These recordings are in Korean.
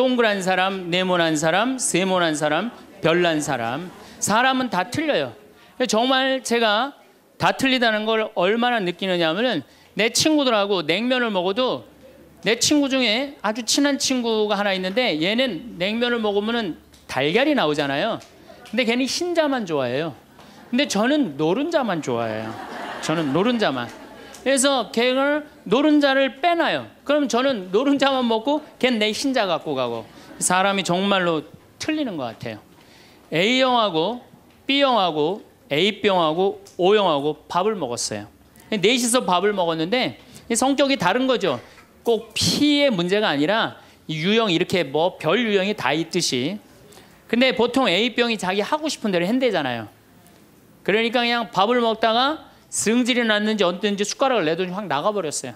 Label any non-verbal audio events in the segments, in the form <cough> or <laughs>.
동그란 사람, 네모난 사람, 세모난 사람, 별난 사람. 사람은 다 틀려요. 정말 제가 다 틀리다는 걸 얼마나 느끼느냐면은 내 친구들하고 냉면을 먹어도 내 친구 중에 아주 친한 친구가 하나 있는데 얘는 냉면을 먹으면은 달걀이 나오잖아요. 근데 걔는 흰자만 좋아해요. 근데 저는 노른자만 좋아해요. 저는 노른자만. 그래서 갱을 노른자를 빼놔요. 그럼 저는 노른자만 먹고 걘내 흰자 갖고 가고 사람이 정말로 틀리는 것 같아요. A형하고 B형하고 A병하고 O형하고 밥을 먹었어요. 넷이서 밥을 먹었는데 성격이 다른 거죠. 꼭 P의 문제가 아니라 유형 이렇게 뭐 별 유형이 다 있듯이 근데 보통 A병이 자기 하고 싶은 대로 핸대잖아요. 그러니까 그냥 밥을 먹다가 승질이 났는지 어땠는지 숟가락을 내더니 확 나가버렸어요.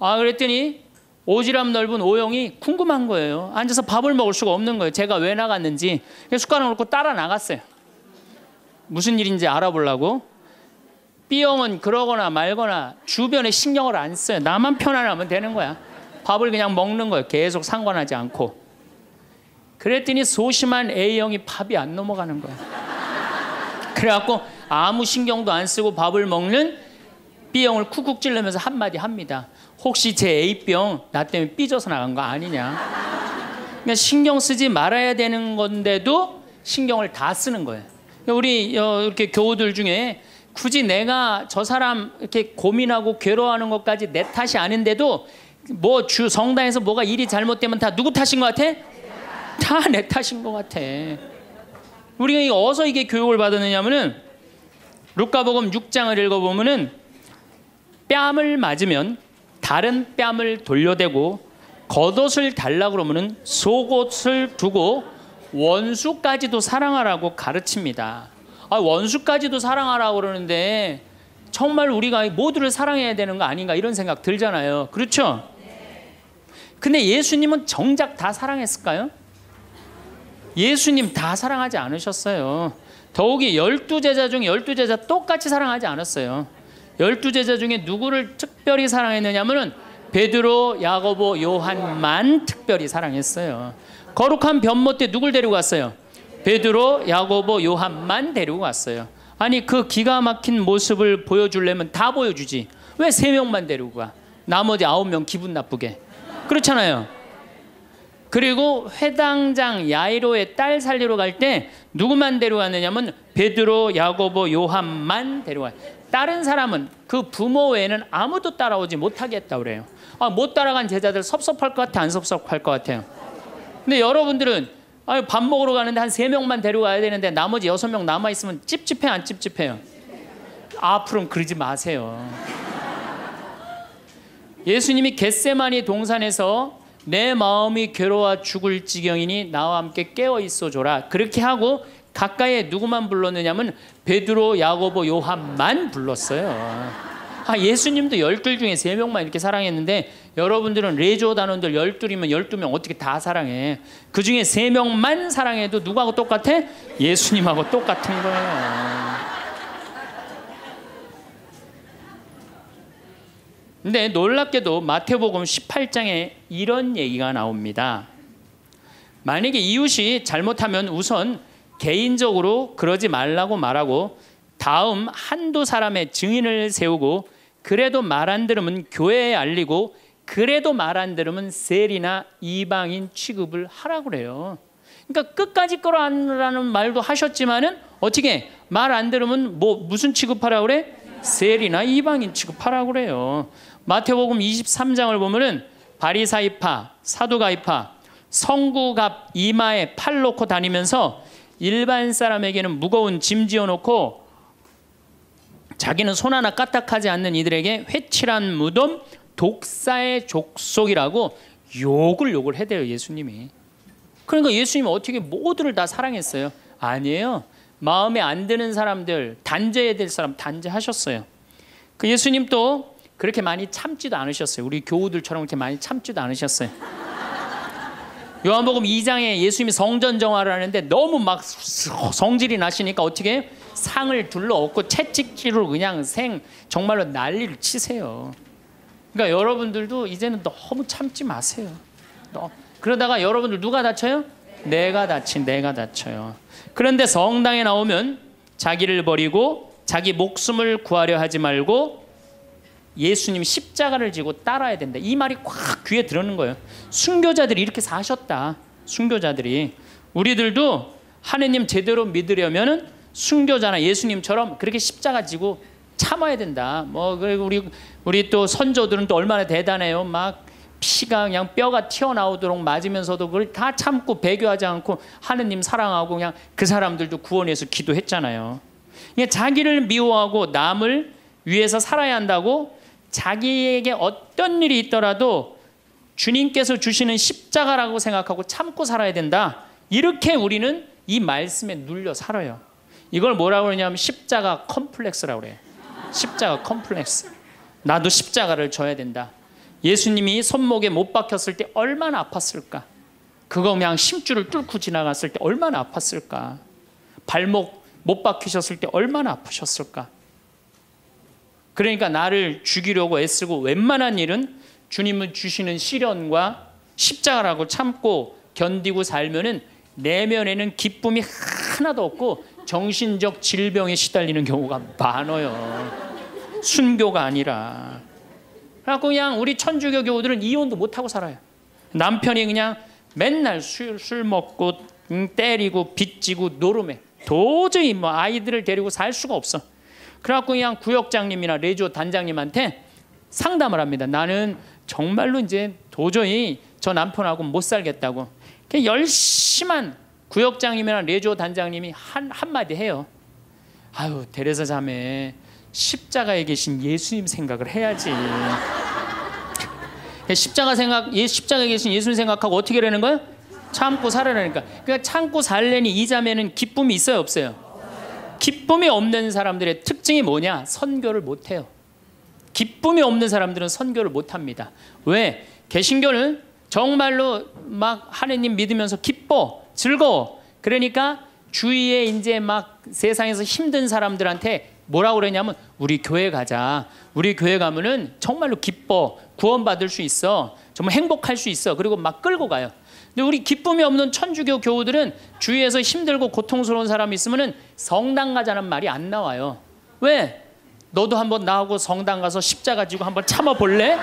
아 그랬더니 오지랖 넓은 오영이 궁금한 거예요. 앉아서 밥을 먹을 수가 없는 거예요. 제가 왜 나갔는지 숟가락 놓고 따라 나갔어요. 무슨 일인지 알아보려고. B형은 그러거나 말거나 주변에 신경을 안 써요. 나만 편안하면 되는 거야. 밥을 그냥 먹는 거예요. 계속 상관하지 않고. 그랬더니 소심한 A형이 밥이 안 넘어가는 거예요. 그래갖고 아무 신경도 안 쓰고 밥을 먹는 B형을 쿡쿡 찔르면서 한마디 합니다. 혹시 제 A병 나 때문에 삐져서 나간 거 아니냐. 그러니까 신경 쓰지 말아야 되는 건데도 신경을 다 쓰는 거예요. 그러니까 우리 어, 이렇게 교우들 중에 굳이 내가 저 사람 이렇게 고민하고 괴로워하는 것까지 내 탓이 아닌데도 뭐 주 성당에서 뭐가 일이 잘못되면 다 누구 탓인 것 같아? 다 내 탓인 것 같아. 우리가 어서 이게 교육을 받았느냐면은 루카복음 6장을 읽어보면은 뺨을 맞으면 다른 뺨을 돌려대고 겉옷을 달라 그러면은 속옷을 두고 원수까지도 사랑하라고 가르칩니다. 아, 원수까지도 사랑하라고 그러는데 정말 우리가 모두를 사랑해야 되는 거 아닌가 이런 생각 들잖아요. 그렇죠? 근데 예수님은 정작 다 사랑했을까요? 예수님 다 사랑하지 않으셨어요. 더욱이 열두 제자 중 열두 제자 똑같이 사랑하지 않았어요. 열두 제자 중에 누구를 특별히 사랑했느냐면은 베드로, 야고보, 요한만 특별히 사랑했어요. 거룩한 변모 때 누굴 데리고 갔어요? 베드로, 야고보, 요한만 데리고 갔어요. 아니 그 기가 막힌 모습을 보여주려면 다 보여주지. 왜 세 명만 데리고 가? 나머지 아홉 명 기분 나쁘게. 그렇잖아요. 그리고 회당장 야이로의 딸 살리러 갈 때 누구만 데려왔느냐면 베드로, 야고보, 요한만 데려와요. 다른 사람은 그 부모 외에는 아무도 따라오지 못하겠다 그래요. 아, 못 따라간 제자들 섭섭할 것 같아, 안 섭섭할 것 같아요. 근데 여러분들은 아유, 밥 먹으러 가는데 한 세 명만 데려가야 되는데 나머지 여섯 명 남아 있으면 찝찝해, 안 찝찝해요. 앞으로는 그러지 마세요. 예수님이 겟세마니 동산에서 내 마음이 괴로워 죽을 지경이니 나와 함께 깨어 있어 줘라. 그렇게 하고 가까이에 누구만 불렀느냐면 베드로, 야고보, 요한만 불렀어요. 아, 예수님도 열둘 중에 세 명만 이렇게 사랑했는데 여러분들은 레조 단원들 열둘이면 열두 명 어떻게 다 사랑해? 그 중에 세 명만 사랑해도 누구하고 똑같아? 예수님하고 똑같은 거예요. 근데 놀랍게도 마태복음 18장에 이런 얘기가 나옵니다. 만약에 이웃이 잘못하면 우선 개인적으로 그러지 말라고 말하고 다음 한두 사람의 증인을 세우고 그래도 말 안 들으면 교회에 알리고 그래도 말 안 들으면 세리나 이방인 취급을 하라 그래요. 그러니까 끝까지 끌어안으라는 말도 하셨지만은 어떻게 말 안 들으면 뭐 무슨 취급하라 그래? 세리나 이방인 취급하라 그래요. 마태복음 23장을 보면은 바리사이파, 사두가이파, 성구갑 이마에 팔 놓고 다니면서 일반 사람에게는 무거운 짐 지어 놓고 자기는 손 하나 까딱하지 않는 이들에게 회칠한 무덤 독사의 족속이라고 욕을 욕을 해대요 예수님이 그러니까 예수님이 어떻게 모두를 다 사랑했어요 아니에요 마음에 안 드는 사람들 단죄해야 될 사람 단죄하셨어요 그 예수님 또 그렇게 많이 참지도 않으셨어요. 우리 교우들처럼 그렇게 많이 참지도 않으셨어요. 요한복음 2장에 예수님이 성전 정화를 하는데 너무 막 성질이 나시니까 어떻게 상을 둘러엎고 채찍질로 그냥 생 정말로 난리를 치세요. 그러니까 여러분들도 이제는 너무 참지 마세요. 너, 그러다가 여러분들 누가 다쳐요? 내가 다친 내가 다쳐요. 그런데 성당에 나오면 자기를 버리고 자기 목숨을 구하려 하지 말고 예수님 십자가를 지고 따라야 된다. 이 말이 꽉 귀에 들어는 거예요. 순교자들이 이렇게 사셨다. 순교자들이 우리들도 하느님 제대로 믿으려면은 순교자나 예수님처럼 그렇게 십자가 지고 참아야 된다. 뭐 그리고 우리 우리 또 선조들은 또 얼마나 대단해요. 막 피가 그냥 뼈가 튀어나오도록 맞으면서도 그걸 다 참고 배교하지 않고 하느님 사랑하고 그냥 그 사람들도 구원해서 기도했잖아요. 그냥 자기를 미워하고 남을 위해서 살아야 한다고 자기에게 어떤 일이 있더라도 주님께서 주시는 십자가라고 생각하고 참고 살아야 된다. 이렇게 우리는 이 말씀에 눌려 살아요. 이걸 뭐라고 그러냐면 십자가 컴플렉스라고 그래요. 십자가 컴플렉스. 나도 십자가를 져야 된다. 예수님이 손목에 못 박혔을 때 얼마나 아팠을까? 그거 그냥 심줄을 뚫고 지나갔을 때 얼마나 아팠을까? 발목 못 박히셨을 때 얼마나 아프셨을까? 그러니까 나를 죽이려고 애쓰고 웬만한 일은 주님을 주시는 시련과 십자가라고 참고 견디고 살면은 내면에는 기쁨이 하나도 없고 정신적 질병에 시달리는 경우가 많아요. 순교가 아니라. 그래갖고 그냥 우리 천주교 교우들은 이혼도 못하고 살아요. 남편이 그냥 맨날 술, 술 먹고 때리고 빚지고 노름해. 도저히 뭐 아이들을 데리고 살 수가 없어. 그래갖고 그냥 구역장님이나 레조 단장님한테 상담을 합니다. 나는 정말로 이제 도저히 저 남편하고 못 살겠다고. 열심한 구역장님이나 레조 단장님이 한, 한마디 해요. 아유, 대레사 자매, 십자가에 계신 예수님 생각을 해야지. 십자가 생각, 예, 십자가에 계신 예수님 생각하고 어떻게 되는 거야? 참고 살아라니까. 그러니까 참고 살려니 이 자매는 기쁨이 있어요, 없어요? 기쁨이 없는 사람들의 특징이 뭐냐? 선교를 못해요. 기쁨이 없는 사람들은 선교를 못합니다. 왜? 개신교는 정말로 막 하느님 믿으면서 기뻐, 즐거워. 그러니까 주위에 이제 막 세상에서 힘든 사람들한테 뭐라고 그러냐면 우리 교회 가자. 우리 교회 가면은 정말로 기뻐, 구원받을 수 있어. 정말 행복할 수 있어. 그리고 막 끌고 가요. 근데 우리 기쁨이 없는 천주교 교우들은 주위에서 힘들고 고통스러운 사람이 있으면은 성당 가자는 말이 안 나와요. 왜? 너도 한번 나하고 성당 가서 십자가 지고 한번 참아 볼래?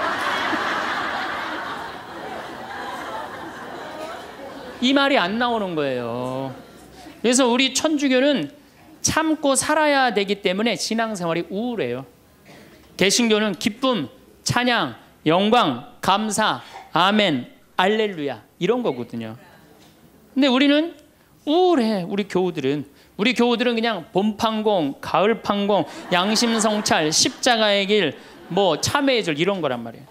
<laughs> 이 말이 안 나오는 거예요. 그래서 우리 천주교는 참고 살아야 되기 때문에 신앙생활이 우울해요. 개신교는 기쁨, 찬양, 영광, 감사, 아멘, 알렐루야 이런 거거든요. 근데 우리는 우울해. 우리 교우들은 우리 교우들은 그냥 봄판공, 가을판공, 양심성찰, 십자가의 길, 뭐 참회의 절 이런 거란 말이에요.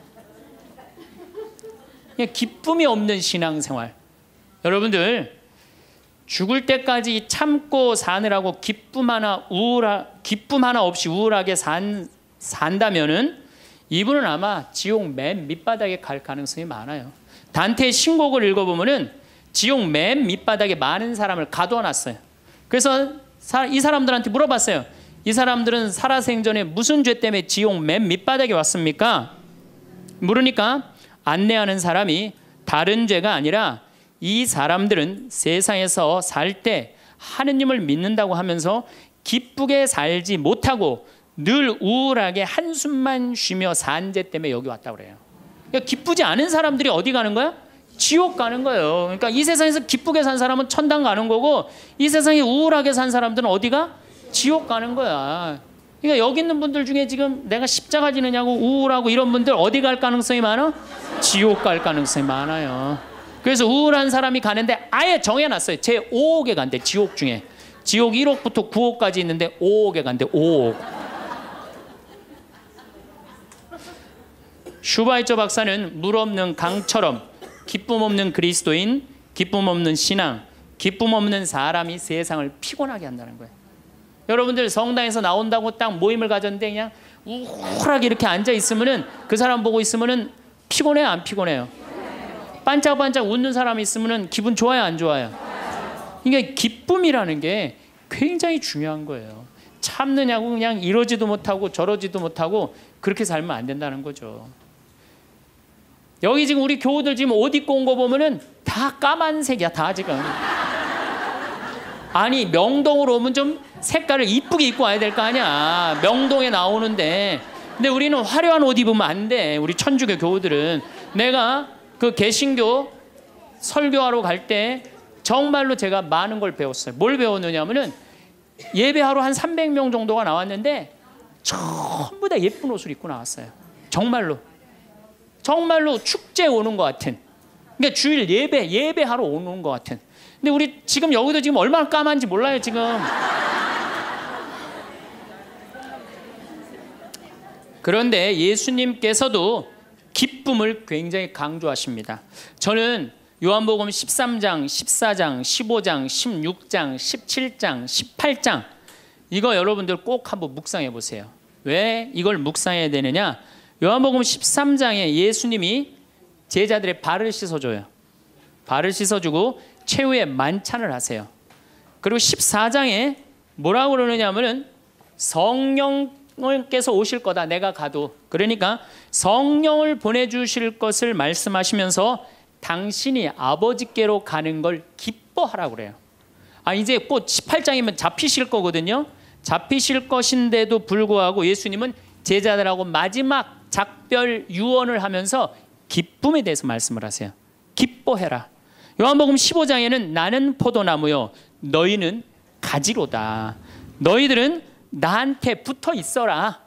그냥 기쁨이 없는 신앙생활. 여러분들 죽을 때까지 참고 사느라고 기쁨 하나 우울하 기쁨 하나 없이 우울하게 산 산다면은 이분은 아마 지옥 맨 밑바닥에 갈 가능성이 많아요. 단테의 신곡을 읽어보면은 지옥 맨 밑바닥에 많은 사람을 가둬놨어요. 그래서 이 사람들한테 물어봤어요. 이 사람들은 살아생전에 무슨 죄 때문에 지옥 맨 밑바닥에 왔습니까? 물으니까 안내하는 사람이 다른 죄가 아니라 이 사람들은 세상에서 살 때 하느님을 믿는다고 하면서 기쁘게 살지 못하고 늘 우울하게 한숨만 쉬며 산재 때문에 여기 왔다 그래요. 그러니까 기쁘지 않은 사람들이 어디 가는 거야? 지옥 가는 거예요. 그러니까 이 세상에서 기쁘게 산 사람은 천당 가는 거고 이 세상에 우울하게 산 사람들은 어디가? 지옥 가는 거야. 그러니까 여기 있는 분들 중에 지금 내가 십자가 지느냐고 우울하고 이런 분들 어디 갈 가능성이 많아? 지옥 갈 가능성이 많아요. 그래서 우울한 사람이 가는데 아예 정해놨어요. 제 5옥에 간대, 지옥 중에. 지옥 1옥부터 9옥까지 있는데 5옥에 간대, 5옥. 슈바이처 박사는 물 없는 강처럼 기쁨 없는 그리스도인, 기쁨 없는 신앙, 기쁨 없는 사람이 세상을 피곤하게 한다는 거예요. 여러분들 성당에서 나온다고 딱 모임을 가졌는데 그냥 우울하게 이렇게 앉아 있으면은 그 사람 보고 있으면은 피곤해요, 안 피곤해요? 반짝반짝 웃는 사람 있으면은 기분 좋아요, 안 좋아요? 그러니까 기쁨이라는 게 굉장히 중요한 거예요. 참느냐고 그냥 이러지도 못하고 저러지도 못하고 그렇게 살면 안 된다는 거죠. 여기 지금 우리 교우들 지금 옷 입고 온 거 보면은 다 까만색이야, 다 지금. 아니, 명동으로 오면 좀 색깔을 이쁘게 입고 와야 될 거 아니야. 명동에 나오는데. 근데 우리는 화려한 옷 입으면 안 돼. 우리 천주교 교우들은. 내가 그 개신교 설교하러 갈 때 정말로 제가 많은 걸 배웠어요. 뭘 배웠느냐면은 예배하러 한 300명 정도가 나왔는데 전부 다 예쁜 옷을 입고 나왔어요. 정말로. 정말로 축제 오는 것 같은. 그러니까 주일 예배, 예배하러 오는 것 같은. 근데 우리 지금 여기도 지금 얼마나 까만지 몰라요, 지금. 그런데 예수님께서도 기쁨을 굉장히 강조하십니다. 저는 요한복음 13장, 14장, 15장, 16장, 17장, 18장 이거 여러분들 꼭 한번 묵상해 보세요. 왜 이걸 묵상해야 되느냐? 요한복음 13장에 예수님이 제자들의 발을 씻어줘요. 발을 씻어주고 최후의 만찬을 하세요. 그리고 14장에 뭐라고 그러느냐면은 성령께서 오실 거다. 내가 가도. 그러니까 성령을 보내주실 것을 말씀하시면서 당신이 아버지께로 가는 걸 기뻐하라고 그래요. 아, 이제 곧 18장이면 잡히실 거거든요. 잡히실 것인데도 불구하고 예수님은 제자들하고 마지막 작별 유언을 하면서 기쁨에 대해서 말씀을 하세요. 기뻐해라. 요한복음 15장에는 나는 포도나무요 너희는 가지로다. 너희들은 나한테 붙어 있어라.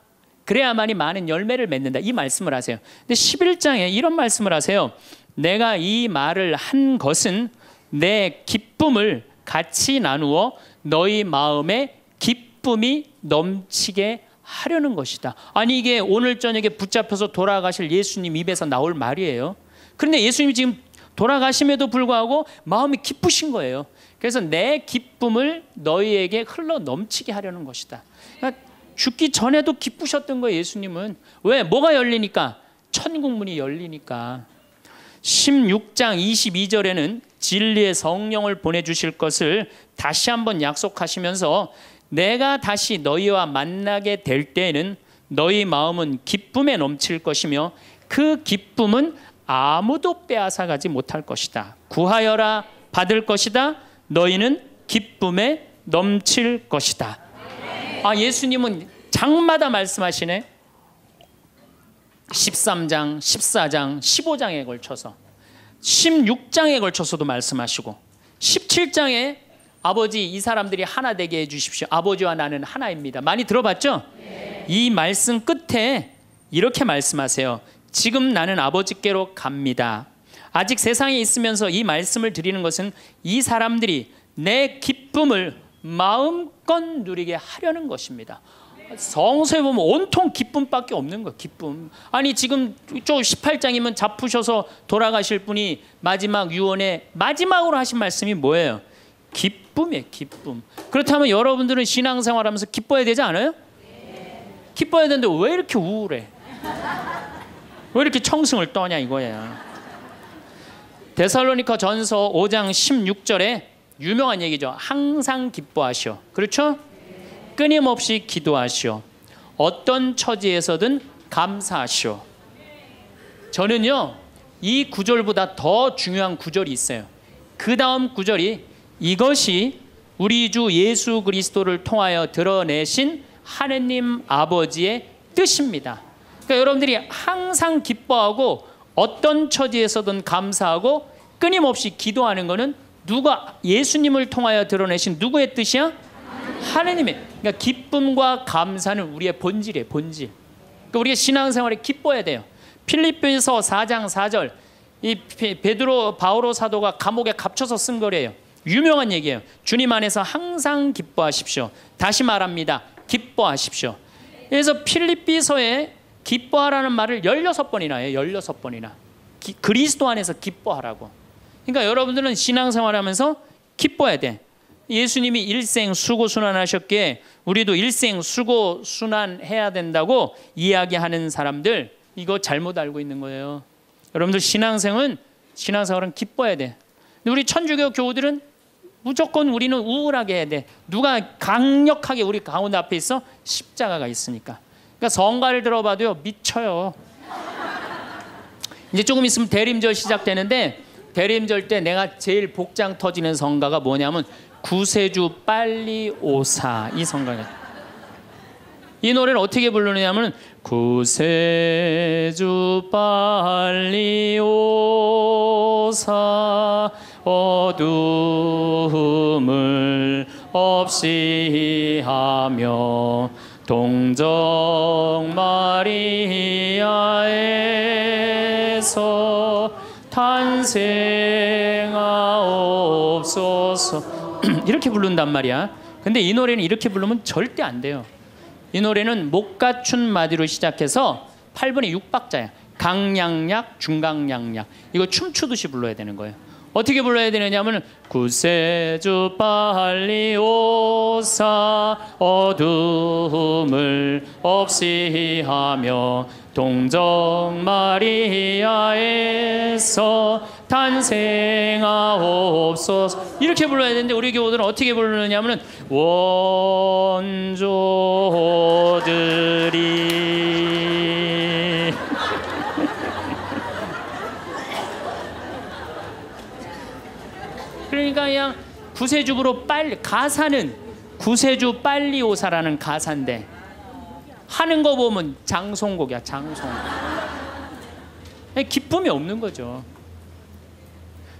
그래야만이 많은 열매를 맺는다. 이 말씀을 하세요. 근데 11장에 이런 말씀을 하세요. 내가 이 말을 한 것은 내 기쁨을 같이 나누어 너희 마음에 기쁨이 넘치게 하려는 것이다. 아니 이게 오늘 저녁에 붙잡혀서 돌아가실 예수님 입에서 나올 말이에요. 그런데 예수님이 지금 돌아가심에도 불구하고 마음이 기쁘신 거예요. 그래서 내 기쁨을 너희에게 흘러 넘치게 하려는 것이다. 그러니까 죽기 전에도 기쁘셨던 거예요, 예수님은. 왜? 뭐가 열리니까? 천국문이 열리니까. 16장 22절에는 진리의 성령을 보내주실 것을 다시 한번 약속하시면서 내가 다시 너희와 만나게 될 때에는 너희 마음은 기쁨에 넘칠 것이며 그 기쁨은 아무도 빼앗아가지 못할 것이다. 구하여라 받을 것이다. 너희는 기쁨에 넘칠 것이다. 아 예수님은 장마다 말씀하시네. 13장, 14장, 15장에 걸쳐서 16장에 걸쳐서도 말씀하시고 17장에 아버지 이 사람들이 하나 되게 해 주십시오. 아버지와 나는 하나입니다. 많이 들어봤죠? 네. 이 말씀 끝에 이렇게 말씀하세요. 지금 나는 아버지께로 갑니다. 아직 세상에 있으면서 이 말씀을 드리는 것은 이 사람들이 내 기쁨을 마음껏 누리게 하려는 것입니다. 성서에 보면 온통 기쁨밖에 없는 거예요. 기쁨. 아니 지금 쪽 18장이면 잡으셔서 돌아가실 분이 마지막 유언에 마지막으로 하신 말씀이 뭐예요? 기쁨 기쁨이에요. 기쁨. 그렇다면 여러분들은 신앙생활하면서 기뻐야 되지 않아요? 기뻐야 되는데 왜 이렇게 우울해? 왜 이렇게 청승을 떠냐 이거야. 데살로니카 전서 5장 16절에 유명한 얘기죠. 항상 기뻐하시오. 그렇죠? 끊임없이 기도하시오. 어떤 처지에서든 감사하시오. 저는요. 이 구절보다 더 중요한 구절이 있어요. 그 다음 구절이 이것이 우리 주 예수 그리스도를 통하여 드러내신 하느님 아버지의 뜻입니다. 그러니까 여러분들이 항상 기뻐하고 어떤 처지에서든 감사하고 끊임없이 기도하는 것은 누가 예수님을 통하여 드러내신 누구의 뜻이야? 하느님의. 그러니까 기쁨과 감사는 우리의 본질이에요. 본질. 그러니까 우리가 신앙생활에 기뻐야 돼요. 필리피서 4장 4절 이 베드로 바오로 사도가 감옥에 갇혀서 쓴 거래요. 유명한 얘기예요. 주님 안에서 항상 기뻐하십시오. 다시 말합니다. 기뻐하십시오. 그래서 필리피서에 기뻐하라는 말을 16번이나 해요. 16번이나. 기, 그리스도 안에서 기뻐하라고. 그러니까 여러분들은 신앙생활 하면서 기뻐야 돼. 예수님이 일생 수고 순환하셨기에 우리도 일생 수고 순환해야 된다고 이야기하는 사람들 이거 잘못 알고 있는 거예요. 여러분들 신앙생은 신앙생활은 기뻐야 돼. 우리 천주교 교우들은 무조건 우리는 우울하게 해야 돼. 누가 강력하게 우리 가운데 앞에 있어? 십자가가 있으니까. 그러니까 성가를 들어봐도요 미쳐요. 이제 조금 있으면 대림절 시작되는데 대림절 때 내가 제일 복장 터지는 성가가 뭐냐면 구세주 빨리 오사 이 성가가. 이 노래를 어떻게 부르느냐면 구세주 빨리 오사 어둠을 없이 하며 동정 마리아에서 탄생하옵소서 <clears throat> 이렇게 부른단 말이야 근데 이 노래는 이렇게 부르면 절대 안 돼요 이 노래는 못 갖춘 마디로 시작해서 8분의 6박자야 강량약 중강량약 이거 춤추듯이 불러야 되는 거예요 어떻게 불러야 되느냐면 구세주 빨리 오사 어둠을 없이 하며 동정 마리아에서 탄생하옵소서 이렇게 불러야 되는데 우리 교우들은 어떻게 부르느냐 하면 원조들이 그러니까 그냥 구세주로 빨리 가사는 구세주 빨리 오사라는 가사인데 하는 거 보면 장송곡이야 장송곡 기쁨이 없는 거죠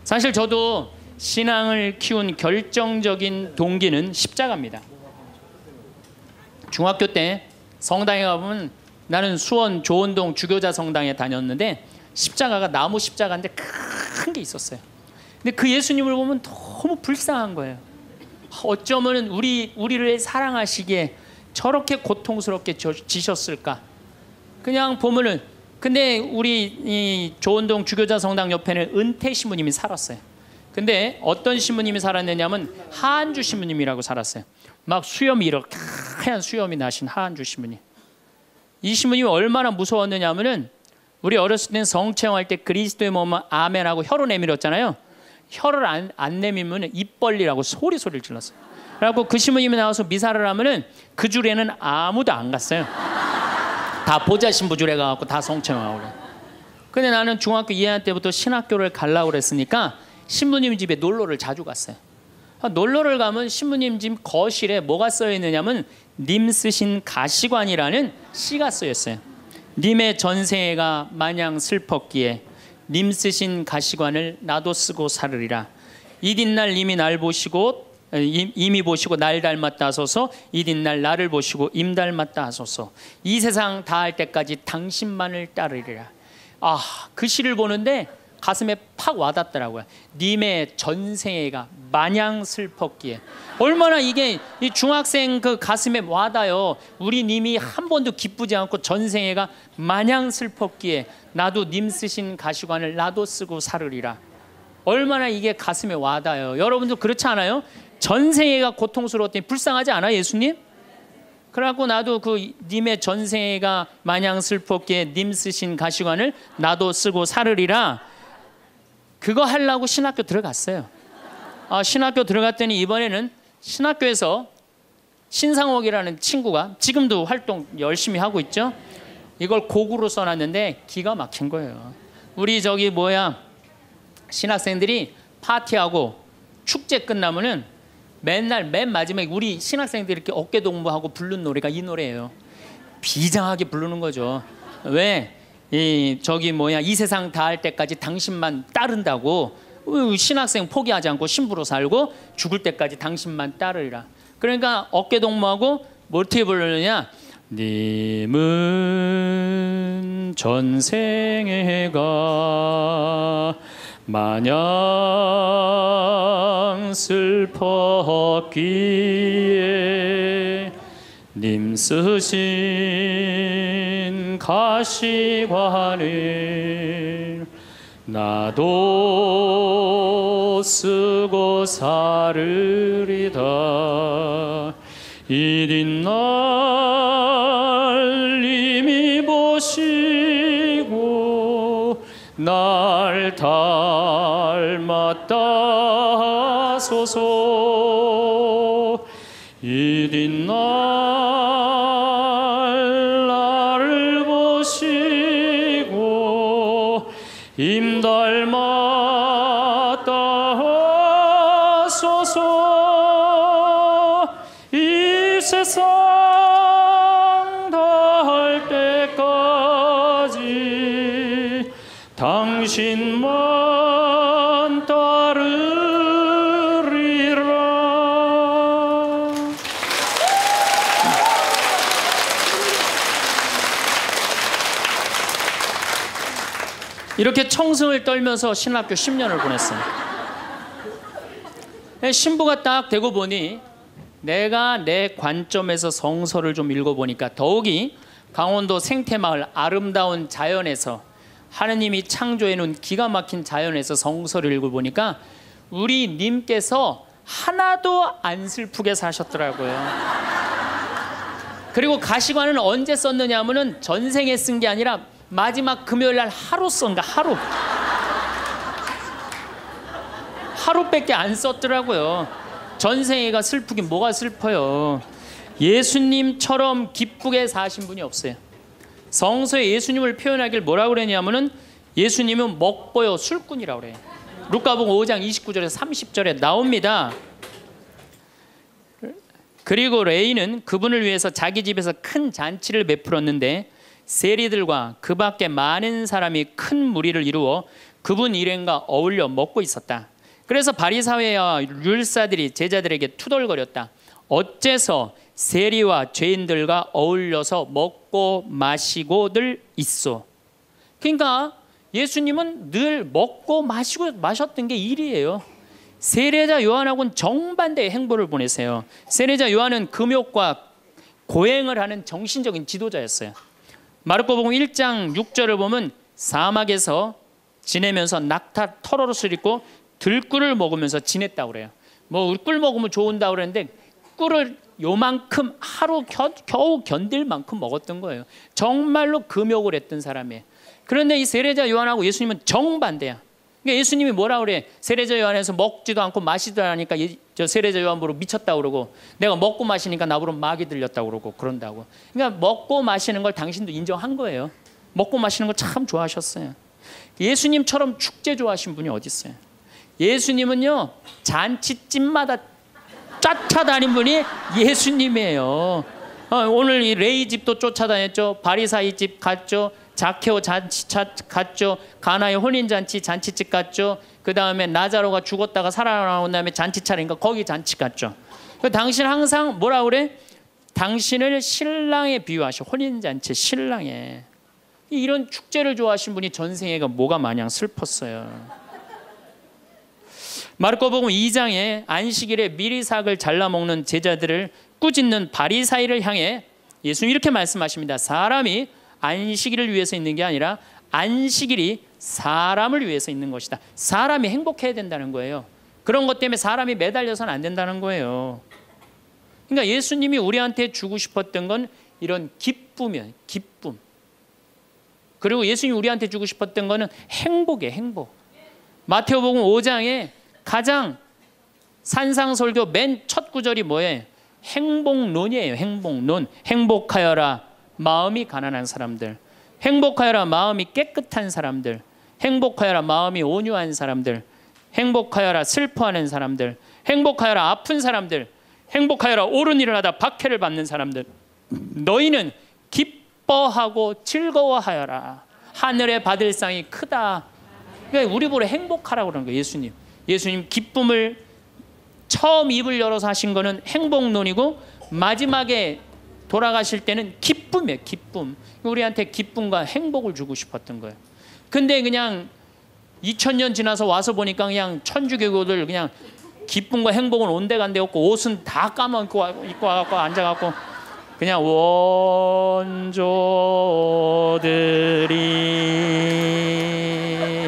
사실 저도 신앙을 키운 결정적인 동기는 십자가입니다 중학교 때 성당에 가보면 나는 수원 조원동 주교자 성당에 다녔는데 십자가가 나무 십자가인데 큰 게 있었어요 근데 그 예수님을 보면 너무 불쌍한 거예요. 어쩌면 우리 우리를 사랑하시기에 저렇게 고통스럽게 지셨을까? 그냥 보면은 근데 우리 조은동 주교자 성당 옆에는 은퇴 신부님이 살았어요. 근데 어떤 신부님이 살았느냐면 하한주 신부님이라고 살았어요. 막 수염이 이렇게 하얀 수염이 나신 하한주 신부님. 이 신부님이 얼마나 무서웠느냐면은 우리 어렸을 때 성체험할 때 그리스도의 몸 아멘하고 혀로 내밀었잖아요. 혀를 안, 안 내밀면 입 벌리라고 소리 소리를 질렀어요. 그래고그 신부님이 나와서 미사를 하면은 그 줄에는 아무도 안 갔어요. 다 보좌 신부 줄에 가갖고 다 성청하고 그래. 근데 나는 중학교 2학년 때부터 신학교를 갈라 그랬으니까 신부님 집에 놀러를 자주 갔어요. 아, 놀러를 가면 신부님 집 거실에 뭐가 써 있느냐면 님 쓰신 가시관이라는 시가 쓰였어요. 님의 전생애가 마냥 슬펐기에 님 쓰신 가시관을 나도 쓰고 살으리라. 이딘날 님이 날 보시고 이미 보시고 날 닮았다 하소서 이딘날 나를 보시고 임 닮았다 하소서 이 세상 다 할 때까지 당신만을 따르리라 아그 시를 보는데 가슴에 팍 와닿더라고요 님의 전생애가 마냥 슬펐기에 얼마나 이게 이 중학생 그 가슴에 와닿아요 우리 님이 한 번도 기쁘지 않고 전생애가 마냥 슬펐기에 나도 님 쓰신 가시관을 나도 쓰고 살으리라. 얼마나 이게 가슴에 와닿아요. 여러분도 그렇지 않아요? 전생애가 고통스러웠더니 불쌍하지 않아 예수님? 그래갖고 나도 그 님의 전생애가 마냥 슬펐기님 쓰신 가시관을 나도 쓰고 살으리라. 그거 하려고 신학교 들어갔어요. 아, 신학교 들어갔더니 이번에는 신학교에서 신상옥이라는 친구가 지금도 활동 열심히 하고 있죠. 이걸 곡으로 써놨는데 기가 막힌 거예요. 우리 저기 뭐야 신학생들이 파티하고 축제 끝나면은 맨날 맨 마지막에 우리 신학생들이 이렇게 어깨 동무하고 부른 노래가 이 노래예요. 비장하게 부르는 거죠. 왜? 이 저기 뭐야 이 세상 다 할 때까지 당신만 따른다고 신학생 포기하지 않고 신부로 살고 죽을 때까지 당신만 따르라. 그러니까 어깨 동무하고 뭘 뭐 어떻게 부르느냐? 님은 전생에가 마냥 슬펐기에님 쓰신 가시관을 나도 쓰고 살으리다 이린 날 이미 보시고 날 닮았다 하 소서 이린 날 청승을 떨면서 신학교 10년을 보냈어요. 예, 신부가 딱 되고 보니 내가 내 관점에서 성서를 좀 읽어보니까 더욱이 강원도 생태마을 아름다운 자연에서 하느님이 창조해 놓은 기가 막힌 자연에서 성서를 읽어보니까 우리 님께서 하나도 안 슬프게 사셨더라고요. 그리고 가시관은 언제 썼느냐 하면 전생에 쓴 게 아니라 마지막 금요일 날 하루 썼다 하루 하루밖에 안 썼더라고요 전생애가 슬프긴 뭐가 슬퍼요 예수님처럼 기쁘게 사신 분이 없어요 성서에 예수님을 표현하길 뭐라 그랬냐면은 예수님은 먹보요 술꾼이라고 그래요 루카복음 5장 29절에서 30절에 나옵니다 그리고 레이는 그분을 위해서 자기 집에서 큰 잔치를 베풀었는데 세리들과 그 밖에 많은 사람이 큰 무리를 이루어 그분 일행과 어울려 먹고 있었다. 그래서 바리사회와 율사들이 제자들에게 투덜거렸다. 어째서 세리와 죄인들과 어울려서 먹고 마시고들 있소. 그러니까 예수님은 늘 먹고 마시고 마셨던 게 일이에요. 세례자 요한하고는 정반대의 행보를 보내세요. 세례자 요한은 금욕과 고행을 하는 정신적인 지도자였어요. 마르코복음 1장 6절을 보면 사막에서 지내면서 낙타 털옷을 입고 들꿀을 먹으면서 지냈다고 그래요. 뭐 꿀 먹으면 좋은다 그랬는데 꿀을 요만큼 하루 겨, 겨우 견딜 만큼 먹었던 거예요. 정말로 금욕을 했던 사람이에요. 그런데 이 세례자 요한하고 예수님은 정반대야. 그러니까 예수님이 뭐라 그래? 세례자 요한에서 먹지도 않고 마시도 않으니까 저 세례자 요한 보러 미쳤다 그러고 내가 먹고 마시니까 나보러 마귀 들렸다 그러고 그런다고. 그러니까 먹고 마시는 걸 당신도 인정한 거예요. 먹고 마시는 걸 참 좋아하셨어요. 예수님처럼 축제 좋아하신 분이 어디 있어요? 예수님은요 잔치집마다 쫓아다닌 분이 예수님이에요. 어, 오늘 이 레이 집도 쫓아다녔죠. 바리사이 집 갔죠. 자케오 잔치 갔죠. 가나의 혼인 잔치 잔치집 갔죠. 그 다음에 나자로가 죽었다가 살아나온 다음에 잔치 차례니까 거기 잔치 갔죠. 그 당신 항상 뭐라 그래? 당신을 신랑에 비유하셔. 혼인 잔치 신랑에 이런 축제를 좋아하신 분이 전생에가 뭐가 마냥 슬펐어요. 마르코복음 2장에 안식일에 미리삭을 잘라 먹는 제자들을 꾸짖는 바리사이를 향해 예수님 이렇게 말씀하십니다. 사람이 안식일을 위해서 있는 게 아니라 안식일이 사람을 위해서 있는 것이다. 사람이 행복해야 된다는 거예요. 그런 것 때문에 사람이 매달려서는 안 된다는 거예요. 그러니까 예수님이 우리한테 주고 싶었던 건 이런 기쁨이에요. 기쁨. 그리고 예수님이 우리한테 주고 싶었던 거는 행복이에요. 행복. 마태오복음 5장에 가장 산상설교 맨 첫 구절이 뭐예요? 행복론이에요. 행복론. 행복하여라. 마음이 가난한 사람들 행복하여라 마음이 깨끗한 사람들 행복하여라 마음이 온유한 사람들 행복하여라 슬퍼하는 사람들 행복하여라 아픈 사람들 행복하여라 옳은 일을 하다 박해를 받는 사람들 너희는 기뻐하고 즐거워하여라 하늘의 받을 상이 크다 그러니까 우리 보러 행복하라고 그러는 거예요 예수님 예수님 기쁨을 처음 입을 열어서 하신 거는 행복론이고 마지막에 돌아가실 때는 기쁨이에요, 기쁨. 그러니까 우리한테 기쁨과 행복을 주고 싶었던 거예요. 근데 그냥 2000년 지나서 와서 보니까 그냥 천주교들 그냥 기쁨과 행복은 온데간데 없고 옷은 다 까먹고 입고 와갖고 앉아갖고 그냥 원조들이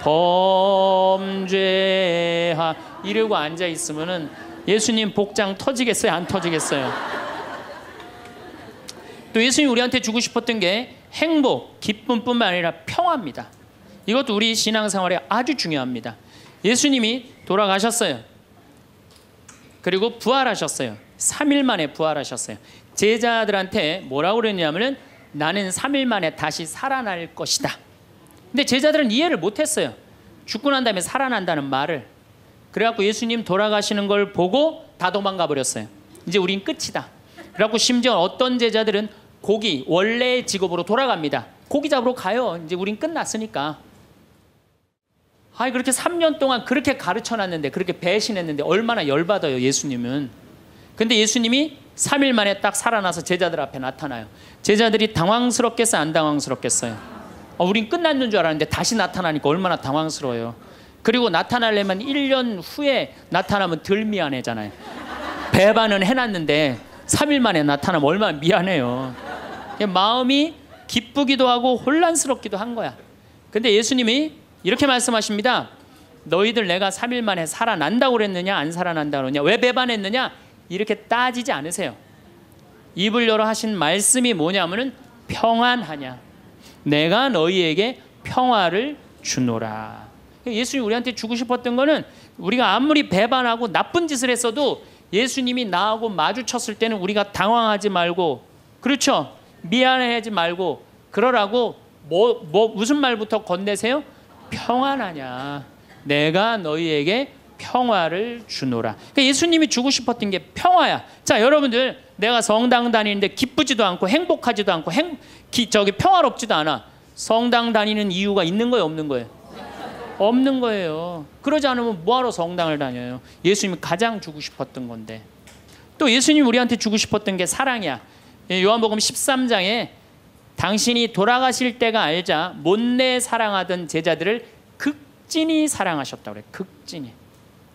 범죄하 이러고 앉아 있으면은 예수님 복장 터지겠어요 안 터지겠어요 또 예수님이 우리한테 주고 싶었던 게 행복, 기쁨뿐만 아니라 평화입니다. 이것도 우리 신앙생활에 아주 중요합니다. 예수님이 돌아가셨어요. 그리고 부활하셨어요. 3일 만에 부활하셨어요. 제자들한테 뭐라고 그랬냐면 나는 3일 만에 다시 살아날 것이다. 근데 제자들은 이해를 못 했어요. 죽고 난 다음에 살아난다는 말을. 그래갖고 예수님 돌아가시는 걸 보고 다 도망가 버렸어요. 이제 우린 끝이다. 그래갖고 심지어 어떤 제자들은 고기 원래 직업으로 돌아갑니다. 고기 잡으러 가요. 이제 우린 끝났으니까. 아이 그렇게 3년 동안 그렇게 가르쳐 놨는데 그렇게 배신했는데 얼마나 열받아요 예수님은. 근데 예수님이 3일 만에 딱 살아나서 제자들 앞에 나타나요. 제자들이 당황스럽겠어요, 안 당황스럽겠어요? 어, 우린 끝났는 줄 알았는데 다시 나타나니까 얼마나 당황스러워요. 그리고 나타나려면 1년 후에 나타나면 덜 미안해잖아요. 배반은 해놨는데 3일 만에 나타나면 얼마나 미안해요. 마음이 기쁘기도 하고 혼란스럽기도 한 거야. 근데 예수님이 이렇게 말씀하십니다. 너희들 내가 3일 만에 살아난다고 그랬느냐 안 살아난다고 그러냐 왜 배반했느냐 이렇게 따지지 않으세요. 입을 열어 하신 말씀이 뭐냐면은 평안하냐. 내가 너희에게 평화를 주노라. 예수님 우리한테 주고 싶었던 거는 우리가 아무리 배반하고 나쁜 짓을 했어도 예수님이 나하고 마주쳤을 때는 우리가 당황하지 말고 그렇죠. 미안해하지 말고 그러라고 뭐, 뭐 무슨 말부터 건네세요? 평안하냐. 내가 너희에게 평화를 주노라. 그러니까 예수님이 주고 싶었던 게 평화야. 자, 여러분들 내가 성당 다니는데 기쁘지도 않고 행복하지도 않고 행 기, 저기 평화롭지도 않아. 성당 다니는 이유가 있는 거예요, 없는 거예요? 없는 거예요. 그러지 않으면 뭐하러 성당을 다녀요? 예수님이 가장 주고 싶었던 건데. 또 예수님 우리한테 주고 싶었던 게 사랑이야. 예, 요한복음 13장에 당신이 돌아가실 때가 알자 못내 사랑하던 제자들을 극진히 사랑하셨다 그래. 극진히.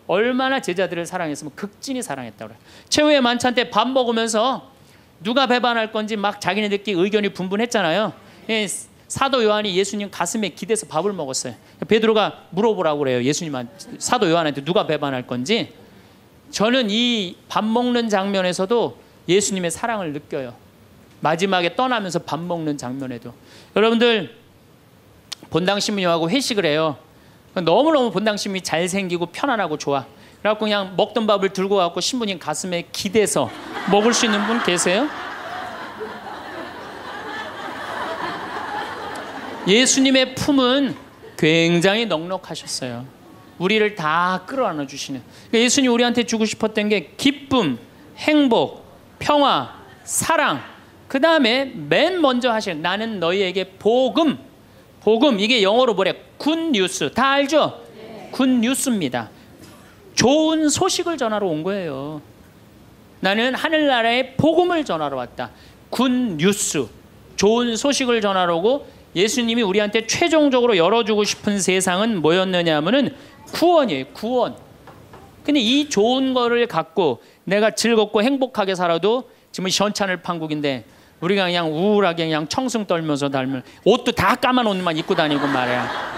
얼마나 제자들을 사랑했으면 극진히 사랑했다 그래. 최후의 만찬 때 밥 먹으면서 누가 배반할 건지 막 자기네들끼리 의견이 분분했잖아요. 예, 사도 요한이 예수님 가슴에 기대서 밥을 먹었어요. 베드로가 물어보라고 그래요. 예수님한테 사도 요한한테 누가 배반할 건지. 저는 이 밥 먹는 장면에서도 예수님의 사랑을 느껴요. 마지막에 떠나면서 밥 먹는 장면에도 여러분들 본당신부님하고 회식을 해요. 너무너무 본당신부님이 잘생기고 편안하고 좋아. 그래갖 그냥 먹던 밥을 들고 갖고 신부님 가슴에 기대서 먹을 수 있는 분 계세요? 예수님의 품은 굉장히 넉넉하셨어요. 우리를 다 끌어안아 주시는. 그러니까 예수님 우리한테 주고 싶었던 게 기쁨, 행복, 평화, 사랑 그 다음에 맨 먼저 하신 나는 너희에게 복음 복음 이게 영어로 뭐래 군뉴스다 알죠? 군뉴스입니다 좋은 소식을 전하러 온 거예요 나는 하늘나라의 복음을 전하러 왔다 군뉴스 좋은 소식을 전하러 오고 예수님이 우리한테 최종적으로 열어주고 싶은 세상은 뭐였느냐 하면은 구원이에요 구원 근데 이 좋은 거를 갖고 내가 즐겁고 행복하게 살아도 지금 현찬을 판국인데 우리가 그냥 우울하게 그냥 청승 떨면서 닮은 옷도 다 까만 옷만 입고 다니고 말이야.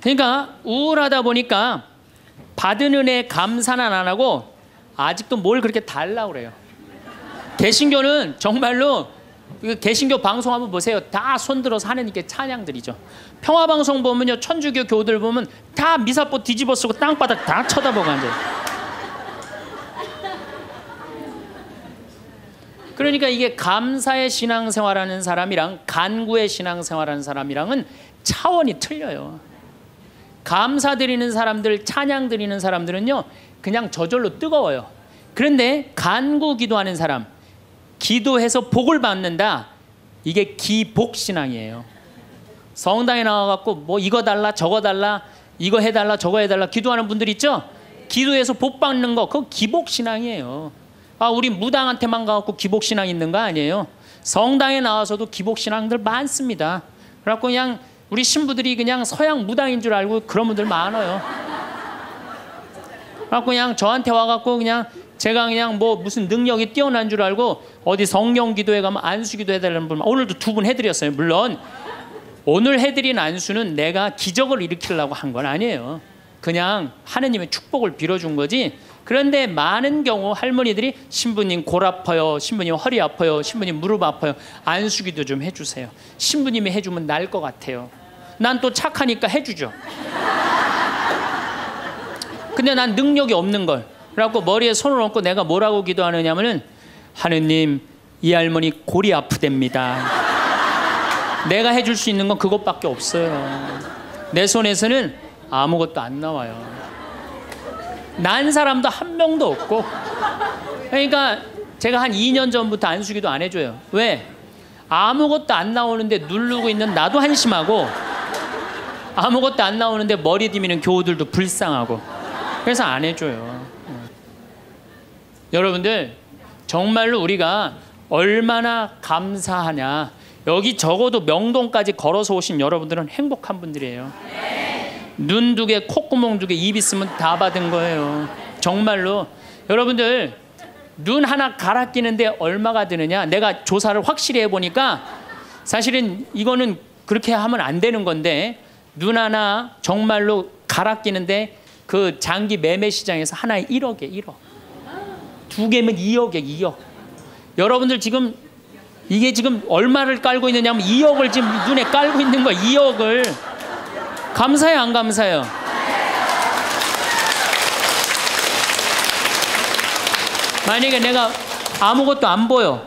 그러니까 우울하다 보니까 받은 은혜 감사는 안 하고 아직도 뭘 그렇게 달라 그래요. 개신교는 정말로 그 개신교 방송 한번 보세요. 다 손들어서 하는 이게 찬양들이죠. 평화방송 보면요. 천주교 교우들 보면 다 미사포 뒤집어 쓰고 땅바닥 다 쳐다보고 앉아요. 그러니까 이게 감사의 신앙생활하는 사람이랑 간구의 신앙생활하는 사람이랑은 차원이 틀려요. 감사드리는 사람들, 찬양드리는 사람들은요, 그냥 저절로 뜨거워요. 그런데 간구 기도하는 사람, 기도해서 복을 받는다. 이게 기복 신앙이에요. 성당에 나와갖고 뭐 이거 달라, 저거 달라, 이거 해달라, 저거 해달라 기도하는 분들 있죠? 기도해서 복 받는 거, 그거 기복 신앙이에요. 아, 우리 무당한테만 가고 기복신앙 있는 거 아니에요. 성당에 나와서도 기복신앙들 많습니다. 그래갖고 그냥 우리 신부들이 그냥 서양 무당인 줄 알고 그런 분들 많아요. 그래갖고 그냥 저한테 와갖고 그냥 제가 그냥 뭐 무슨 능력이 뛰어난 줄 알고 어디 성령 기도에 가면 안수 기도 해달라는 분 오늘도 두 분 해드렸어요. 물론 오늘 해드린 안수는 내가 기적을 일으키려고 한 건 아니에요. 그냥 하느님의 축복을 빌어준 거지 그런데 많은 경우 할머니들이 신부님 골 아파요. 신부님 허리 아파요. 신부님 무릎 아파요. 안수기도 좀 해주세요. 신부님이 해주면 나을 것 같아요. 난 또 착하니까 해주죠. 근데 난 능력이 없는 걸. 그래갖고 머리에 손을 얹고 내가 뭐라고 기도하느냐면은 하느님 이 할머니 골이 아프댑니다. 내가 해줄 수 있는 건 그것밖에 없어요. 내 손에서는 아무것도 안 나와요. 난 사람도 한 명도 없고 그러니까 제가 한 2년 전부터 안수기도 안 해줘요 왜? 아무것도 안 나오는데 누르고 있는 나도 한심하고 아무것도 안 나오는데 머리 디미는 교우들도 불쌍하고 그래서 안 해줘요 음. 여러분들 정말로 우리가 얼마나 감사하냐 여기 적어도 명동까지 걸어서 오신 여러분들은 행복한 분들이에요 눈두 개, 콧구멍 두 개, 입 있으면 다 받은 거예요. 정말로 여러분들 눈 하나 갈아 끼는데 얼마가 드느냐? 내가 조사를 확실히 해보니까 사실은 이거는 그렇게 하면 안 되는 건데 눈 하나 정말로 갈아 끼는데 그 장기 매매 시장에서 하나에 1억에 1억 두 개면 2억에 2억 여러분들 지금 이게 지금 얼마를 깔고 있느냐 하면 2억을 지금 눈에 깔고 있는 거야 2억을 감사해요, 안 감사해요? 만약에 내가 아무것도 안 보여.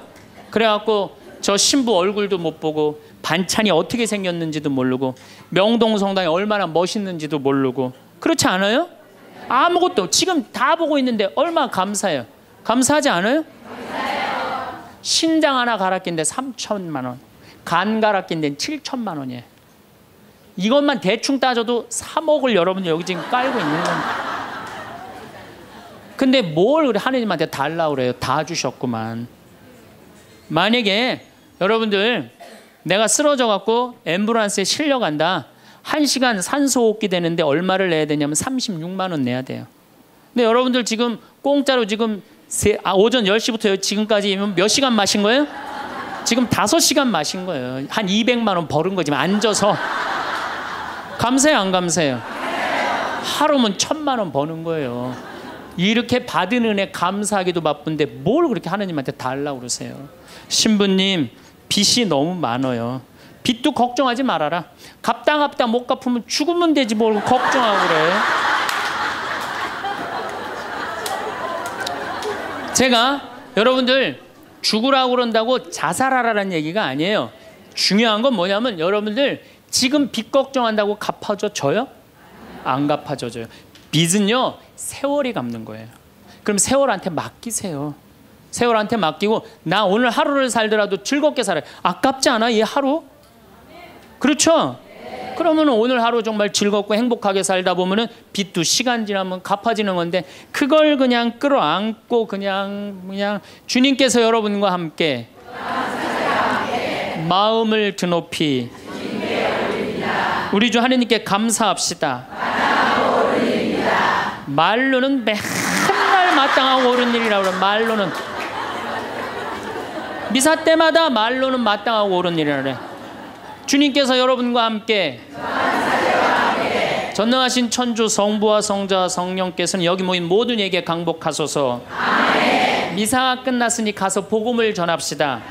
그래갖고 저 신부 얼굴도 못 보고 반찬이 어떻게 생겼는지도 모르고 명동성당이 얼마나 멋있는지도 모르고 그렇지 않아요? 아무것도 지금 다 보고 있는데 얼마나 감사해요. 감사하지 않아요? 감사해요. 신장 하나 갈아낀데 3천만 원. 간 갈아낀데 7천만 원이에요. 이것만 대충 따져도 3억을 여러분 여기 지금 깔고 있는 겁니다. 근데 뭘 우리 하느님한테 달라 그래요? 다 주셨구만. 만약에 여러분들 내가 쓰러져 갖고 앰뷸런스에 실려 간다. 1시간 산소호흡기 되는데 얼마를 내야 되냐면 36만 원 내야 돼요. 근데 여러분들 지금 공짜로 지금 세, 아, 오전 10시부터 지금까지몇 시간 마신 거예요? 지금 5시간 마신 거예요. 한 200만 원 벌은 거지만 앉아서 감사해요, 안 감사해요? 하루면 천만 원 버는 거예요. 이렇게 받은 은혜 감사하기도 바쁜데 뭘 그렇게 하느님한테 달라고 그러세요. 신부님, 빚이 너무 많아요. 빚도 걱정하지 말아라. 갚다 갚다 못 갚으면 죽으면 되지 뭘 걱정하고 그래. 제가 여러분들 죽으라고 그런다고 자살하라는 얘기가 아니에요. 중요한 건 뭐냐면 여러분들 지금 빚 걱정한다고 갚아줘져요? 안 갚아줘져요. 빚은요 세월이 갚는 거예요. 그럼 세월한테 맡기세요. 세월한테 맡기고 나 오늘 하루를 살더라도 즐겁게 살아 아깝지 않아 이 하루? 그렇죠? 그러면 오늘 하루 정말 즐겁고 행복하게 살다 보면은 빚도 시간 지나면 갚아지는 건데 그걸 그냥 끌어안고 그냥 그냥 주님께서 여러분과 함께 마음을 드높이 우리 주 하나님께 감사합시다. 말로는 맨날 마땅하 옳은 일이라고 그래. 말로는 미사 때마다 말로는 마땅하 옳은 일이라 그래. 주님께서 여러분과 함께 전능하신 천주 성부와 성자 성령께서는 여기 모인 모든 에게 강복하소서. 아멘. 미사가 끝났으니 가서 복음을 전합시다.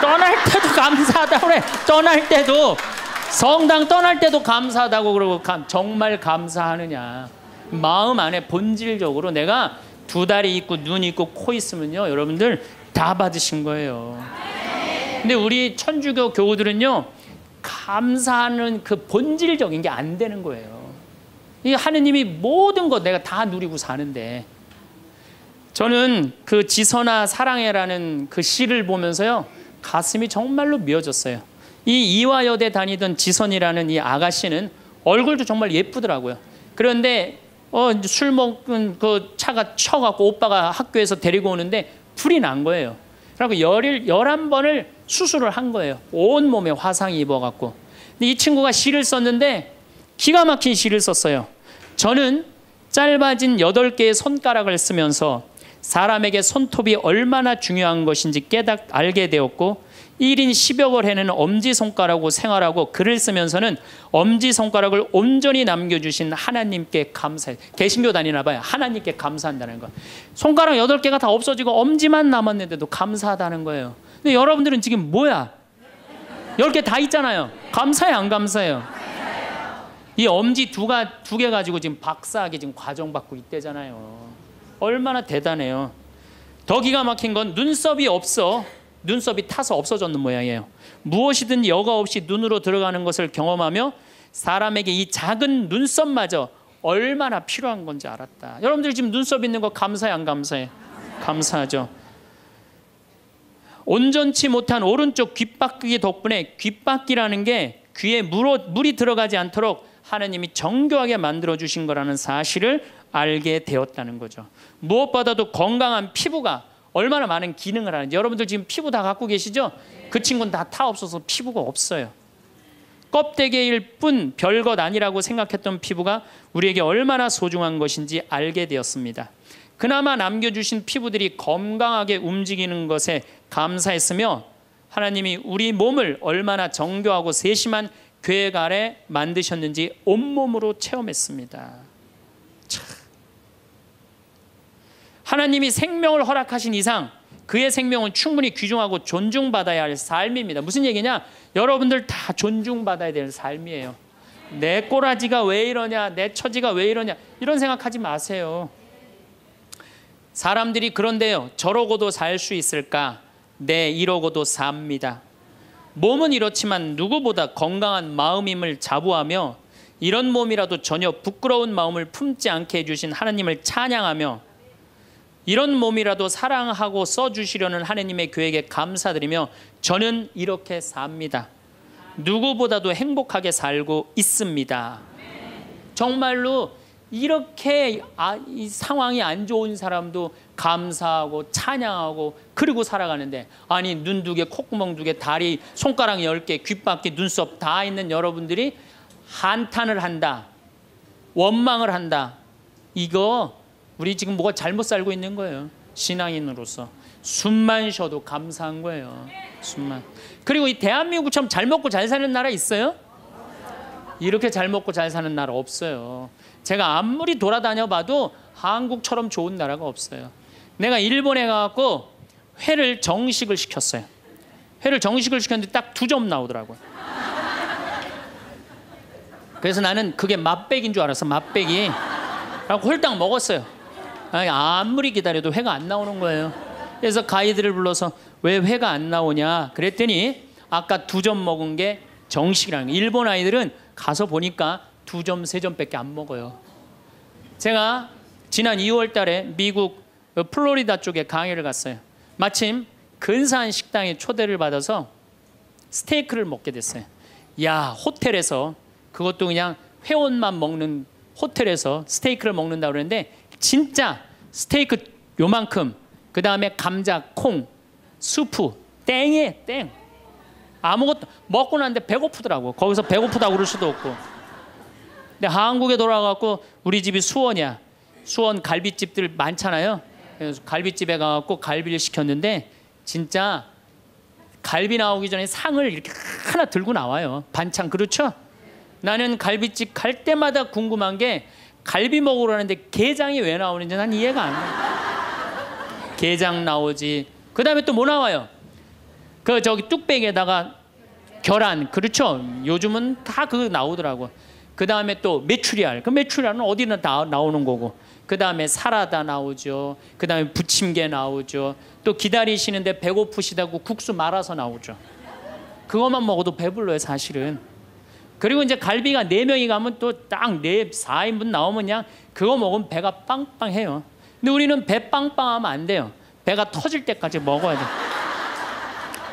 떠날 때도 감사하다고 그래. 떠날 때도 성당 떠날 때도 감사하다고 그러고 감, 정말 감사하느냐. 마음 안에 본질적으로 내가 두 다리 있고 눈 있고 코 있으면요. 여러분들 다 받으신 거예요. 근데 우리 천주교 교우들은요. 감사하는 그 본질적인 게 안 되는 거예요. 이 하느님이 모든 것 내가 다 누리고 사는데 저는 그 지선아 사랑해라는 그 시를 보면서요. 가슴이 정말로 미어졌어요. 이 이화여대 다니던 지선이라는 이 아가씨는 얼굴도 정말 예쁘더라고요. 그런데 어, 술 먹은 그 차가 쳐갖고 오빠가 학교에서 데리고 오는데 불이 난 거예요. 그리고 열일, 열한 번을 수술을 한 거예요. 온몸에 화상 입어갖고. 근데 이 친구가 시를 썼는데 기가 막힌 시를 썼어요. 저는 짧아진 여덟 개의 손가락을 쓰면서 사람에게 손톱이 얼마나 중요한 것인지 깨닫 알게 되었고 1인 10여 걸해는 엄지손가락으로 생활하고 글을 쓰면서는 엄지손가락을 온전히 남겨주신 하나님께 감사해 개신교 다니나 봐요. 하나님께 감사한다는 거. 손가락 8개가 다 없어지고 엄지만 남았는데도 감사하다는 거예요. 근데 여러분들은 지금 뭐야? 10개 다 있잖아요. 감사해안 감사해요? 이 엄지 두가 두 개 가지고 지금 박사학위 지금 과정 받고 있대잖아요. 얼마나 대단해요. 더 기가 막힌 건 눈썹이 없어. 눈썹이 타서 없어졌는 모양이에요. 무엇이든 여과 없이 눈으로 들어가는 것을 경험하며 사람에게 이 작은 눈썹마저 얼마나 필요한 건지 알았다. 여러분들 지금 눈썹 있는 거 감사해 안 감사해? 감사하죠. 온전치 못한 오른쪽 귓바퀴 덕분에 귓바퀴라는 게 귀에 물어, 물이 들어가지 않도록 하나님이 정교하게 만들어 주신 거라는 사실을 알게 되었다는 거죠. 무엇보다도 건강한 피부가 얼마나 많은 기능을 하는지 여러분들 지금 피부 다 갖고 계시죠? 그 친구는 다 타 없어서 피부가 없어요. 껍데기일 뿐 별것 아니라고 생각했던 피부가 우리에게 얼마나 소중한 것인지 알게 되었습니다. 그나마 남겨주신 피부들이 건강하게 움직이는 것에 감사했으며 하나님이 우리 몸을 얼마나 정교하고 세심한 계획 래 만드셨는지 온몸으로 체험했습니다. 하나님이 생명을 허락하신 이상 그의 생명은 충분히 귀중하고 존중받아야 할 삶입니다. 무슨 얘기냐? 여러분들 다 존중받아야 될 삶이에요. 내 꼬라지가 왜 이러냐? 내 처지가 왜 이러냐? 이런 생각하지 마세요. 사람들이 그런데요. 저러고도 살 수 있을까? 네, 이러고도 삽니다. 몸은 이렇지만 누구보다 건강한 마음임을 자부하며 이런 몸이라도 전혀 부끄러운 마음을 품지 않게 해주신 하나님을 찬양하며 이런 몸이라도 사랑하고 써주시려는 하느님의 교회에 감사드리며 저는 이렇게 삽니다. 누구보다도 행복하게 살고 있습니다. 정말로 이렇게 아, 상황이 안 좋은 사람도 감사하고 찬양하고 그리고 살아가는데 아니 눈두 개, 콧구멍 두 개, 다리, 손가락 열 개, 귓바퀴, 눈썹 다 있는 여러분들이 한탄을 한다. 원망을 한다. 이거 우리 지금 뭐가 잘못 살고 있는 거예요. 신앙인으로서 숨만 쉬어도 감사한 거예요. 숨만. 그리고 이 대한민국처럼 잘 먹고 잘 사는 나라 있어요? 이렇게 잘 먹고 잘 사는 나라 없어요. 제가 아무리 돌아다녀 봐도 한국처럼 좋은 나라가 없어요. 내가 일본에 가갖 회를 정식을 시켰어요. 회를 정식을 시켰는데 딱 두 점 나오더라고요. 그래서 나는 그게 맛백인 줄 알았어, 맛백이. 라고 홀딱 먹었어요. 아무리 기다려도 회가 안 나오는 거예요. 그래서 가이드를 불러서 왜 회가 안 나오냐 그랬더니 아까 두 점 먹은 게 정식이라는 거예요. 일본 아이들은 가서 보니까 두 점, 세 점밖에 안 먹어요. 제가 지난 2월 달에 미국 플로리다 쪽에 강의를 갔어요. 마침 근사한 식당에 초대를 받아서 스테이크를 먹게 됐어요. 야, 호텔에서 그것도 그냥 회원만 먹는 호텔에서 스테이크를 먹는다 그러는데 진짜 스테이크 요만큼 그 다음에 감자, 콩, 수프 땡에 이땡 아무것도 먹고 났는데 배고프더라고 거기서 배고프다 고 그럴 수도 없고 근데 한국에 돌아가고 우리 집이 수원이야 수원 갈비집들 많잖아요 그래서 갈비집에 가갖고 갈비를 시켰는데 진짜 갈비 나오기 전에 상을 이렇게 하나 들고 나와요 반찬 그렇죠? 나는 갈비집 갈 때마다 궁금한 게 갈비 먹으라는데 러 게장이 왜 나오는지 난 이해가 안 돼. 게장 나오지. 그다음에 또 뭐 나와요? 그 저기 뚝배기에다가 계란. 그렇죠. 요즘은 다그 나오더라고. 그다음에 또 메추리알. 그 메추리알은 어디나 다 나오는 거고. 그다음에 사라다 나오죠. 그다음에 부침개 나오죠. 또 기다리시는데 배고프시다고 국수 말아서 나오죠. 그것만 먹어도 배불러요, 사실은. 그리고 이제 갈비가 네 명이 가면 또 딱 네 사인분 나오면 그냥 그거 먹으면 배가 빵빵해요. 근데 우리는 배 빵빵하면 안 돼요. 배가 터질 때까지 먹어야 돼.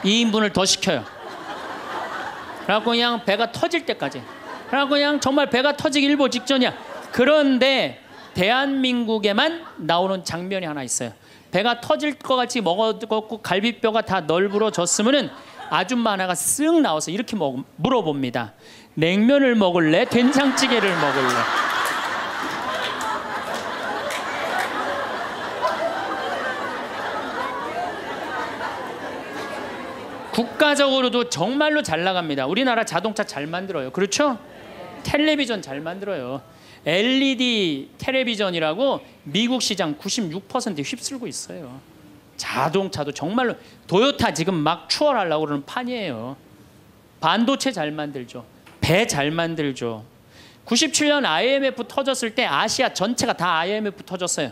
2인분을 더 시켜요. 그래갖고 그냥 배가 터질 때까지. 그래갖고 그냥 정말 배가 터지기 일보 직전이야. 그런데 대한민국에만 나오는 장면이 하나 있어요. 배가 터질 것 같이 먹었고 어 갈비뼈가 다 널브러졌으면은 아줌마 하나가 쓱 나와서 이렇게 물어봅니다. 냉면을 먹을래? 된장찌개를 먹을래? 국가적으로도 정말로 잘 나갑니다. 우리나라 자동차 잘 만들어요. 그렇죠? 텔레비전 잘 만들어요. LED 텔레비전이라고 미국 시장 96%에 휩쓸고 있어요. 자동차도 정말로 도요타 지금 막 추월하려고 그러는 판이에요. 반도체 잘 만들죠. 개잘 만들죠. 97년 IMF 터졌을 때 아시아 전체가 다 IMF 터졌어요.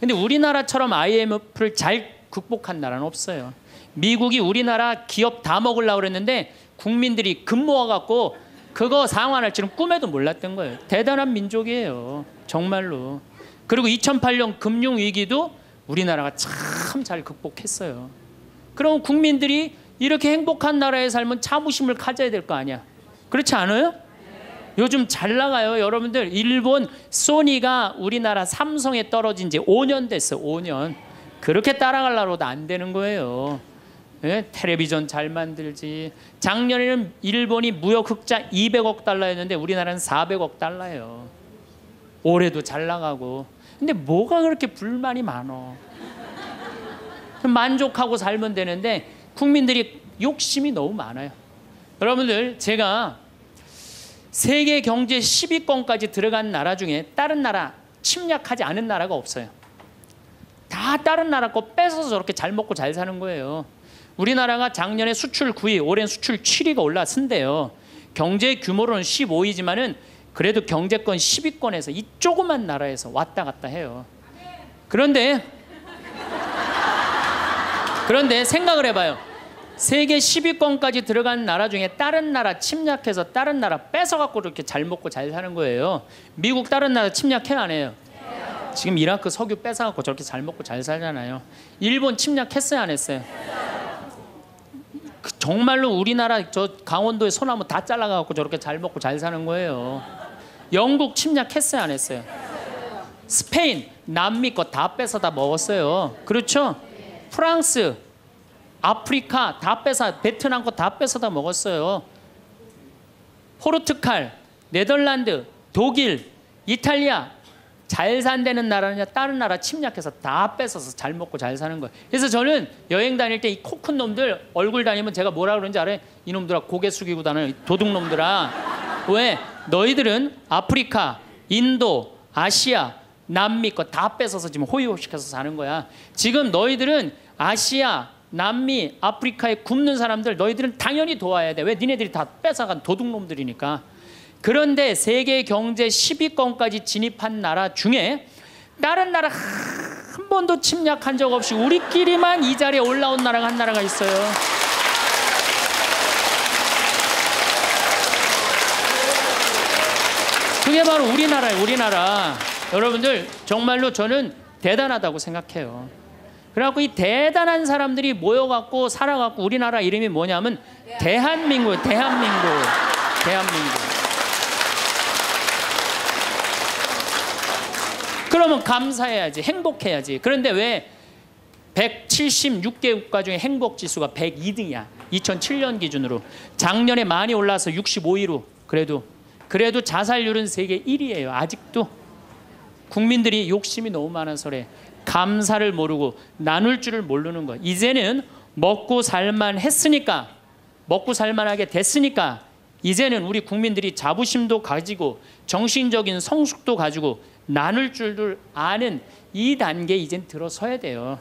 근데 우리나라처럼 IMF를 잘 극복한 나라는 없어요. 미국이 우리나라 기업 다 먹으려고 그랬는데 국민들이 금모아 갖고 그거 상환할 줄은 꿈에도 몰랐던 거예요. 대단한 민족이에요. 정말로. 그리고 2008년 금융 위기도 우리나라가 참 잘 극복했어요. 그럼 국민들이 이렇게 행복한 나라의 삶은 참부심을 가져야 될 거 아니야. 그렇지 않아요? 요즘 잘 나가요. 여러분들 일본 소니가 우리나라 삼성에 떨어진 지 5년 됐어. 5년. 그렇게 따라가려고도 안 되는 거예요. 예? 텔레비전 잘 만들지. 작년에는 일본이 무역 흑자 200억 달러였는데 우리나라는 400억 달러예요. 올해도 잘 나가고. 근데 뭐가 그렇게 불만이 많어? 만족하고 살면 되는데 국민들이 욕심이 너무 많아요. 여러분들 제가 세계 경제 10위권까지 들어간 나라 중에 다른 나라 침략하지 않은 나라가 없어요. 다 다른 나라 거 뺏어서 저렇게 잘 먹고 잘 사는 거예요. 우리나라가 작년에 수출 9위, 올해 수출 7위가 올랐은데요. 경제 규모로는 15위지만은 그래도 경제권 10위권에서 이 조그만 나라에서 왔다 갔다 해요. 그런데 그런데 생각을 해봐요. 세계 10위권까지 들어간 나라 중에 다른 나라 침략해서 다른 나라 뺏어갖고 이렇게 잘 먹고 잘 사는 거예요. 미국 다른 나라 침략해 안 해요? 지금 이라크 그 석유 뺏어갖고 저렇게 잘 먹고 잘 살잖아요. 일본 침략했어요 안 했어요? 그 정말로 우리나라 저강원도에 소나무 다잘라갖고 저렇게 잘 먹고 잘 사는 거예요. 영국 침략했어요 안 했어요? 스페인 남미 거 다 뺏어 다 먹었어요. 그렇죠? 프랑스 아프리카 다 뺏어 베트남 거 다 뺏어 다 먹었어요. 포르투갈, 네덜란드, 독일, 이탈리아 잘 산다는 나라냐 다른 나라 침략해서 다 뺏어서 잘 먹고 잘 사는 거예요. 그래서 저는 여행 다닐 때 이코큰 놈들 얼굴 다니면 제가 뭐라 그러는지 알아요? 이놈들아 고개 숙이고 다는 도둑놈들아. 왜? 너희들은 아프리카, 인도, 아시아, 남미 거 다 뺏어서 지금 호의호식해서 사는 거야. 지금 너희들은 아시아, 남미, 아프리카에 굶는 사람들 너희들은 당연히 도와야 돼. 왜 니네들이 다 뺏어간 도둑놈들이니까. 그런데 세계 경제 10위권까지 진입한 나라 중에 다른 나라 한 번도 침략한 적 없이 우리끼리만 이 자리에 올라온 나라가 한 나라가 있어요. 그게 바로 우리나라예요, 우리나라. 여러분들 정말로 저는 대단하다고 생각해요. 그래갖고 이 대단한 사람들이 모여갖고 살아갖고 우리나라 이름이 뭐냐면 대한민국, 대한민국, 대한민국. 그러면 감사해야지, 행복해야지. 그런데 왜 176개 국가 중에 행복 지수가 102등이야. 2007년 기준으로. 작년에 많이 올라서 65위로. 그래도 그래도 자살률은 세계 1위예요. 아직도 국민들이 욕심이 너무 많아서 그래. 감사를 모르고 나눌 줄을 모르는 거 것. 이제는 먹고 살만 했으니까 먹고 살만하게 됐으니까 이제는 우리 국민들이 자부심도 가지고 정신적인 성숙도 가지고 나눌 줄도 아는 이 단계에 이젠 들어서야 돼요.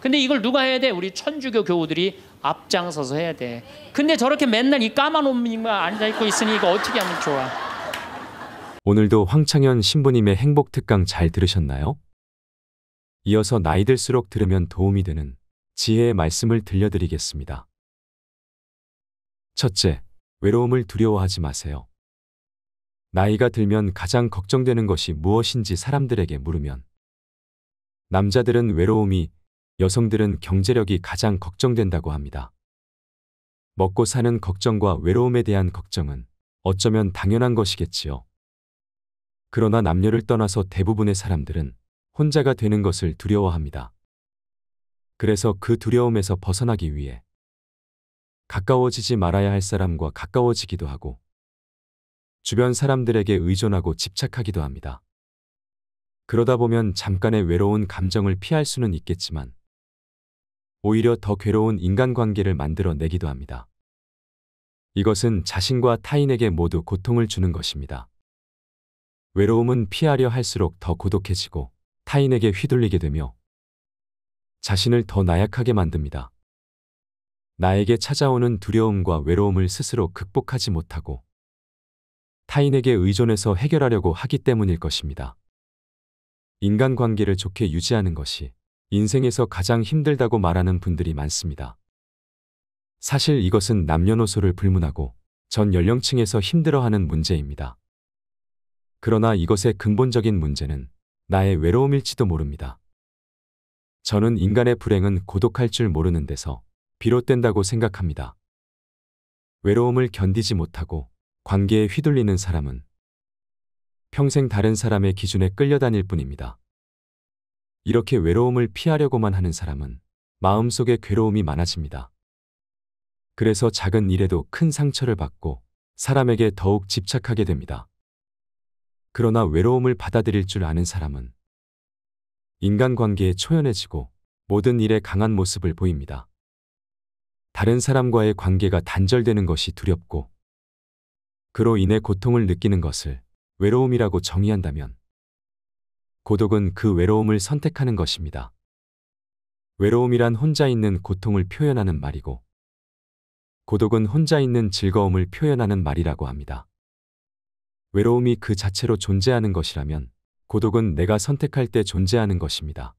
근데 이걸 누가 해야 돼? 우리 천주교 교우들이 앞장서서 해야 돼. 근데 저렇게 맨날 이 까만 옷만 앉아 입고 있으니 이거 어떻게 하면 좋아? 오늘도 황창현 신부님의 행복 특강 잘 들으셨나요? 이어서 나이 들수록 들으면 도움이 되는 지혜의 말씀을 들려드리겠습니다. 첫째, 외로움을 두려워하지 마세요. 나이가 들면 가장 걱정되는 것이 무엇인지 사람들에게 물으면 남자들은 외로움이, 여성들은 경제력이 가장 걱정된다고 합니다. 먹고 사는 걱정과 외로움에 대한 걱정은 어쩌면 당연한 것이겠지요. 그러나 남녀를 떠나서 대부분의 사람들은 혼자가 되는 것을 두려워합니다. 그래서 그 두려움에서 벗어나기 위해 가까워지지 말아야 할 사람과 가까워지기도 하고 주변 사람들에게 의존하고 집착하기도 합니다. 그러다 보면 잠깐의 외로운 감정을 피할 수는 있겠지만 오히려 더 괴로운 인간관계를 만들어내기도 합니다. 이것은 자신과 타인에게 모두 고통을 주는 것입니다. 외로움은 피하려 할수록 더 고독해지고 타인에게 휘둘리게 되며 자신을 더 나약하게 만듭니다. 나에게 찾아오는 두려움과 외로움을 스스로 극복하지 못하고 타인에게 의존해서 해결하려고 하기 때문일 것입니다. 인간관계를 좋게 유지하는 것이 인생에서 가장 힘들다고 말하는 분들이 많습니다. 사실 이것은 남녀노소를 불문하고 전 연령층에서 힘들어하는 문제입니다. 그러나 이것의 근본적인 문제는 나의 외로움일지도 모릅니다. 저는 인간의 불행은 고독할 줄 모르는 데서 비롯된다고 생각합니다. 외로움을 견디지 못하고 관계에 휘둘리는 사람은 평생 다른 사람의 기준에 끌려다닐 뿐입니다. 이렇게 외로움을 피하려고만 하는 사람은 마음속에 괴로움이 많아집니다. 그래서 작은 일에도 큰 상처를 받고 사람에게 더욱 집착하게 됩니다. 그러나 외로움을 받아들일 줄 아는 사람은 인간관계에 초연해지고 모든 일에 강한 모습을 보입니다. 다른 사람과의 관계가 단절되는 것이 두렵고 그로 인해 고통을 느끼는 것을 외로움이라고 정의한다면 고독은 그 외로움을 선택하는 것입니다. 외로움이란 혼자 있는 고통을 표현하는 말이고 고독은 혼자 있는 즐거움을 표현하는 말이라고 합니다. 외로움이 그 자체로 존재하는 것이라면 고독은 내가 선택할 때 존재하는 것입니다.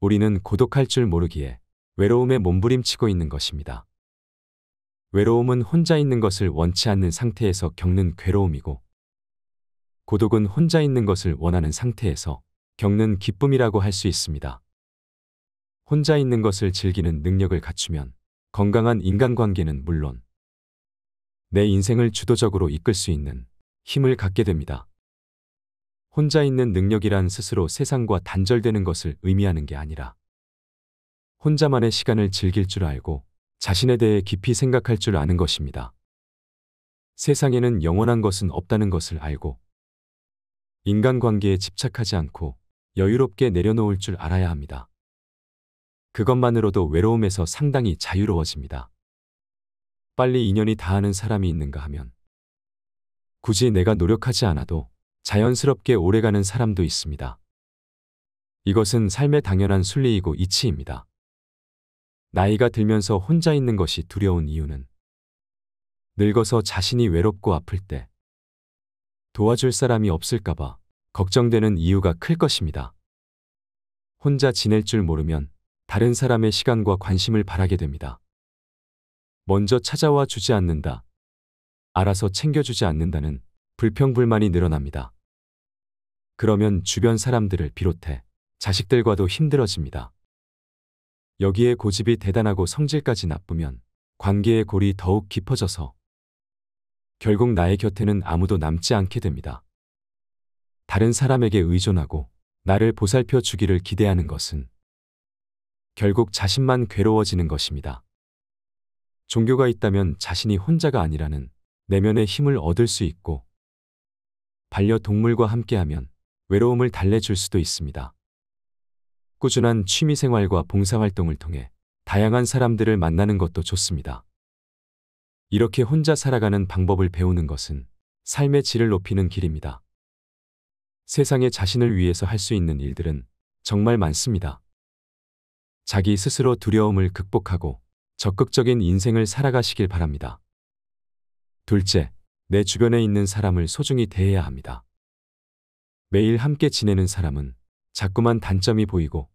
우리는 고독할 줄 모르기에 외로움에 몸부림치고 있는 것입니다. 외로움은 혼자 있는 것을 원치 않는 상태에서 겪는 괴로움이고 고독은 혼자 있는 것을 원하는 상태에서 겪는 기쁨이라고 할 수 있습니다. 혼자 있는 것을 즐기는 능력을 갖추면 건강한 인간관계는 물론 내 인생을 주도적으로 이끌 수 있는 힘을 갖게 됩니다. 혼자 있는 능력이란 스스로 세상과 단절되는 것을 의미하는 게 아니라 혼자만의 시간을 즐길 줄 알고 자신에 대해 깊이 생각할 줄 아는 것입니다. 세상에는 영원한 것은 없다는 것을 알고 인간관계에 집착하지 않고 여유롭게 내려놓을 줄 알아야 합니다. 그것만으로도 외로움에서 상당히 자유로워집니다. 빨리 인연이 다하는 사람이 있는가 하면 굳이 내가 노력하지 않아도 자연스럽게 오래가는 사람도 있습니다. 이것은 삶의 당연한 순리이고 이치입니다. 나이가 들면서 혼자 있는 것이 두려운 이유는 늙어서 자신이 외롭고 아플 때 도와줄 사람이 없을까봐 걱정되는 이유가 클 것입니다. 혼자 지낼 줄 모르면 다른 사람의 시간과 관심을 바라게 됩니다. 먼저 찾아와 주지 않는다. 알아서 챙겨주지 않는다는 불평불만이 늘어납니다. 그러면 주변 사람들을 비롯해 자식들과도 힘들어집니다. 여기에 고집이 대단하고 성질까지 나쁘면 관계의 골이 더욱 깊어져서 결국 나의 곁에는 아무도 남지 않게 됩니다. 다른 사람에게 의존하고 나를 보살펴 주기를 기대하는 것은 결국 자신만 괴로워지는 것입니다. 종교가 있다면 자신이 혼자가 아니라는 내면의 힘을 얻을 수 있고 반려동물과 함께하면 외로움을 달래줄 수도 있습니다. 꾸준한 취미생활과 봉사활동을 통해 다양한 사람들을 만나는 것도 좋습니다. 이렇게 혼자 살아가는 방법을 배우는 것은 삶의 질을 높이는 길입니다. 세상에 자신을 위해서 할 수 있는 일들은 정말 많습니다. 자기 스스로 두려움을 극복하고 적극적인 인생을 살아가시길 바랍니다. 둘째, 내 주변에 있는 사람을 소중히 대해야 합니다. 매일 함께 지내는 사람은 자꾸만 단점이 보이고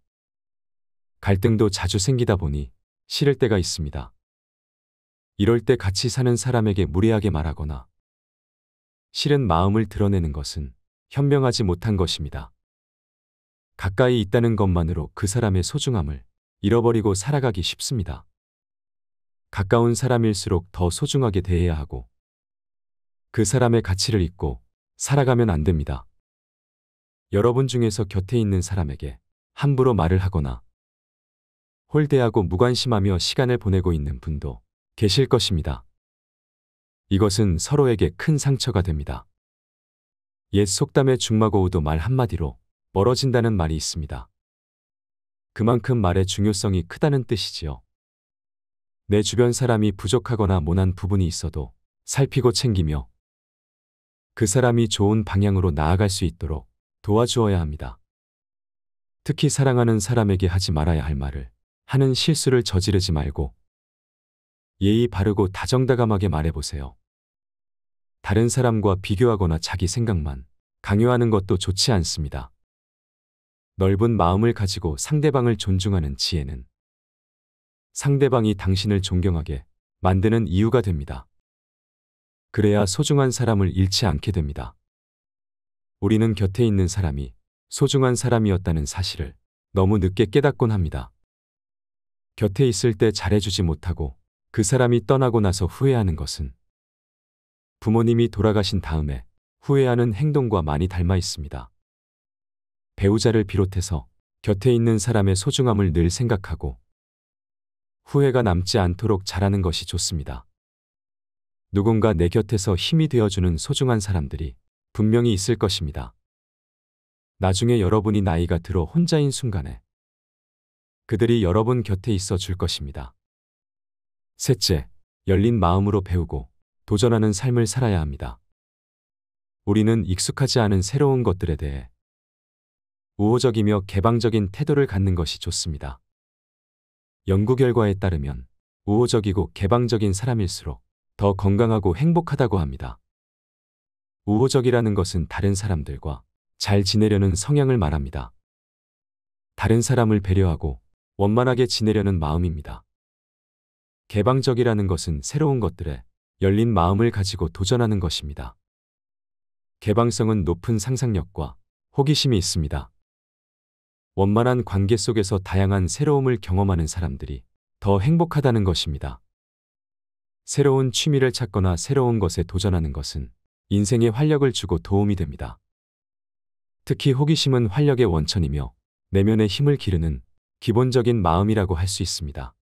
갈등도 자주 생기다 보니 싫을 때가 있습니다. 이럴 때 같이 사는 사람에게 무례하게 말하거나 싫은 마음을 드러내는 것은 현명하지 못한 것입니다. 가까이 있다는 것만으로 그 사람의 소중함을 잃어버리고 살아가기 쉽습니다. 가까운 사람일수록 더 소중하게 대해야 하고 그 사람의 가치를 잊고 살아가면 안 됩니다. 여러분 중에서 곁에 있는 사람에게 함부로 말을 하거나 홀대하고 무관심하며 시간을 보내고 있는 분도 계실 것입니다. 이것은 서로에게 큰 상처가 됩니다. 옛 속담의 중마고우도 말 한마디로 멀어진다는 말이 있습니다. 그만큼 말의 중요성이 크다는 뜻이지요. 내 주변 사람이 부족하거나 모난 부분이 있어도 살피고 챙기며 그 사람이 좋은 방향으로 나아갈 수 있도록 도와주어야 합니다. 특히 사랑하는 사람에게 하지 말아야 할 말을 하는 실수를 저지르지 말고 예의 바르고 다정다감하게 말해보세요. 다른 사람과 비교하거나 자기 생각만 강요하는 것도 좋지 않습니다. 넓은 마음을 가지고 상대방을 존중하는 지혜는 상대방이 당신을 존경하게 만드는 이유가 됩니다. 그래야 소중한 사람을 잃지 않게 됩니다. 우리는 곁에 있는 사람이 소중한 사람이었다는 사실을 너무 늦게 깨닫곤 합니다. 곁에 있을 때 잘해주지 못하고 그 사람이 떠나고 나서 후회하는 것은 부모님이 돌아가신 다음에 후회하는 행동과 많이 닮아 있습니다. 배우자를 비롯해서 곁에 있는 사람의 소중함을 늘 생각하고 후회가 남지 않도록 잘하는 것이 좋습니다. 누군가 내 곁에서 힘이 되어주는 소중한 사람들이 분명히 있을 것입니다. 나중에 여러분이 나이가 들어 혼자인 순간에 그들이 여러분 곁에 있어 줄 것입니다. 셋째, 열린 마음으로 배우고 도전하는 삶을 살아야 합니다. 우리는 익숙하지 않은 새로운 것들에 대해 우호적이며 개방적인 태도를 갖는 것이 좋습니다. 연구 결과에 따르면 우호적이고 개방적인 사람일수록 더 건강하고 행복하다고 합니다. 우호적이라는 것은 다른 사람들과 잘 지내려는 성향을 말합니다. 다른 사람을 배려하고 원만하게 지내려는 마음입니다. 개방적이라는 것은 새로운 것들에 열린 마음을 가지고 도전하는 것입니다. 개방성은 높은 상상력과 호기심이 있습니다. 원만한 관계 속에서 다양한 새로움을 경험하는 사람들이 더 행복하다는 것입니다. 새로운 취미를 찾거나 새로운 것에 도전하는 것은 인생에 활력을 주고 도움이 됩니다. 특히 호기심은 활력의 원천이며 내면의 힘을 기르는 기본적인 마음이라고 할 수 있습니다.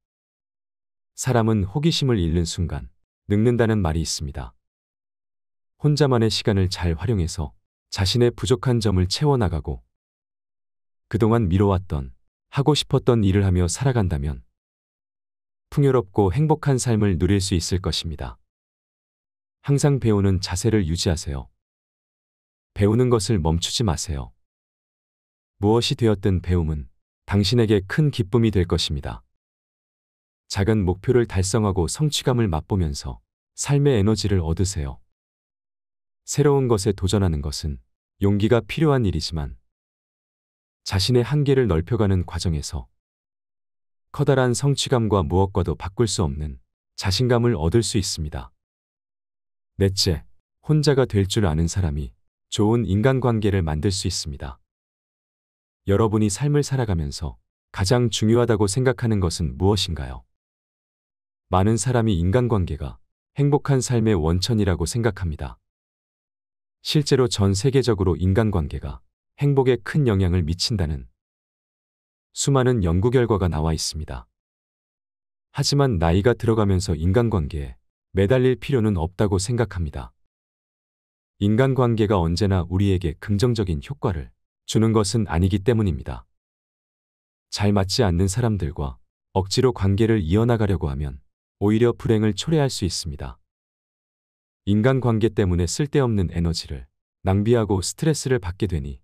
사람은 호기심을 잃는 순간 늙는다는 말이 있습니다. 혼자만의 시간을 잘 활용해서 자신의 부족한 점을 채워나가고 그동안 미뤄왔던 하고 싶었던 일을 하며 살아간다면 풍요롭고 행복한 삶을 누릴 수 있을 것입니다. 항상 배우는 자세를 유지하세요. 배우는 것을 멈추지 마세요. 무엇이 되었든 배움은 당신에게 큰 기쁨이 될 것입니다. 작은 목표를 달성하고 성취감을 맛보면서 삶의 에너지를 얻으세요. 새로운 것에 도전하는 것은 용기가 필요한 일이지만 자신의 한계를 넓혀가는 과정에서 커다란 성취감과 무엇과도 바꿀 수 없는 자신감을 얻을 수 있습니다. 넷째, 혼자가 될 줄 아는 사람이 좋은 인간관계를 만들 수 있습니다. 여러분이 삶을 살아가면서 가장 중요하다고 생각하는 것은 무엇인가요? 많은 사람이 인간관계가 행복한 삶의 원천이라고 생각합니다. 실제로 전 세계적으로 인간관계가 행복에 큰 영향을 미친다는 수많은 연구 결과가 나와 있습니다. 하지만 나이가 들어가면서 인간관계에 매달릴 필요는 없다고 생각합니다. 인간관계가 언제나 우리에게 긍정적인 효과를 주는 것은 아니기 때문입니다. 잘 맞지 않는 사람들과 억지로 관계를 이어나가려고 하면 오히려 불행을 초래할 수 있습니다. 인간관계 때문에 쓸데없는 에너지를 낭비하고 스트레스를 받게 되니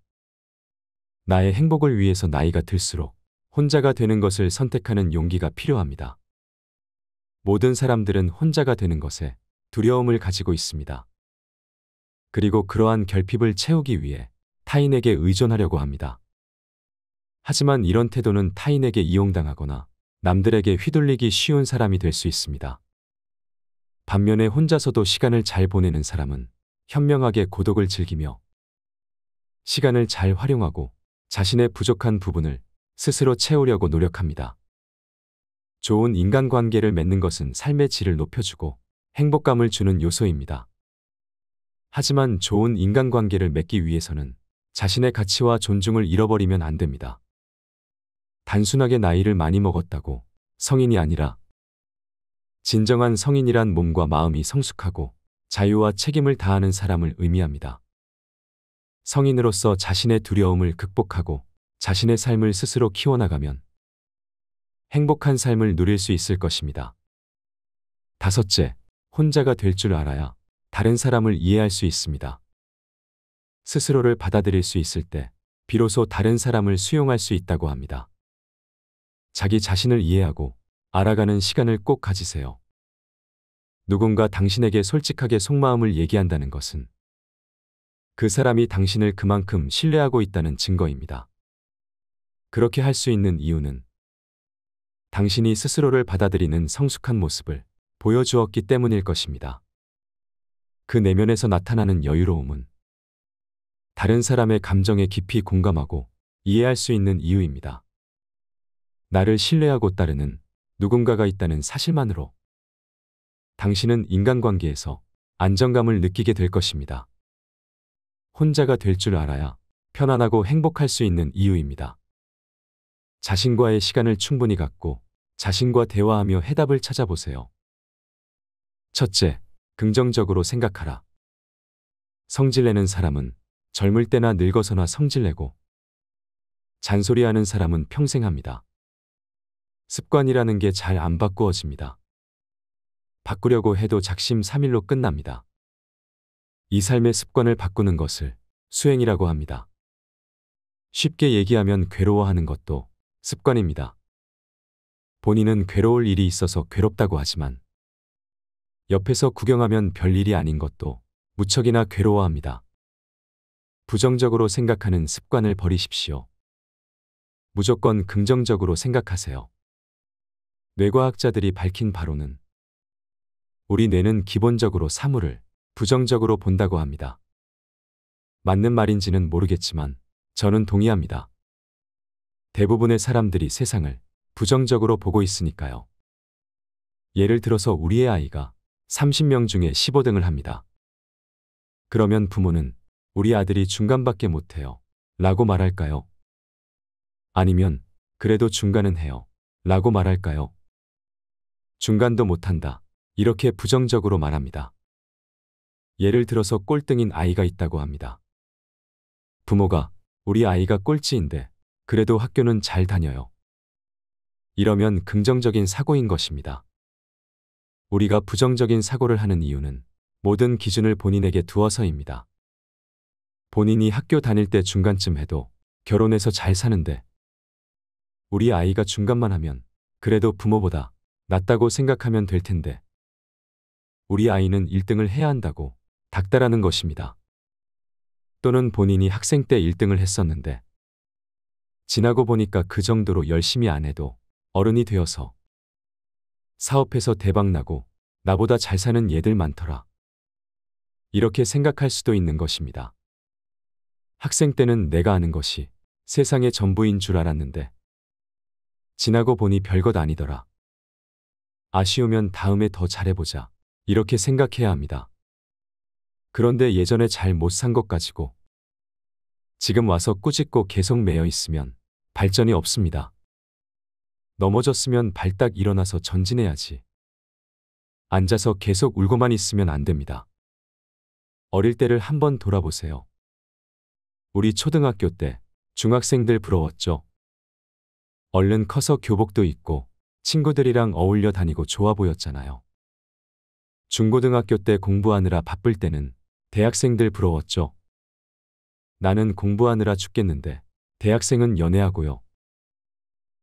나의 행복을 위해서 나이가 들수록 혼자가 되는 것을 선택하는 용기가 필요합니다. 모든 사람들은 혼자가 되는 것에 두려움을 가지고 있습니다. 그리고 그러한 결핍을 채우기 위해 타인에게 의존하려고 합니다. 하지만 이런 태도는 타인에게 이용당하거나 남들에게 휘둘리기 쉬운 사람이 될 수 있습니다. 반면에 혼자서도 시간을 잘 보내는 사람은 현명하게 고독을 즐기며 시간을 잘 활용하고 자신의 부족한 부분을 스스로 채우려고 노력합니다. 좋은 인간관계를 맺는 것은 삶의 질을 높여주고 행복감을 주는 요소입니다. 하지만 좋은 인간관계를 맺기 위해서는 자신의 가치와 존중을 잃어버리면 안 됩니다. 단순하게 나이를 많이 먹었다고 성인이 아니라 진정한 성인이란 몸과 마음이 성숙하고 자유와 책임을 다하는 사람을 의미합니다. 성인으로서 자신의 두려움을 극복하고 자신의 삶을 스스로 키워나가면 행복한 삶을 누릴 수 있을 것입니다. 다섯째, 혼자가 될 줄 알아야 다른 사람을 이해할 수 있습니다. 스스로를 받아들일 수 있을 때 비로소 다른 사람을 수용할 수 있다고 합니다. 자기 자신을 이해하고 알아가는 시간을 꼭 가지세요. 누군가 당신에게 솔직하게 속마음을 얘기한다는 것은 그 사람이 당신을 그만큼 신뢰하고 있다는 증거입니다. 그렇게 할 수 있는 이유는 당신이 스스로를 받아들이는 성숙한 모습을 보여주었기 때문일 것입니다. 그 내면에서 나타나는 여유로움은 다른 사람의 감정에 깊이 공감하고 이해할 수 있는 이유입니다. 나를 신뢰하고 따르는 누군가가 있다는 사실만으로 당신은 인간관계에서 안정감을 느끼게 될 것입니다. 혼자가 될 줄 알아야 편안하고 행복할 수 있는 이유입니다. 자신과의 시간을 충분히 갖고 자신과 대화하며 해답을 찾아보세요. 첫째, 긍정적으로 생각하라. 성질내는 사람은 젊을 때나 늙어서나 성질내고 잔소리하는 사람은 평생 합니다. 습관이라는 게 잘 안 바꾸어집니다. 바꾸려고 해도 작심 3일로 끝납니다. 이 삶의 습관을 바꾸는 것을 수행이라고 합니다. 쉽게 얘기하면 괴로워하는 것도 습관입니다. 본인은 괴로울 일이 있어서 괴롭다고 하지만 옆에서 구경하면 별일이 아닌 것도 무척이나 괴로워합니다. 부정적으로 생각하는 습관을 버리십시오. 무조건 긍정적으로 생각하세요. 뇌과학자들이 밝힌 바로는 우리 뇌는 기본적으로 사물을 부정적으로 본다고 합니다. 맞는 말인지는 모르겠지만 저는 동의합니다. 대부분의 사람들이 세상을 부정적으로 보고 있으니까요. 예를 들어서 우리의 아이가 30명 중에 15등을 합니다. 그러면 부모는 우리 아들이 중간밖에 못해요. 라고 말할까요? 아니면 그래도 중간은 해요. 라고 말할까요? 중간도 못한다. 이렇게 부정적으로 말합니다. 예를 들어서 꼴등인 아이가 있다고 합니다. 부모가 우리 아이가 꼴찌인데 그래도 학교는 잘 다녀요. 이러면 긍정적인 사고인 것입니다. 우리가 부정적인 사고를 하는 이유는 모든 기준을 본인에게 두어서입니다. 본인이 학교 다닐 때 중간쯤 해도 결혼해서 잘 사는데 우리 아이가 중간만 하면 그래도 부모보다 낫다고 생각하면 될 텐데 우리 아이는 1등을 해야 한다고 닥달하는 것입니다. 또는 본인이 학생 때 1등을 했었는데 지나고 보니까 그 정도로 열심히 안 해도 어른이 되어서 사업해서 대박나고 나보다 잘 사는 얘들 많더라. 이렇게 생각할 수도 있는 것입니다. 학생 때는 내가 아는 것이 세상의 전부인 줄 알았는데 지나고 보니 별것 아니더라. 아쉬우면 다음에 더 잘해보자. 이렇게 생각해야 합니다. 그런데 예전에 잘 못 산 것 가지고 지금 와서 꾸짖고 계속 매여 있으면 발전이 없습니다. 넘어졌으면 발딱 일어나서 전진해야지. 앉아서 계속 울고만 있으면 안 됩니다. 어릴 때를 한번 돌아보세요. 우리 초등학교 때 중학생들 부러웠죠. 얼른 커서 교복도 입고 친구들이랑 어울려 다니고 좋아 보였잖아요. 중고등학교 때 공부하느라 바쁠 때는 대학생들 부러웠죠. 나는 공부하느라 죽겠는데 대학생은 연애하고요.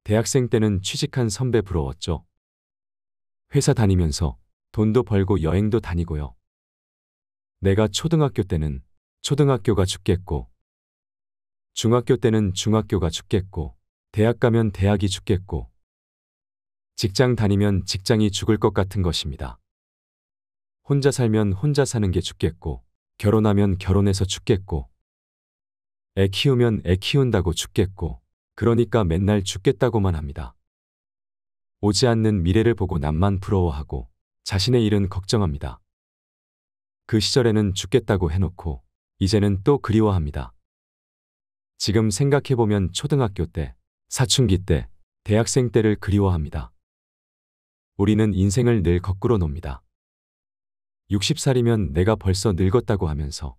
대학생 때는 취직한 선배 부러웠죠. 회사 다니면서 돈도 벌고 여행도 다니고요. 내가 초등학교 때는 초등학교가 죽겠고, 중학교 때는 중학교가 죽겠고, 대학 가면 대학이 죽겠고, 직장 다니면 직장이 죽을 것 같은 것입니다. 혼자 살면 혼자 사는 게 죽겠고, 결혼하면 결혼해서 죽겠고, 애 키우면 애 키운다고 죽겠고 그러니까 맨날 죽겠다고만 합니다. 오지 않는 미래를 보고 남만 부러워하고 자신의 일은 걱정합니다. 그 시절에는 죽겠다고 해놓고 이제는 또 그리워합니다. 지금 생각해보면 초등학교 때, 사춘기 때, 대학생 때를 그리워합니다. 우리는 인생을 늘 거꾸로 놉니다. 60살이면 내가 벌써 늙었다고 하면서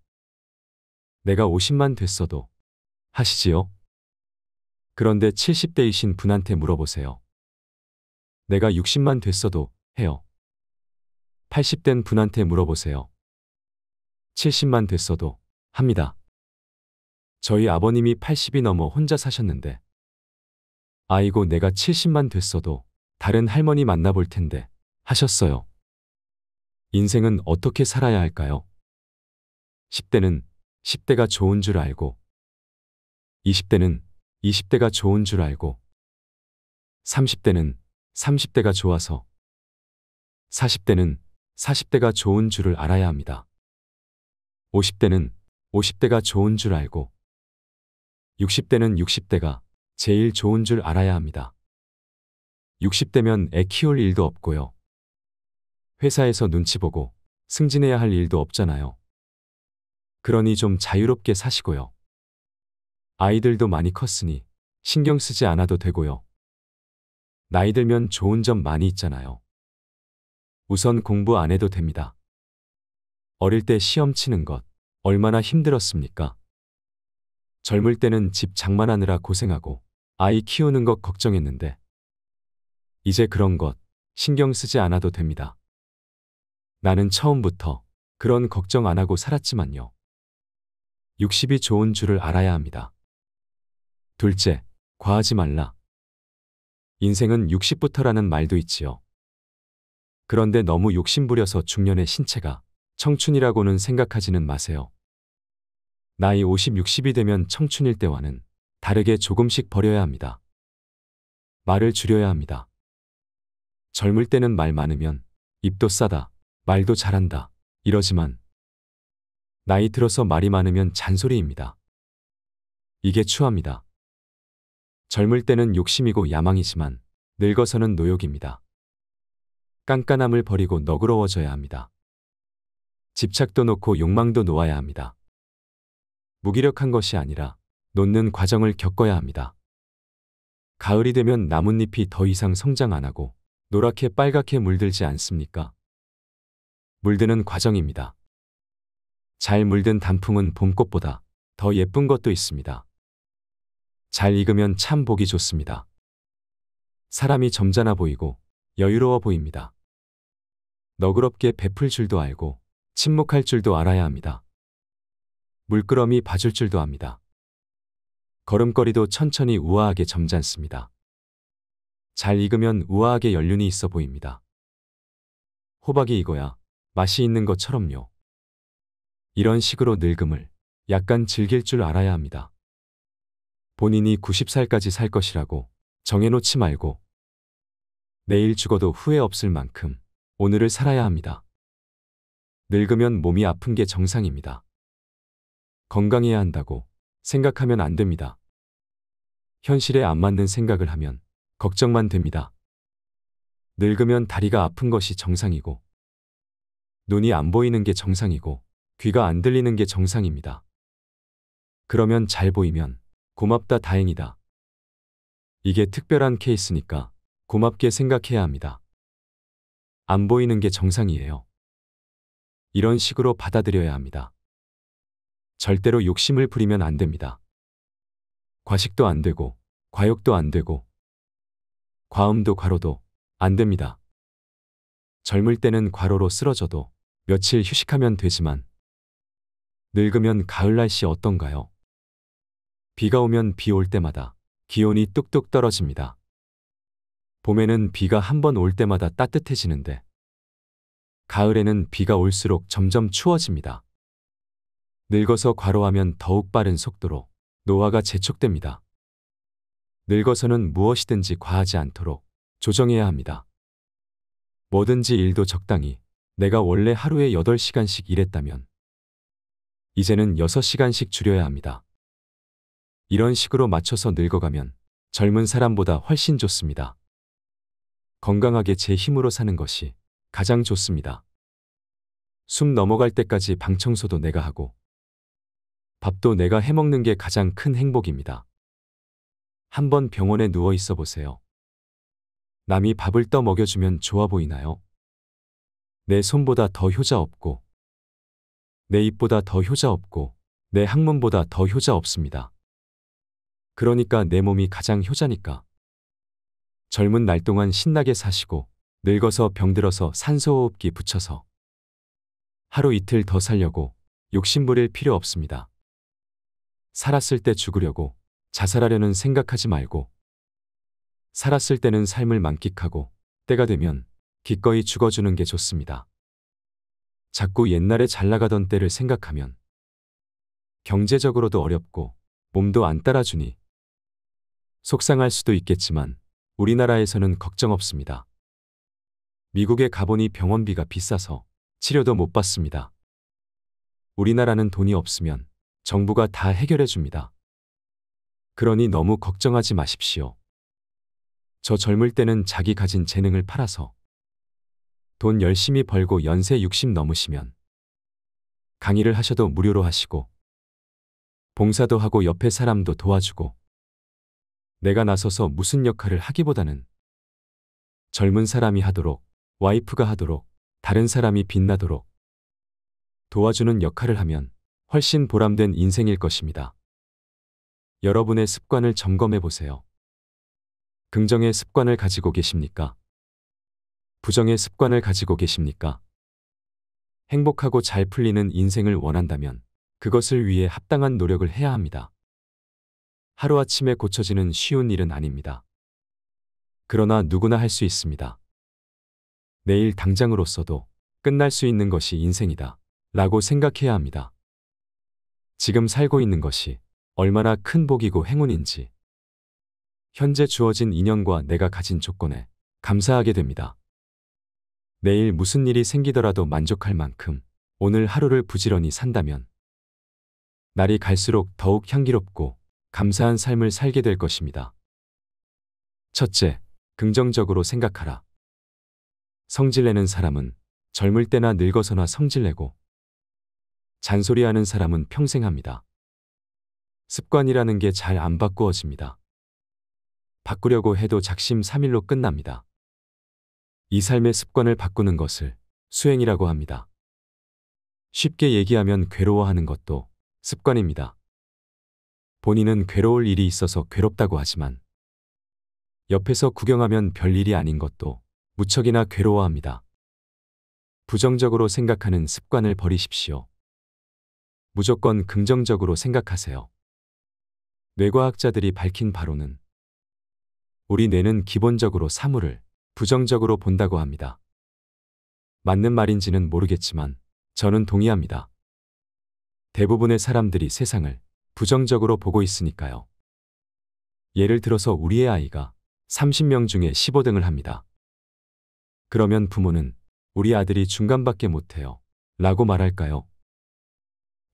내가 50만 됐어도 하시지요? 그런데 70대이신 분한테 물어보세요. 내가 60만 됐어도 해요. 80된 분한테 물어보세요. 70만 됐어도 합니다. 저희 아버님이 80이 넘어 혼자 사셨는데 아이고 내가 70만 됐어도 다른 할머니 만나볼 텐데 하셨어요. 인생은 어떻게 살아야 할까요? 10대는 10대가 좋은 줄 알고 20대는 20대가 좋은 줄 알고 30대는 30대가 좋아서 40대는 40대가 좋은 줄을 알아야 합니다. 50대는 50대가 좋은 줄 알고 60대는 60대가 제일 좋은 줄 알아야 합니다. 60대면 애 키울 일도 없고요. 회사에서 눈치 보고 승진해야 할 일도 없잖아요. 그러니 좀 자유롭게 사시고요. 아이들도 많이 컸으니 신경 쓰지 않아도 되고요. 나이 들면 좋은 점 많이 있잖아요. 우선 공부 안 해도 됩니다. 어릴 때 시험 치는 것 얼마나 힘들었습니까? 젊을 때는 집 장만하느라 고생하고 아이 키우는 것 걱정했는데 이제 그런 것 신경 쓰지 않아도 됩니다. 나는 처음부터 그런 걱정 안 하고 살았지만요. 60이 좋은 줄을 알아야 합니다. 둘째, 과하지 말라. 인생은 60부터라는 말도 있지요. 그런데 너무 욕심부려서 중년의 신체가 청춘이라고는 생각하지는 마세요. 나이 50, 60이 되면 청춘일 때와는 다르게 조금씩 버려야 합니다. 말을 줄여야 합니다. 젊을 때는 말 많으면 입도 싸다, 말도 잘한다, 이러지만 나이 들어서 말이 많으면 잔소리입니다. 이게 추합니다. 젊을 때는 욕심이고 야망이지만 늙어서는 노욕입니다. 깐깐함을 버리고 너그러워져야 합니다. 집착도 놓고 욕망도 놓아야 합니다. 무기력한 것이 아니라 놓는 과정을 겪어야 합니다. 가을이 되면 나뭇잎이 더 이상 성장 안 하고 노랗게 빨갛게 물들지 않습니까? 물드는 과정입니다. 잘 물든 단풍은 봄꽃보다 더 예쁜 것도 있습니다. 잘 익으면 참 보기 좋습니다. 사람이 점잖아 보이고 여유로워 보입니다. 너그럽게 베풀 줄도 알고 침묵할 줄도 알아야 합니다. 물끄러미 봐줄 줄도 압니다. 걸음걸이도 천천히 우아하게 점잖습니다. 잘 익으면 우아하게 연륜이 있어 보입니다. 호박이 익어야 맛이 있는 것처럼요. 이런 식으로 늙음을 약간 즐길 줄 알아야 합니다. 본인이 90살까지 살 것이라고 정해놓지 말고 내일 죽어도 후회 없을 만큼 오늘을 살아야 합니다. 늙으면 몸이 아픈 게 정상입니다. 건강해야 한다고 생각하면 안 됩니다. 현실에 안 맞는 생각을 하면 걱정만 됩니다. 늙으면 다리가 아픈 것이 정상이고 눈이 안 보이는 게 정상이고 귀가 안 들리는 게 정상입니다. 그러면 잘 보이면 고맙다 다행이다. 이게 특별한 케이스니까 고맙게 생각해야 합니다. 안 보이는 게 정상이에요. 이런 식으로 받아들여야 합니다. 절대로 욕심을 부리면 안 됩니다. 과식도 안 되고, 과욕도 안 되고, 과음도 과로도 안 됩니다. 젊을 때는 과로로 쓰러져도 며칠 휴식하면 되지만, 늙으면 가을 날씨 어떤가요? 비가 오면 비 올 때마다 기온이 뚝뚝 떨어집니다. 봄에는 비가 한번 올 때마다 따뜻해지는데 가을에는 비가 올수록 점점 추워집니다. 늙어서 과로하면 더욱 빠른 속도로 노화가 재촉됩니다. 늙어서는 무엇이든지 과하지 않도록 조정해야 합니다. 뭐든지 일도 적당히 내가 원래 하루에 8시간씩 일했다면 이제는 6시간씩 줄여야 합니다. 이런 식으로 맞춰서 늙어가면 젊은 사람보다 훨씬 좋습니다. 건강하게 제 힘으로 사는 것이 가장 좋습니다. 숨 넘어갈 때까지 방 청소도 내가 하고 밥도 내가 해먹는 게 가장 큰 행복입니다. 한번 병원에 누워 있어 보세요. 남이 밥을 떠 먹여주면 좋아 보이나요? 내 손보다 더 효자 없고, 내 입보다 더 효자 없고, 내항문보다더 효자 없습니다. 그러니까 내 몸이 가장 효자니까. 젊은 날 동안 신나게 사시고 늙어서 병들어서 산소호흡기 붙여서 하루 이틀 더 살려고 욕심 부릴 필요 없습니다. 살았을 때 죽으려고 자살하려는 생각하지 말고 살았을 때는 삶을 만끽하고 때가 되면 기꺼이 죽어주는 게 좋습니다. 자꾸 옛날에 잘 나가던 때를 생각하면 경제적으로도 어렵고 몸도 안 따라주니 속상할 수도 있겠지만 우리나라에서는 걱정 없습니다. 미국에 가보니 병원비가 비싸서 치료도 못 받습니다. 우리나라는 돈이 없으면 정부가 다 해결해 줍니다. 그러니 너무 걱정하지 마십시오. 저 젊을 때는 자기 가진 재능을 팔아서 돈 열심히 벌고 연세 60 넘으시면 강의를 하셔도 무료로 하시고 봉사도 하고 옆에 사람도 도와주고 내가 나서서 무슨 역할을 하기보다는 젊은 사람이 하도록, 와이프가 하도록, 다른 사람이 빛나도록 도와주는 역할을 하면 훨씬 보람된 인생일 것입니다. 여러분의 습관을 점검해 보세요. 긍정의 습관을 가지고 계십니까? 부정의 습관을 가지고 계십니까? 행복하고 잘 풀리는 인생을 원한다면 그것을 위해 합당한 노력을 해야 합니다. 하루아침에 고쳐지는 쉬운 일은 아닙니다. 그러나 누구나 할 수 있습니다. 내일 당장으로서도 끝날 수 있는 것이 인생이다. 라고 생각해야 합니다. 지금 살고 있는 것이 얼마나 큰 복이고 행운인지, 현재 주어진 인연과 내가 가진 조건에 감사하게 됩니다. 내일 무슨 일이 생기더라도 만족할 만큼 오늘 하루를 부지런히 산다면, 날이 갈수록 더욱 향기롭고 감사한 삶을 살게 될 것입니다. 첫째, 긍정적으로 생각하라. 성질내는 사람은 젊을 때나 늙어서나 성질내고 잔소리하는 사람은 평생 합니다. 습관이라는 게 잘 안 바꾸어집니다. 바꾸려고 해도 작심삼일로 끝납니다. 이 삶의 습관을 바꾸는 것을 수행이라고 합니다. 쉽게 얘기하면 괴로워하는 것도 습관입니다. 본인은 괴로울 일이 있어서 괴롭다고 하지만 옆에서 구경하면 별일이 아닌 것도 무척이나 괴로워합니다. 부정적으로 생각하는 습관을 버리십시오. 무조건 긍정적으로 생각하세요. 뇌과학자들이 밝힌 바로는 우리 뇌는 기본적으로 사물을 부정적으로 본다고 합니다. 맞는 말인지는 모르겠지만 저는 동의합니다. 대부분의 사람들이 세상을 부정적으로 보고 있으니까요. 예를 들어서 우리의 아이가 30명 중에 15등을 합니다. 그러면 부모는 우리 아들이 중간밖에 못해요. 라고 말할까요?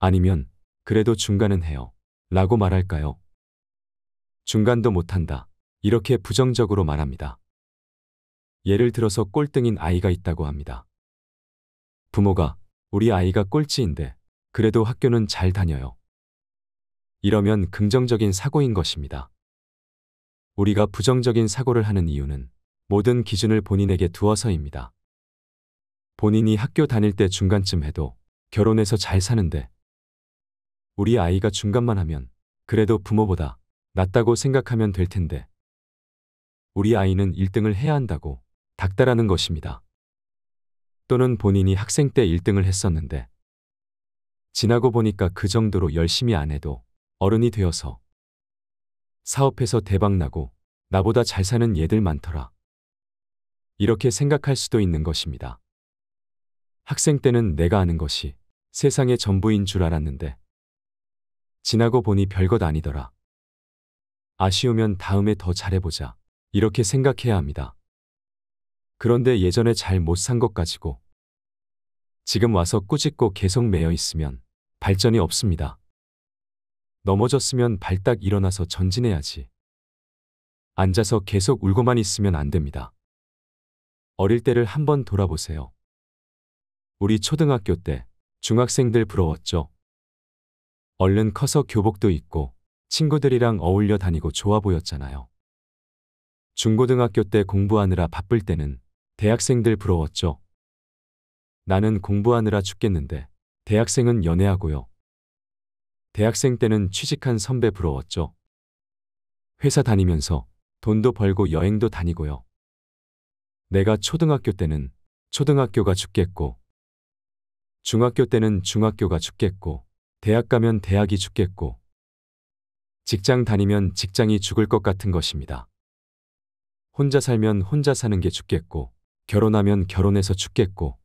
아니면 그래도 중간은 해요. 라고 말할까요? 중간도 못한다. 이렇게 부정적으로 말합니다. 예를 들어서 꼴등인 아이가 있다고 합니다. 부모가 우리 아이가 꼴찌인데 그래도 학교는 잘 다녀요. 이러면 긍정적인 사고인 것입니다. 우리가 부정적인 사고를 하는 이유는 모든 기준을 본인에게 두어서입니다. 본인이 학교 다닐 때 중간쯤 해도 결혼해서 잘 사는데 우리 아이가 중간만 하면 그래도 부모보다 낫다고 생각하면 될 텐데 우리 아이는 1등을 해야 한다고 닥달하는 것입니다. 또는 본인이 학생 때 1등을 했었는데 지나고 보니까 그 정도로 열심히 안 해도 어른이 되어서 사업해서 대박나고 나보다 잘 사는 얘들 많더라. 이렇게 생각할 수도 있는 것입니다. 학생 때는 내가 아는 것이 세상의 전부인 줄 알았는데 지나고 보니 별것 아니더라. 아쉬우면 다음에 더 잘해보자. 이렇게 생각해야 합니다. 그런데 예전에 잘 못 산 것 가지고 지금 와서 꾸짖고 계속 매여 있으면 발전이 없습니다. 넘어졌으면 발딱 일어나서 전진해야지. 앉아서 계속 울고만 있으면 안 됩니다. 어릴 때를 한번 돌아보세요. 우리 초등학교 때 중학생들 부러웠죠. 얼른 커서 교복도 입고 친구들이랑 어울려 다니고 좋아 보였잖아요. 중고등학교 때 공부하느라 바쁠 때는 대학생들 부러웠죠. 나는 공부하느라 죽겠는데 대학생은 연애하고요. 대학생 때는 취직한 선배 부러웠죠. 회사 다니면서 돈도 벌고 여행도 다니고요. 내가 초등학교 때는 초등학교가 죽겠고, 중학교 때는 중학교가 죽겠고, 대학 가면 대학이 죽겠고, 직장 다니면 직장이 죽을 것 같은 것입니다. 혼자 살면 혼자 사는 게 죽겠고, 결혼하면 결혼해서 죽겠고,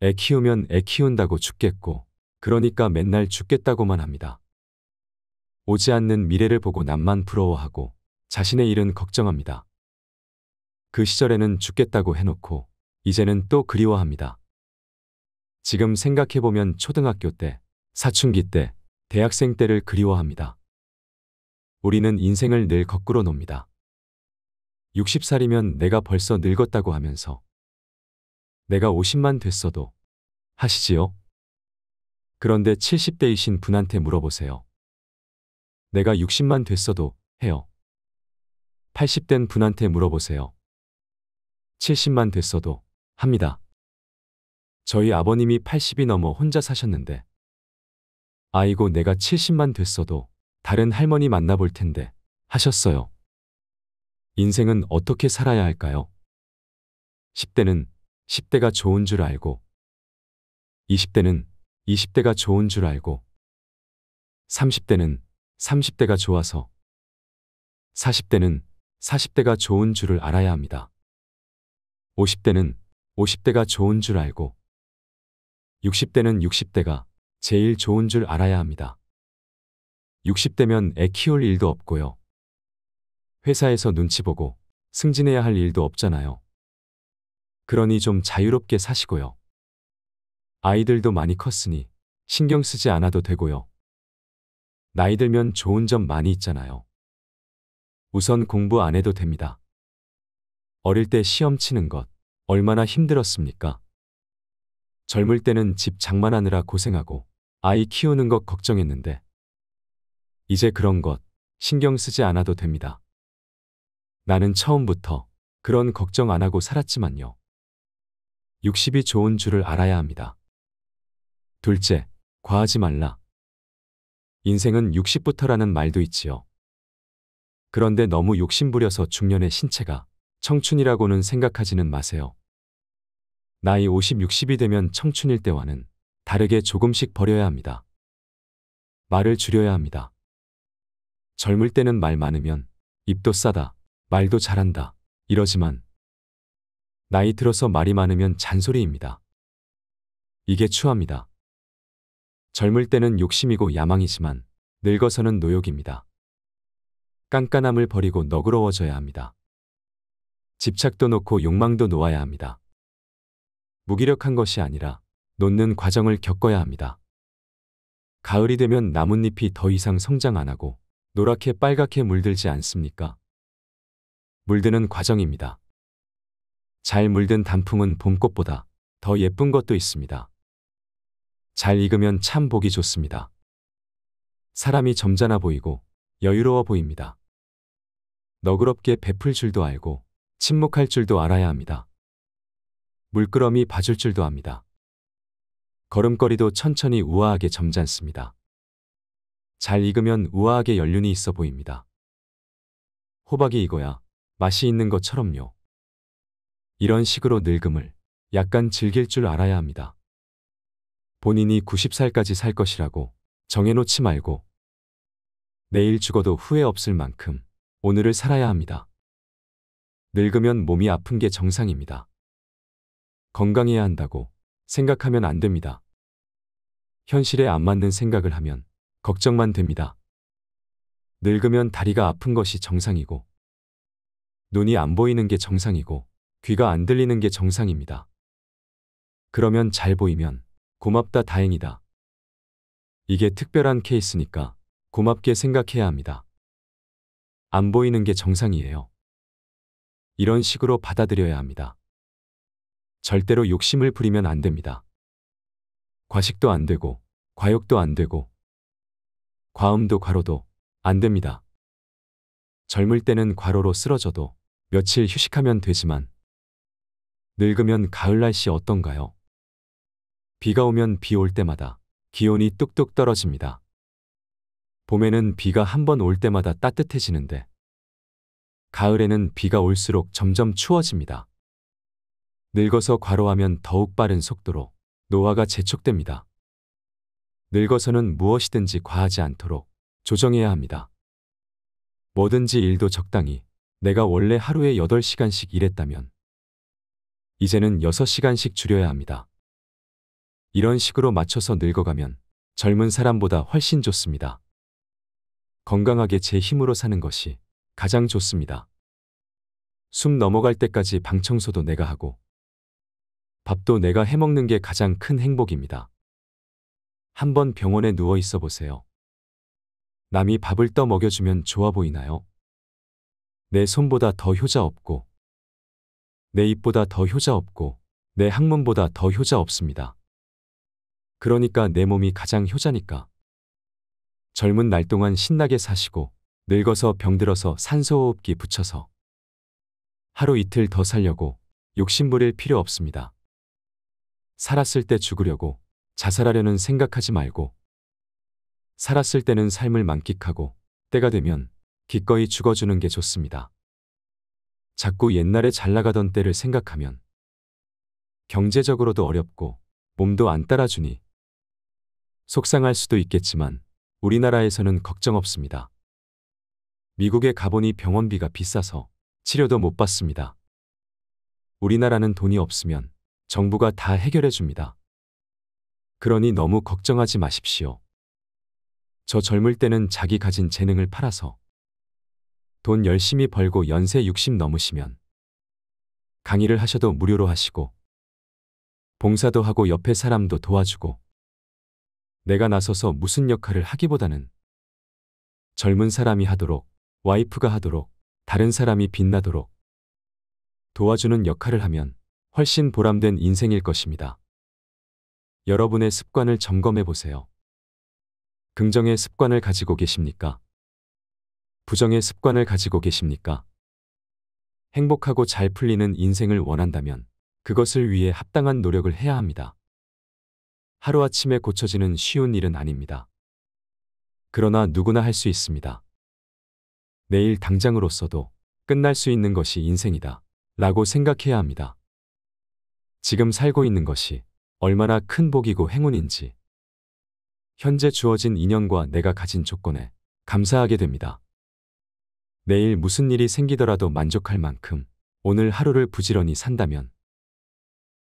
애 키우면 애 키운다고 죽겠고, 그러니까 맨날 죽겠다고만 합니다. 오지 않는 미래를 보고 남만 부러워하고 자신의 일은 걱정합니다. 그 시절에는 죽겠다고 해놓고 이제는 또 그리워합니다. 지금 생각해보면 초등학교 때, 사춘기 때, 대학생 때를 그리워합니다. 우리는 인생을 늘 거꾸로 놉니다. 60살이면 내가 벌써 늙었다고 하면서 내가 50만 됐어도 하시지요? 그런데 70대이신 분한테 물어보세요. 내가 60만 됐어도 해요. 80된 분한테 물어보세요. 70만 됐어도 합니다. 저희 아버님이 80이 넘어 혼자 사셨는데 아이고 내가 70만 됐어도 다른 할머니 만나볼 텐데 하셨어요. 인생은 어떻게 살아야 할까요? 10대는 10대가 좋은 줄 알고 20대는 20대가 좋은 줄 알고 30대는 30대가 좋아서 40대는 40대가 좋은 줄을 알아야 합니다. 50대는 50대가 좋은 줄 알고 60대는 60대가 제일 좋은 줄 알아야 합니다. 60대면 애 키울 일도 없고요. 회사에서 눈치 보고 승진해야 할 일도 없잖아요. 그러니 좀 자유롭게 사시고요. 아이들도 많이 컸으니 신경 쓰지 않아도 되고요. 나이 들면 좋은 점 많이 있잖아요. 우선 공부 안 해도 됩니다. 어릴 때 시험 치는 것 얼마나 힘들었습니까? 젊을 때는 집 장만하느라 고생하고 아이 키우는 것 걱정했는데 이제 그런 것 신경 쓰지 않아도 됩니다. 나는 처음부터 그런 걱정 안 하고 살았지만요. 60이 좋은 줄을 알아야 합니다. 둘째, 과하지 말라. 인생은 60부터라는 말도 있지요. 그런데 너무 욕심부려서 중년의 신체가 청춘이라고는 생각하지는 마세요. 나이 50, 60이 되면 청춘일 때와는 다르게 조금씩 버려야 합니다. 말을 줄여야 합니다. 젊을 때는 말 많으면 입도 싸다, 말도 잘한다, 이러지만 나이 들어서 말이 많으면 잔소리입니다. 이게 추합니다. 젊을 때는 욕심이고 야망이지만 늙어서는 노욕입니다. 깐깐함을 버리고 너그러워져야 합니다. 집착도 놓고 욕망도 놓아야 합니다. 무기력한 것이 아니라 놓는 과정을 겪어야 합니다. 가을이 되면 나뭇잎이 더 이상 성장 안 하고 노랗게 빨갛게 물들지 않습니까? 물드는 과정입니다. 잘 물든 단풍은 봄꽃보다 더 예쁜 것도 있습니다. 잘 익으면 참 보기 좋습니다. 사람이 점잖아 보이고 여유로워 보입니다. 너그럽게 베풀 줄도 알고 침묵할 줄도 알아야 합니다. 물끄러미 봐줄 줄도 압니다. 걸음걸이도 천천히 우아하게 점잖습니다. 잘 익으면 우아하게 연륜이 있어 보입니다. 호박이 이거야 맛이 있는 것처럼요. 이런 식으로 늙음을 약간 즐길 줄 알아야 합니다. 본인이 90살까지 살 것이라고 정해놓지 말고 내일 죽어도 후회 없을 만큼 오늘을 살아야 합니다. 늙으면 몸이 아픈 게 정상입니다. 건강해야 한다고 생각하면 안 됩니다. 현실에 안 맞는 생각을 하면 걱정만 됩니다. 늙으면 다리가 아픈 것이 정상이고 눈이 안 보이는 게 정상이고 귀가 안 들리는 게 정상입니다. 그러면 잘 보이면 고맙다 다행이다. 이게 특별한 케이스니까 고맙게 생각해야 합니다. 안 보이는 게 정상이에요. 이런 식으로 받아들여야 합니다. 절대로 욕심을 부리면 안 됩니다. 과식도 안 되고, 과욕도 안 되고, 과음도 과로도 안 됩니다. 젊을 때는 과로로 쓰러져도 며칠 휴식하면 되지만, 늙으면 가을 날씨 어떤가요? 비가 오면 비 올 때마다 기온이 뚝뚝 떨어집니다. 봄에는 비가 한 번 올 때마다 따뜻해지는데 가을에는 비가 올수록 점점 추워집니다. 늙어서 과로하면 더욱 빠른 속도로 노화가 재촉됩니다. 늙어서는 무엇이든지 과하지 않도록 조정해야 합니다. 뭐든지 일도 적당히 내가 원래 하루에 8시간씩 일했다면 이제는 6시간씩 줄여야 합니다. 이런 식으로 맞춰서 늙어가면 젊은 사람보다 훨씬 좋습니다. 건강하게 제 힘으로 사는 것이 가장 좋습니다. 숨 넘어갈 때까지 방 청소도 내가 하고 밥도 내가 해먹는 게 가장 큰 행복입니다. 한번 병원에 누워 있어 보세요. 남이 밥을 떠 먹여주면 좋아 보이나요? 내 손보다 더 효자 없고, 내 입보다 더 효자 없고, 내항문보다더 효자 없습니다. 그러니까 내 몸이 가장 효자니까. 젊은 날 동안 신나게 사시고 늙어서 병들어서 산소호흡기 붙여서 하루 이틀 더 살려고 욕심 부릴 필요 없습니다. 살았을 때 죽으려고 자살하려는 생각하지 말고 살았을 때는 삶을 만끽하고 때가 되면 기꺼이 죽어주는 게 좋습니다. 자꾸 옛날에 잘 나가던 때를 생각하면 경제적으로도 어렵고 몸도 안 따라주니 속상할 수도 있겠지만 우리나라에서는 걱정 없습니다. 미국에 가보니 병원비가 비싸서 치료도 못 받습니다. 우리나라는 돈이 없으면 정부가 다 해결해 줍니다. 그러니 너무 걱정하지 마십시오. 저 젊을 때는 자기 가진 재능을 팔아서 돈 열심히 벌고 연세 60 넘으시면 강의를 하셔도 무료로 하시고 봉사도 하고 옆에 사람도 도와주고 내가 나서서 무슨 역할을 하기보다는 젊은 사람이 하도록, 와이프가 하도록, 다른 사람이 빛나도록 도와주는 역할을 하면 훨씬 보람된 인생일 것입니다. 여러분의 습관을 점검해 보세요. 긍정의 습관을 가지고 계십니까? 부정의 습관을 가지고 계십니까? 행복하고 잘 풀리는 인생을 원한다면 그것을 위해 합당한 노력을 해야 합니다. 하루아침에 고쳐지는 쉬운 일은 아닙니다. 그러나 누구나 할 수 있습니다. 내일 당장으로서도 끝날 수 있는 것이 인생이다. 라고 생각해야 합니다. 지금 살고 있는 것이 얼마나 큰 복이고 행운인지, 현재 주어진 인연과 내가 가진 조건에 감사하게 됩니다. 내일 무슨 일이 생기더라도 만족할 만큼 오늘 하루를 부지런히 산다면,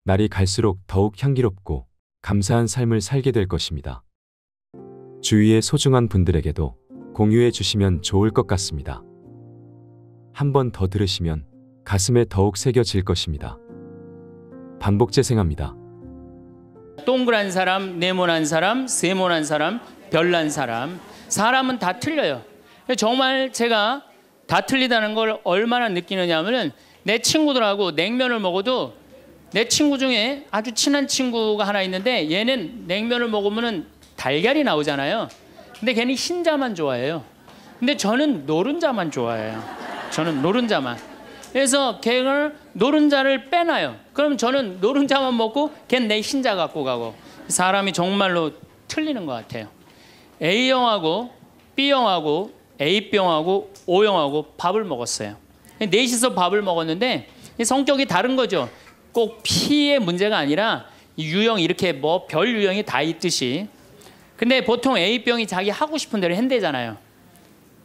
날이 갈수록 더욱 향기롭고 감사한 삶을 살게 될 것입니다. 주위의 소중한 분들에게도 공유해 주시면 좋을 것 같습니다. 한 번 더 들으시면 가슴에 더욱 새겨질 것입니다. 반복 재생합니다. 동그란 사람, 네모난 사람, 세모난 사람, 별난 사람. 사람은 다 틀려요. 정말 제가 다 틀리다는 걸 얼마나 느끼느냐 하면은 내 친구들하고 냉면을 먹어도 내 친구 중에 아주 친한 친구가 하나 있는데 얘는 냉면을 먹으면 달걀이 나오잖아요. 근데 걔는 흰자만 좋아해요. 근데 저는 노른자만 좋아해요. 저는 노른자만. 그래서 걔를 노른자를 빼놔요. 그럼 저는 노른자만 먹고 걔는 내 흰자 갖고 가고 사람이 정말로 틀리는 것 같아요. A형하고 B형하고 A병하고 O형하고 밥을 먹었어요. 넷이서 밥을 먹었는데 성격이 다른 거죠. 꼭 피의 문제가 아니라 유형 이렇게 뭐 별 유형이 다 있듯이 근데 보통 A병이 자기 하고 싶은 대로 핸대잖아요.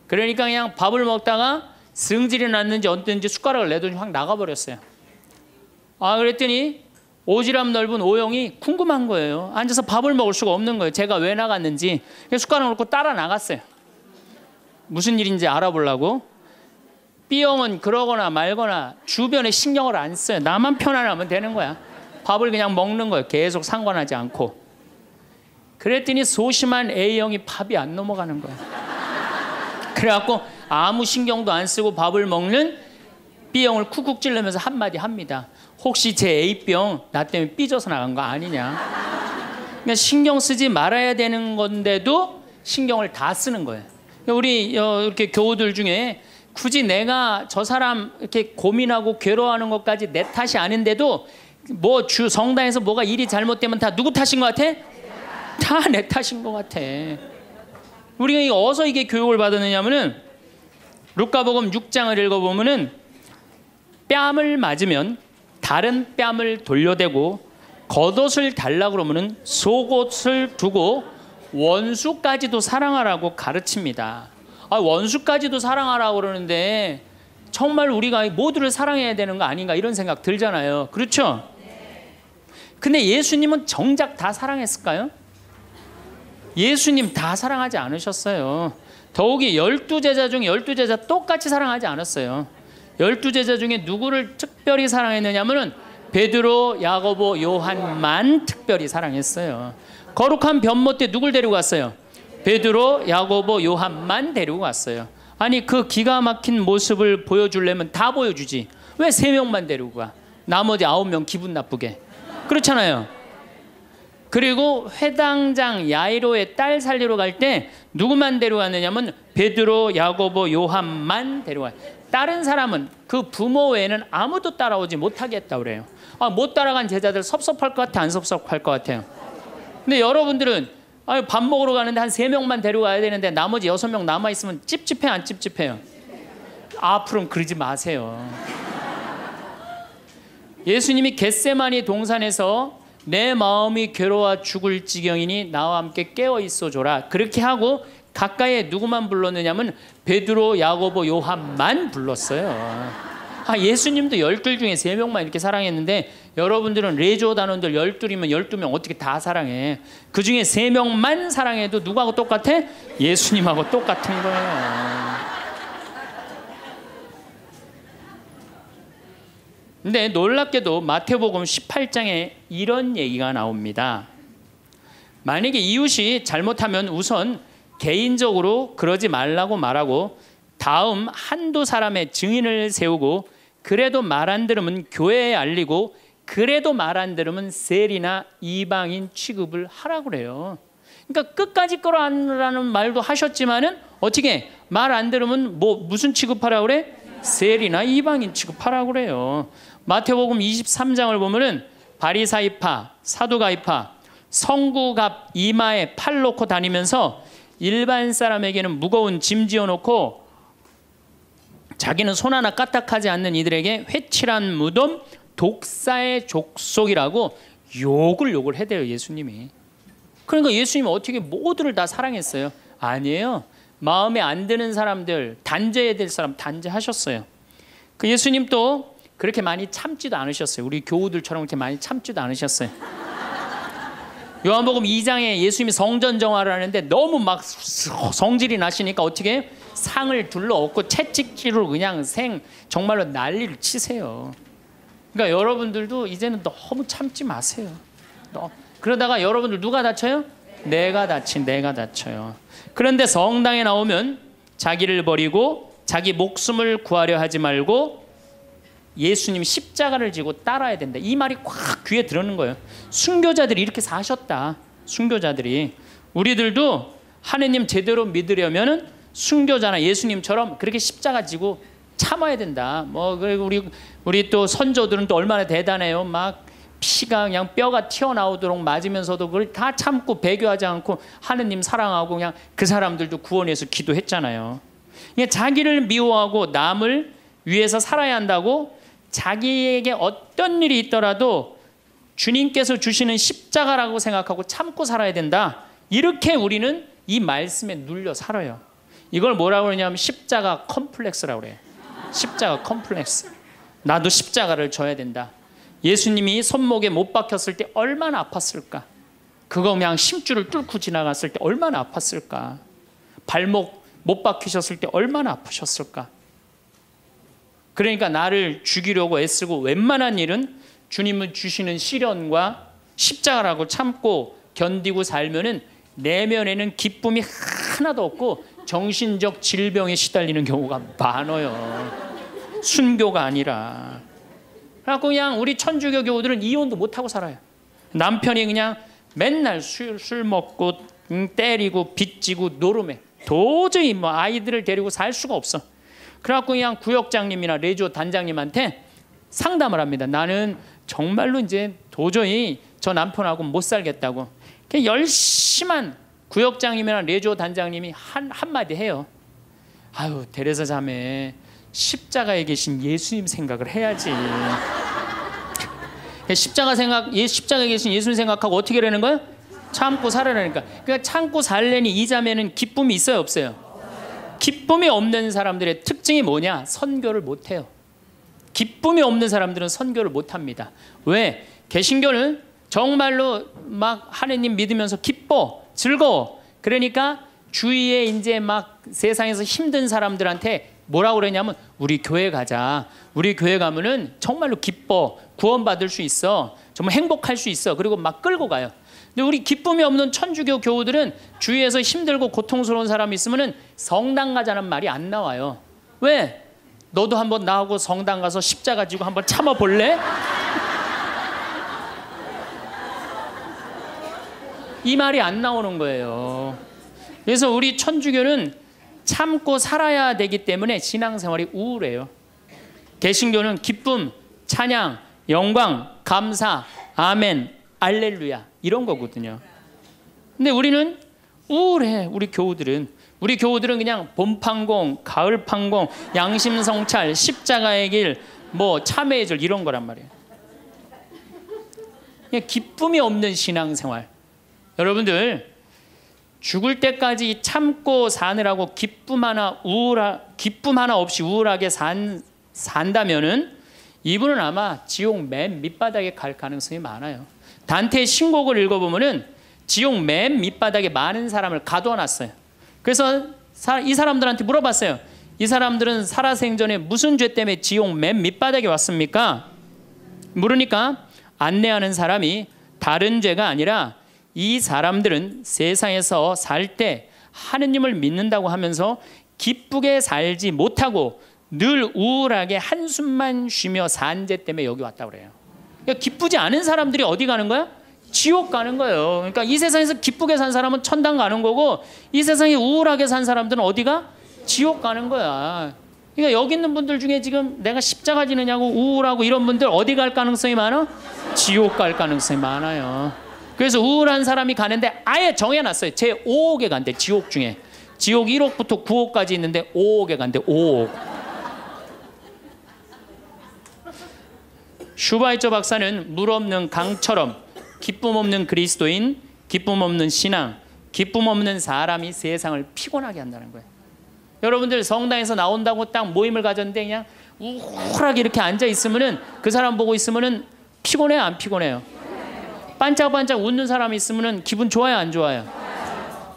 그러니까 그냥 밥을 먹다가 승질이 났는지 어땠는지 숟가락을 내더니 확 나가버렸어요. 아 그랬더니 오지랖 넓은 오형이 궁금한 거예요. 앉아서 밥을 먹을 수가 없는 거예요. 제가 왜 나갔는지 숟가락을 놓고 따라 나갔어요. 무슨 일인지 알아보려고. B형은 그러거나 말거나 주변에 신경을 안 써요. 나만 편안하면 되는 거야. 밥을 그냥 먹는 거예요. 계속 상관하지 않고. 그랬더니 소심한 A형이 밥이 안 넘어가는 거야. 그래갖고 아무 신경도 안 쓰고 밥을 먹는 B형을 쿡쿡 찔르면서 한마디 합니다. 혹시 제 A병 나 때문에 삐져서 나간 거 아니냐. 그러니까 신경 쓰지 말아야 되는 건데도 신경을 다 쓰는 거예요. 우리 어, 이렇게 교우들 중에 굳이 내가 저 사람 이렇게 고민하고 괴로워하는 것까지 내 탓이 아닌데도 뭐 주 성당에서 뭐가 일이 잘못되면 다 누구 탓인 것 같아? 다 내 탓인 것 같아. 우리가 어서 이게 교육을 받았느냐면은 루카복음 6장을 읽어보면은 뺨을 맞으면 다른 뺨을 돌려대고 겉옷을 달라 그러면은 속옷을 두고 원수까지도 사랑하라고 가르칩니다. 아, 원수까지도 사랑하라고 그러는데 정말 우리가 모두를 사랑해야 되는 거 아닌가 이런 생각 들잖아요. 그렇죠? 근데 예수님은 정작 다 사랑했을까요? 예수님 다 사랑하지 않으셨어요. 더욱이 열두 제자 중 열두 제자 똑같이 사랑하지 않았어요. 열두 제자 중에 누구를 특별히 사랑했느냐면은 베드로, 야고보, 요한만 특별히 사랑했어요. 거룩한 변모 때 누굴 데리고 갔어요? 베드로, 야고보, 요한만 데리고 갔어요. 아니 그 기가 막힌 모습을 보여주려면 다 보여주지. 왜 세 명만 데리고 가? 나머지 아홉 명 기분 나쁘게. 그렇잖아요. 그리고 회당장 야이로의 딸 살리러 갈 때 누구만 데려왔느냐면 베드로, 야고보, 요한만 데려와 다른 사람은 그 부모 외에는 아무도 따라오지 못하겠다 그래요. 아, 못 따라간 제자들 섭섭할 것 같아, 안 섭섭할 것 같아요. 근데 여러분들은 아유 밥 먹으러 가는데 한 세 명만 데려가야 되는데 나머지 여섯 명 남아 있으면 찝찝해 안 찝찝해요. 앞으로는 그러지 마세요. 예수님이 겟세마니 동산에서 내 마음이 괴로워 죽을 지경이니 나와 함께 깨어 있어 줘라. 그렇게 하고 가까이에 누구만 불렀느냐면 베드로, 야고보, 요한만 불렀어요. 아, 예수님도 열둘 중에 세 명만 이렇게 사랑했는데 여러분들은 레조 단원들 열둘이면 열두 명 어떻게 다 사랑해? 그 중에 세 명만 사랑해도 누구하고 똑같아? 예수님하고 똑같은 거예요. 근데 놀랍게도 마태복음 18장에 이런 얘기가 나옵니다. 만약에 이웃이 잘못하면 우선 개인적으로 그러지 말라고 말하고 다음 한두 사람의 증인을 세우고 그래도 말 안 들으면 교회에 알리고 그래도 말 안 들으면 세리나 이방인 취급을 하라 그래요. 그러니까 끝까지 끌어안으라는 말도 하셨지만은 어떻게 말 안 들으면 뭐 무슨 취급하라 그래? 세리나 이방인 취급하라 그래요. 마태복음 23장을 보면은 바리사이파, 사두가이파, 성구갑 이마에 팔 놓고 다니면서 일반 사람에게는 무거운 짐 지어 놓고 자기는 손 하나 까딱하지 않는 이들에게 회칠한 무덤 독사의 족속이라고 욕을 욕을 해대요 예수님이. 그러니까 예수님 어떻게 모두를 다 사랑했어요? 아니에요. 마음에 안 드는 사람들 단죄해야 될 사람 단죄하셨어요. 그 예수님 또 그렇게 많이 참지도 않으셨어요. 우리 교우들처럼 그렇게 많이 참지도 않으셨어요. 요한복음 2장에 예수님이 성전 정화를 하는데 너무 막 성질이 나시니까 어떻게 해요? 상을 둘러엎고 채찍질로 그냥 생 정말로 난리를 치세요. 그러니까 여러분들도 이제는 너무 참지 마세요. 그러다가 여러분들 누가 다쳐요? 내가 다친 내가 다쳐요. 그런데 성당에 나오면 자기를 버리고 자기 목숨을 구하려 하지 말고 예수님 십자가를 지고 따라야 된다. 이 말이 꽉 귀에 들어는 거예요. 순교자들이 이렇게 사셨다. 순교자들이 우리들도 하느님 제대로 믿으려면은 순교자나 예수님처럼 그렇게 십자가 지고 참아야 된다. 뭐 그 우리 우리 또 선조들은 또 얼마나 대단해요. 막 피가 그냥 뼈가 튀어나오도록 맞으면서도 그걸 다 참고 배교하지 않고 하느님 사랑하고 그냥 그 사람들도 구원해서 기도했잖아요. 그러 자기를 미워하고 남을 위해서 살아야 한다고 자기에게 어떤 일이 있더라도 주님께서 주시는 십자가라고 생각하고 참고 살아야 된다. 이렇게 우리는 이 말씀에 눌려 살아요. 이걸 뭐라고 그러냐면 십자가 컴플렉스라고 그래 십자가 컴플렉스. 나도 십자가를 져야 된다. 예수님이 손목에 못 박혔을 때 얼마나 아팠을까? 그거 그냥 심줄을 뚫고 지나갔을 때 얼마나 아팠을까? 발목 못 박히셨을 때 얼마나 아프셨을까? 그러니까 나를 죽이려고 애쓰고 웬만한 일은 주님은 주시는 시련과 십자가라고 참고 견디고 살면은 내면에는 기쁨이 하나도 없고 정신적 질병에 시달리는 경우가 많아요. 순교가 아니라. 그래갖고 그냥 우리 천주교 교우들은 이혼도 못하고 살아요. 남편이 그냥 맨날 술, 술 먹고 음, 때리고 빚지고 노름해. 도저히 뭐 아이들을 데리고 살 수가 없어. 그래갖고 그냥 구역장님이나 레조 단장님한테 상담을 합니다. 나는 정말로 이제 도저히 저 남편하고 못 살겠다고. 열심한 구역장님이나 레조 단장님이 한, 한마디 해요. 아유, 데레사 자매, 십자가에 계신 예수님 생각을 해야지. 예, 십자가 생각, 예, 십자가에 계신 예수님 생각하고 어떻게 되는 거예 참고 살아라니까. 그러니까 참고 살려니 이 자매는 기쁨이 있어요, 없어요? 기쁨이 없는 사람들의 특징이 뭐냐? 선교를 못 해요. 기쁨이 없는 사람들은 선교를 못 합니다. 왜? 개신교는 정말로 막 하느님 믿으면서 기뻐. 즐거워. 그러니까 주위에 이제 막 세상에서 힘든 사람들한테 뭐라고 그러냐면 우리 교회 가자. 우리 교회 가면은 정말로 기뻐. 구원받을 수 있어. 정말 행복할 수 있어. 그리고 막 끌고 가요. 근데 우리 기쁨이 없는 천주교 교우들은 주위에서 힘들고 고통스러운 사람이 있으면은 성당 가자는 말이 안 나와요. 왜? 너도 한번 나하고 성당 가서 십자가 지고 한번 참아 볼래? 이 말이 안 나오는 거예요. 그래서 우리 천주교는 참고 살아야 되기 때문에 신앙생활이 우울해요. 개신교는 기쁨, 찬양, 영광, 감사, 아멘, 알렐루야 이런 거거든요. 근데 우리는 우울해. 우리 교우들은 우리 교우들은 그냥 봄판공, 가을판공, 양심성찰, 십자가의 길, 뭐 참회의 절 이런 거란 말이에요. 그냥 기쁨이 없는 신앙생활. 여러분들 죽을 때까지 참고 사느라고 기쁨 하나 우울하 기쁨 하나 없이 우울하게 산 산다면은 이분은 아마 지옥 맨 밑바닥에 갈 가능성이 많아요. 단테의 신곡을 읽어보면은 지옥 맨 밑바닥에 많은 사람을 가둬놨어요. 그래서 사, 이 사람들한테 물어봤어요. 이 사람들은 살아생전에 무슨 죄 때문에 지옥 맨 밑바닥에 왔습니까? 물으니까 안내하는 사람이 다른 죄가 아니라 이 사람들은 세상에서 살 때 하느님을 믿는다고 하면서 기쁘게 살지 못하고 늘 우울하게 한숨만 쉬며 산재 때문에 여기 왔다 그래요. 그러니까 기쁘지 않은 사람들이 어디 가는 거야? 지옥 가는 거예요. 그러니까 이 세상에서 기쁘게 산 사람은 천당 가는 거고 이 세상에 우울하게 산 사람들은 어디가? 지옥 가는 거야. 그러니까 여기 있는 분들 중에 지금 내가 십자가 지느냐고 우울하고 이런 분들 어디 갈 가능성이 많아? 지옥 갈 가능성이 많아요. 그래서 우울한 사람이 가는데 아예 정해놨어요. 제5억에 간대, 지옥 중에. 지옥 1억부터9억까지 있는데 5억에 간대, 5억 슈바이처 박사는 물 없는 강처럼 기쁨 없는 그리스도인, 기쁨 없는 신앙, 기쁨 없는 사람이 세상을 피곤하게 한다는 거예요. 여러분들 성당에서 나온다고 딱 모임을 가졌는데 그냥 우울하게 이렇게 앉아 있으면은 그 사람 보고 있으면은 피곤해요, 안 피곤해요? 반짝반짝 웃는 사람이 있으면 기분 좋아요, 안 좋아요?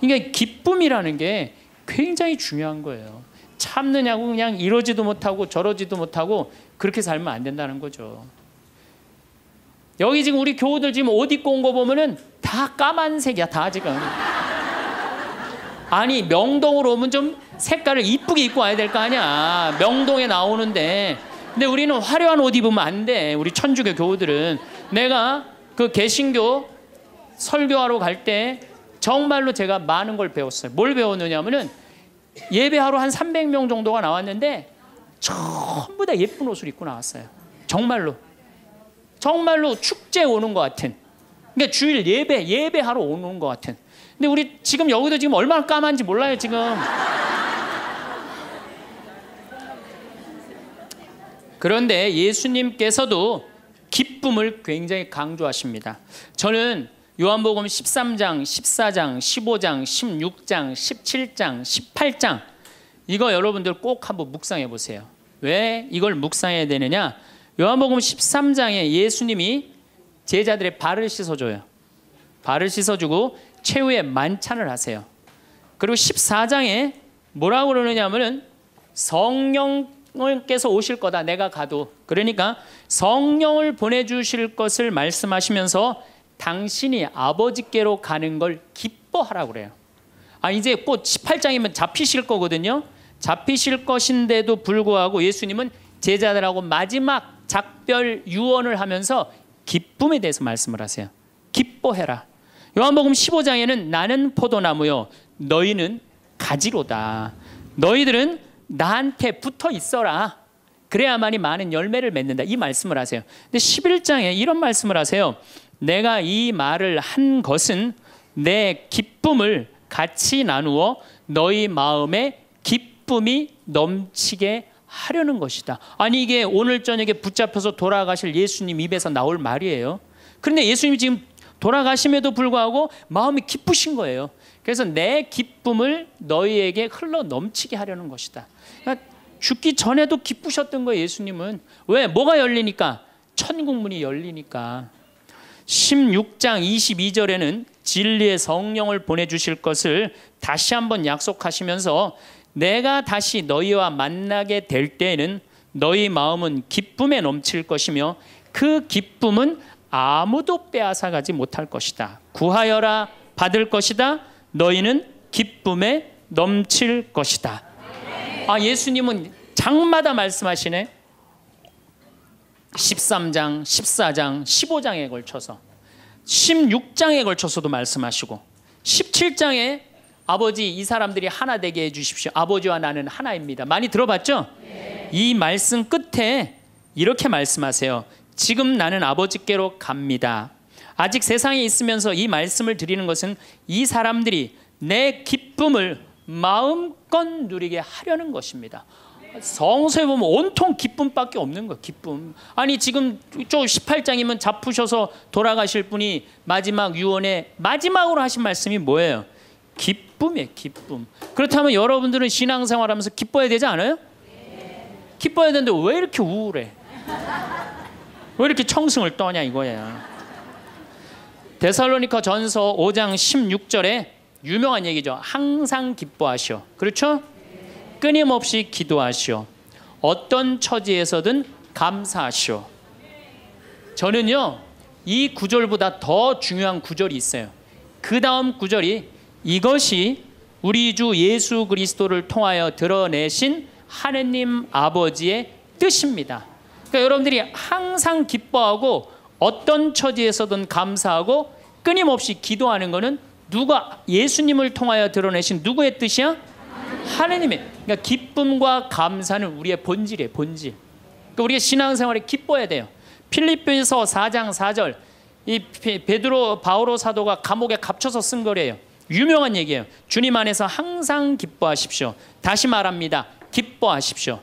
그러니까 기쁨이라는 게 굉장히 중요한 거예요. 참느냐고 그냥 이러지도 못하고 저러지도 못하고 그렇게 살면 안 된다는 거죠. 여기 지금 우리 교우들 지금 옷 입고 온 거 보면은 다 까만색이야, 다 지금. 아니, 명동으로 오면 좀 색깔을 이쁘게 입고 와야 될 거 아니야. 명동에 나오는데. 근데 우리는 화려한 옷 입으면 안 돼. 우리 천주교 교우들은. 내가 그 개신교 설교하러 갈 때 정말로 제가 많은 걸 배웠어요. 뭘 배웠느냐면은 예배하러 한 300명 정도가 나왔는데 전부 다 예쁜 옷을 입고 나왔어요. 정말로. 정말로 축제 오는 것 같은. 그러니까 주일 예배, 예배하러 오는 것 같은. 근데 우리 지금 여기도 지금 얼마나 까만지 몰라요, 지금. 그런데 예수님께서도 기쁨을 굉장히 강조하십니다. 저는 요한복음 13장, 14장, 15장, 16장, 17장, 18장 이거 여러분들 꼭 한번 묵상해 보세요. 왜 이걸 묵상해야 되느냐? 요한복음 13장에 예수님이 제자들의 발을 씻어줘요. 발을 씻어주고 최후의 만찬을 하세요. 그리고 14장에 뭐라고 그러느냐 면은 성령께서 오실 거다. 내가 가도. 그러니까 성령을 보내주실 것을 말씀하시면서 당신이 아버지께로 가는 걸 기뻐하라고 그래요. 아 이제 곧 18장이면 잡히실 거거든요. 잡히실 것인데도 불구하고 예수님은 제자들하고 마지막 작별 유언을 하면서 기쁨에 대해서 말씀을 하세요. 기뻐해라. 요한복음 15장에는 나는 포도나무요 너희는 가지로다. 너희들은 나한테 붙어 있어라. 그래야만이 많은 열매를 맺는다. 이 말씀을 하세요. 근데 11장에 이런 말씀을 하세요. 내가 이 말을 한 것은 내 기쁨을 같이 나누어 너희 마음에 기쁨이 넘치게 하려는 것이다. 아니 이게 오늘 저녁에 붙잡혀서 돌아가실 예수님 입에서 나올 말이에요. 그런데 예수님이 지금 돌아가심에도 불구하고 마음이 기쁘신 거예요. 그래서 내 기쁨을 너희에게 흘러 넘치게 하려는 것이다. 죽기 전에도 기쁘셨던 거예요, 예수님은. 왜? 뭐가 열리니까? 천국 문이 열리니까. 16장 22절에는 진리의 성령을 보내주실 것을 다시 한번 약속하시면서 내가 다시 너희와 만나게 될 때에는 너희 마음은 기쁨에 넘칠 것이며 그 기쁨은 아무도 빼앗아가지 못할 것이다. 구하여라 받을 것이다. 너희는 기쁨에 넘칠 것이다. 아 예수님은 장마다 말씀하시네. 13장, 14장, 15장에 걸쳐서 16장에 걸쳐서도 말씀하시고 17장에 아버지 이 사람들이 하나 되게 해 주십시오. 아버지와 나는 하나입니다. 많이 들어봤죠? 이 말씀 끝에 이렇게 말씀하세요. 지금 나는 아버지께로 갑니다. 아직 세상에 있으면서 이 말씀을 드리는 것은 이 사람들이 내 기쁨을 마음껏 누리게 하려는 것입니다. 성서에 보면 온통 기쁨밖에 없는 거예요. 기쁨. 아니 지금 저 18장이면 잡으셔서 돌아가실 분이 마지막 유언의 마지막으로 하신 말씀이 뭐예요? 기쁨이 기쁨. 그렇다면 여러분들은 신앙생활하면서 기뻐야 되지 않아요? 네. 기뻐야 되는데 왜 이렇게 우울해? 왜 이렇게 청승을 떠냐 이거야. 데살로니카 전서 5장 16절에 유명한 얘기죠. 항상 기뻐하시 그렇죠? 끊임없이 기도하시오. 어떤 처지에서든 감사하시오. 저는요. 이 구절보다 더 중요한 구절이 있어요. 그 다음 구절이 이것이 우리 주 예수 그리스도를 통하여 드러내신 하느님 아버지의 뜻입니다. 그러니까 여러분들이 항상 기뻐하고 어떤 처지에서든 감사하고 끊임없이 기도하는 것은 누가 예수님을 통하여 드러내신 누구의 뜻이야? 하나님의 그러니까 기쁨과 감사는 우리의 본질이에요. 본질. 그러니까 우리가 신앙생활에 기뻐야 돼요. 필리피서 4장 4절 이 베드로 바오로 사도가 감옥에 갇혀서 쓴 거래요. 유명한 얘기예요. 주님 안에서 항상 기뻐하십시오. 다시 말합니다. 기뻐하십시오.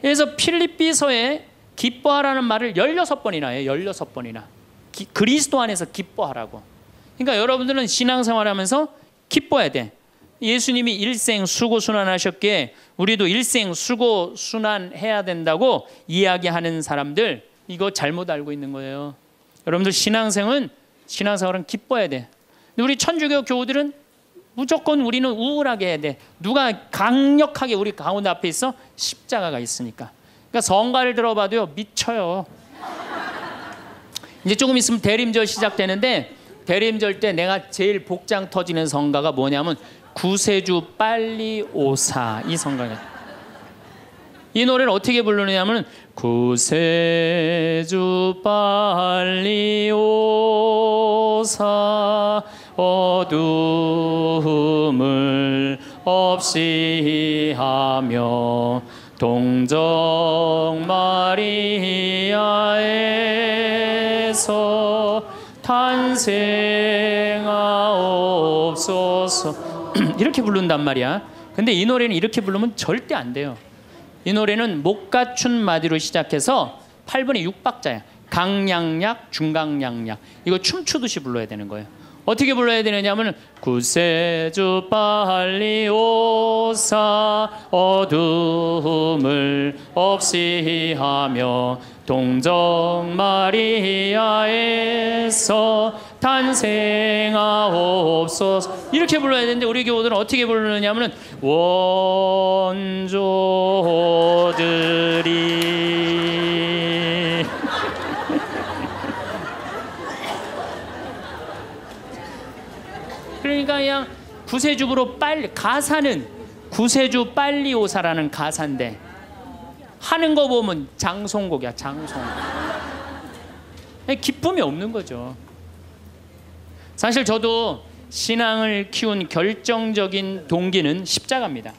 그래서 필리피서에 기뻐하라는 말을 16번이나 해요. 16번이나. 기, 그리스도 안에서 기뻐하라고. 그러니까 여러분들은 신앙생활하면서 기뻐야 돼. 예수님이 일생 수고 순환하셨기에 우리도 일생 수고 순환해야 된다고 이야기하는 사람들 이거 잘못 알고 있는 거예요. 여러분들 신앙생은 신앙생활은 기뻐야 돼. 우리 천주교 교우들은 무조건 우리는 우울하게 해야 돼. 누가 강력하게 우리 가운데 앞에 있어 십자가가 있으니까. 그러니까 성가를 들어봐도요 미쳐요. <laughs> 이제 조금 있으면 대림절 시작되는데 대림절 때 내가 제일 복장 터지는 성가가 뭐냐면 구세주 빨리 오사 이 성가래. 이 노래를 어떻게 부르느냐면 구세주 빨리 오사 어둠을 없이 하며 동정 마리아에서 탄생하옵소서 <clears throat> 이렇게 부른단 말이야. 근데 이 노래는 이렇게 부르면 절대 안 돼요. 이 노래는 목 갖춘 마디로 시작해서 8분의 6박자야. 강양약, 중강양약. 이거 춤추듯이 불러야 되는 거예요. 어떻게 불러야 되느냐면 구세주 빨리 오사 어둠을 없이 하며 동정 마리아에서 탄생하옵소서 이렇게 불러야 되는데 우리 교우들은 어떻게 부르느냐면 원조들이 그러니까 그냥 구세주부로 빨리 가사는 구세주 빨리 오사라는 가사인데 하는 거 보면 장송곡이야 장송곡 기쁨이 없는 거죠 사실 저도 신앙을 키운 결정적인 동기는 십자가입니다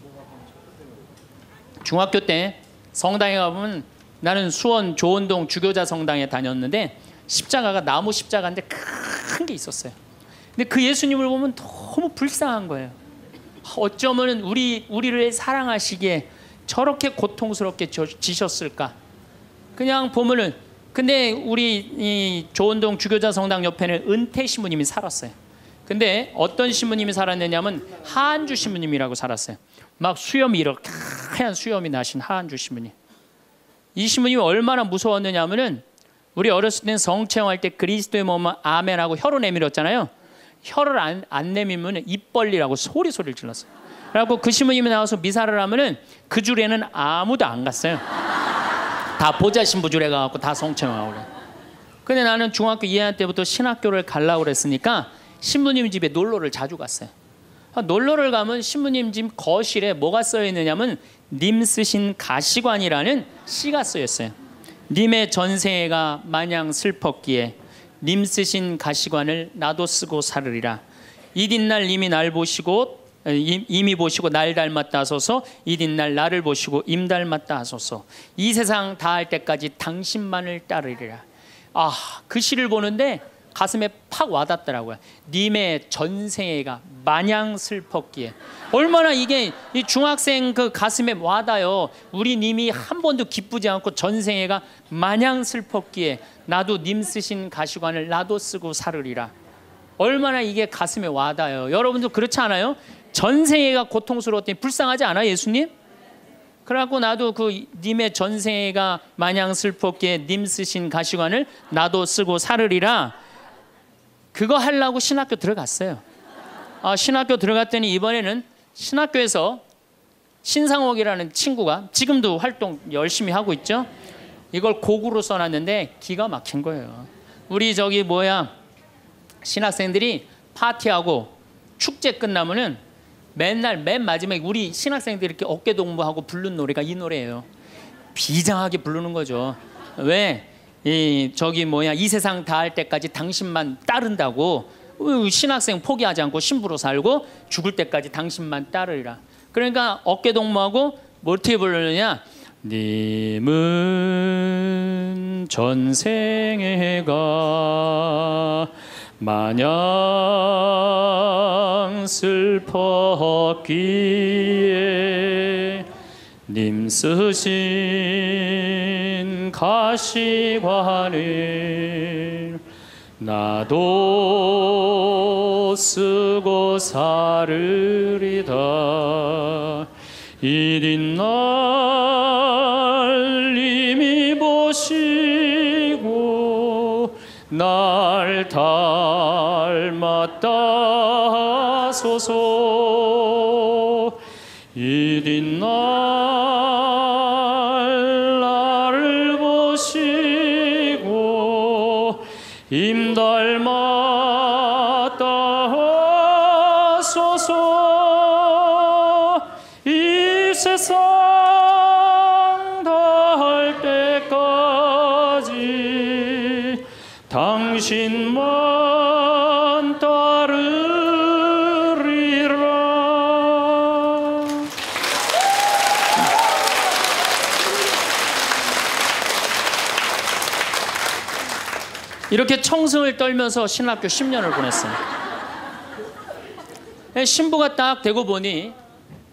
중학교 때 성당에 가보면 나는 수원 조원동 주교자 성당에 다녔는데 십자가가 나무 십자가인데 큰 게 있었어요 근데 그 예수님을 보면 너무 불쌍한 거예요 어쩌면 우리, 우리를 사랑하시기에 저렇게 고통스럽게 지셨을까? 그냥 보면은 근데 우리 이 조원동 주교자 성당 옆에는 은퇴 신부님이 살았어요. 근데 어떤 신부님이 살았느냐면 하한주 신부님이라고 살았어요. 막 수염이 이렇게 하얀 수염이 나신 하한주 신부님. 이 신부님이 얼마나 무서웠느냐 면은 우리 어렸을 땐 성체험할 때 그리스도의 몸 아멘하고 혀로 내밀었잖아요. 혀를 안, 안 내밀면 입 벌리라고 소리 소리를 질렀어요. 라고 그 신부님이 나와서 미사를 하면은 그 줄에는 아무도 안 갔어요. 다 보좌 신부 줄에 가갖고 다 성청하고 그래. 근데 나는 중학교 2학년 때부터 신학교를 갈라 그랬으니까 신부님 집에 놀러를 자주 갔어요. 아, 놀러를 가면 신부님 집 거실에 뭐가 써 있느냐면 님 쓰신 가시관이라는 시가 쓰였어요. 님의 전생애가 마냥 슬펐기에 님 쓰신 가시관을 나도 쓰고 살으리라. 이튿날 님이 날 보시고 이미 보시고 날 닮았다 하소서 이튿날 나를 보시고 임 닮았다 하소서 이 세상 다 할 때까지 당신만을 따르리라 아그 시를 보는데 가슴에 팍 와닿더라고요 님의 전생애가 마냥 슬펐기에 얼마나 이게 이 중학생 그 가슴에 와닿아요 우리 님이 한 번도 기쁘지 않고 전생애가 마냥 슬펐기에 나도 님 쓰신 가시관을 나도 쓰고 살으리라 얼마나 이게 가슴에 와닿아요. 여러분도 그렇지 않아요? 전생애가 고통스러웠더니 불쌍하지 않아 예수님? 그래갖고 나도 그 님의 전생애가 마냥 슬펐기님 쓰신 가시관을 나도 쓰고 살으리라 그거 하려고 신학교 들어갔어요 아, 신학교 들어갔더니 이번에는 신학교에서 신상옥이라는 친구가 지금도 활동 열심히 하고 있죠 이걸 곡으로 써놨는데 기가 막힌 거예요 우리 저기 뭐야 신학생들이 파티하고 축제 끝나면은 맨날 맨 마지막에 우리 신학생들이 이렇게 어깨 동무하고 부른 노래가 이 노래예요. 비장하게 부르는 거죠. 왜? 이 저기 뭐야 이 세상 다 할 때까지 당신만 따른다고 신학생 포기하지 않고 신부로 살고 죽을 때까지 당신만 따르라. 그러니까 어깨 동무하고 어떻게 부르느냐? 님은 전생에가 마냥 슬퍼기에 님 쓰신 가시관을 나도 쓰고 살으리다 이린 날이 보시고 날다 하소서 이린 나 떨면서 신학교 10년을 보냈어요. 예, 신부가 딱 되고 보니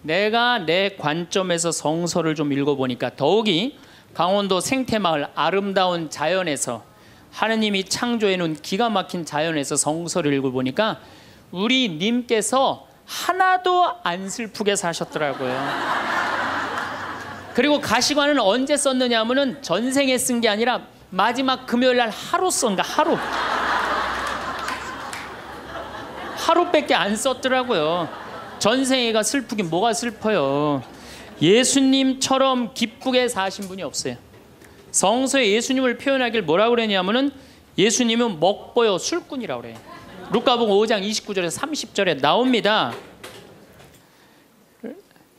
내가 내 관점에서 성서를 좀 읽어보니까 더욱이 강원도 생태마을 아름다운 자연에서 하느님이 창조해 놓은 기가 막힌 자연에서 성서를 읽어보니까 우리 님께서 하나도 안 슬프게 사셨더라고요. 그리고 가시관은 언제 썼느냐 하면 전생에 쓴 게 아니라 마지막 금요일 날 하루 쓴가 하루. 하루밖에 안 썼더라고요. 전생애가 슬프긴 뭐가 슬퍼요. 예수님처럼 기쁘게 사신 분이 없어요. 성서에 예수님을 표현하길 뭐라고 그랬냐면은 예수님은 먹보요 술꾼이라고 그래요. 루카복음 5장 29절에서 30절에 나옵니다.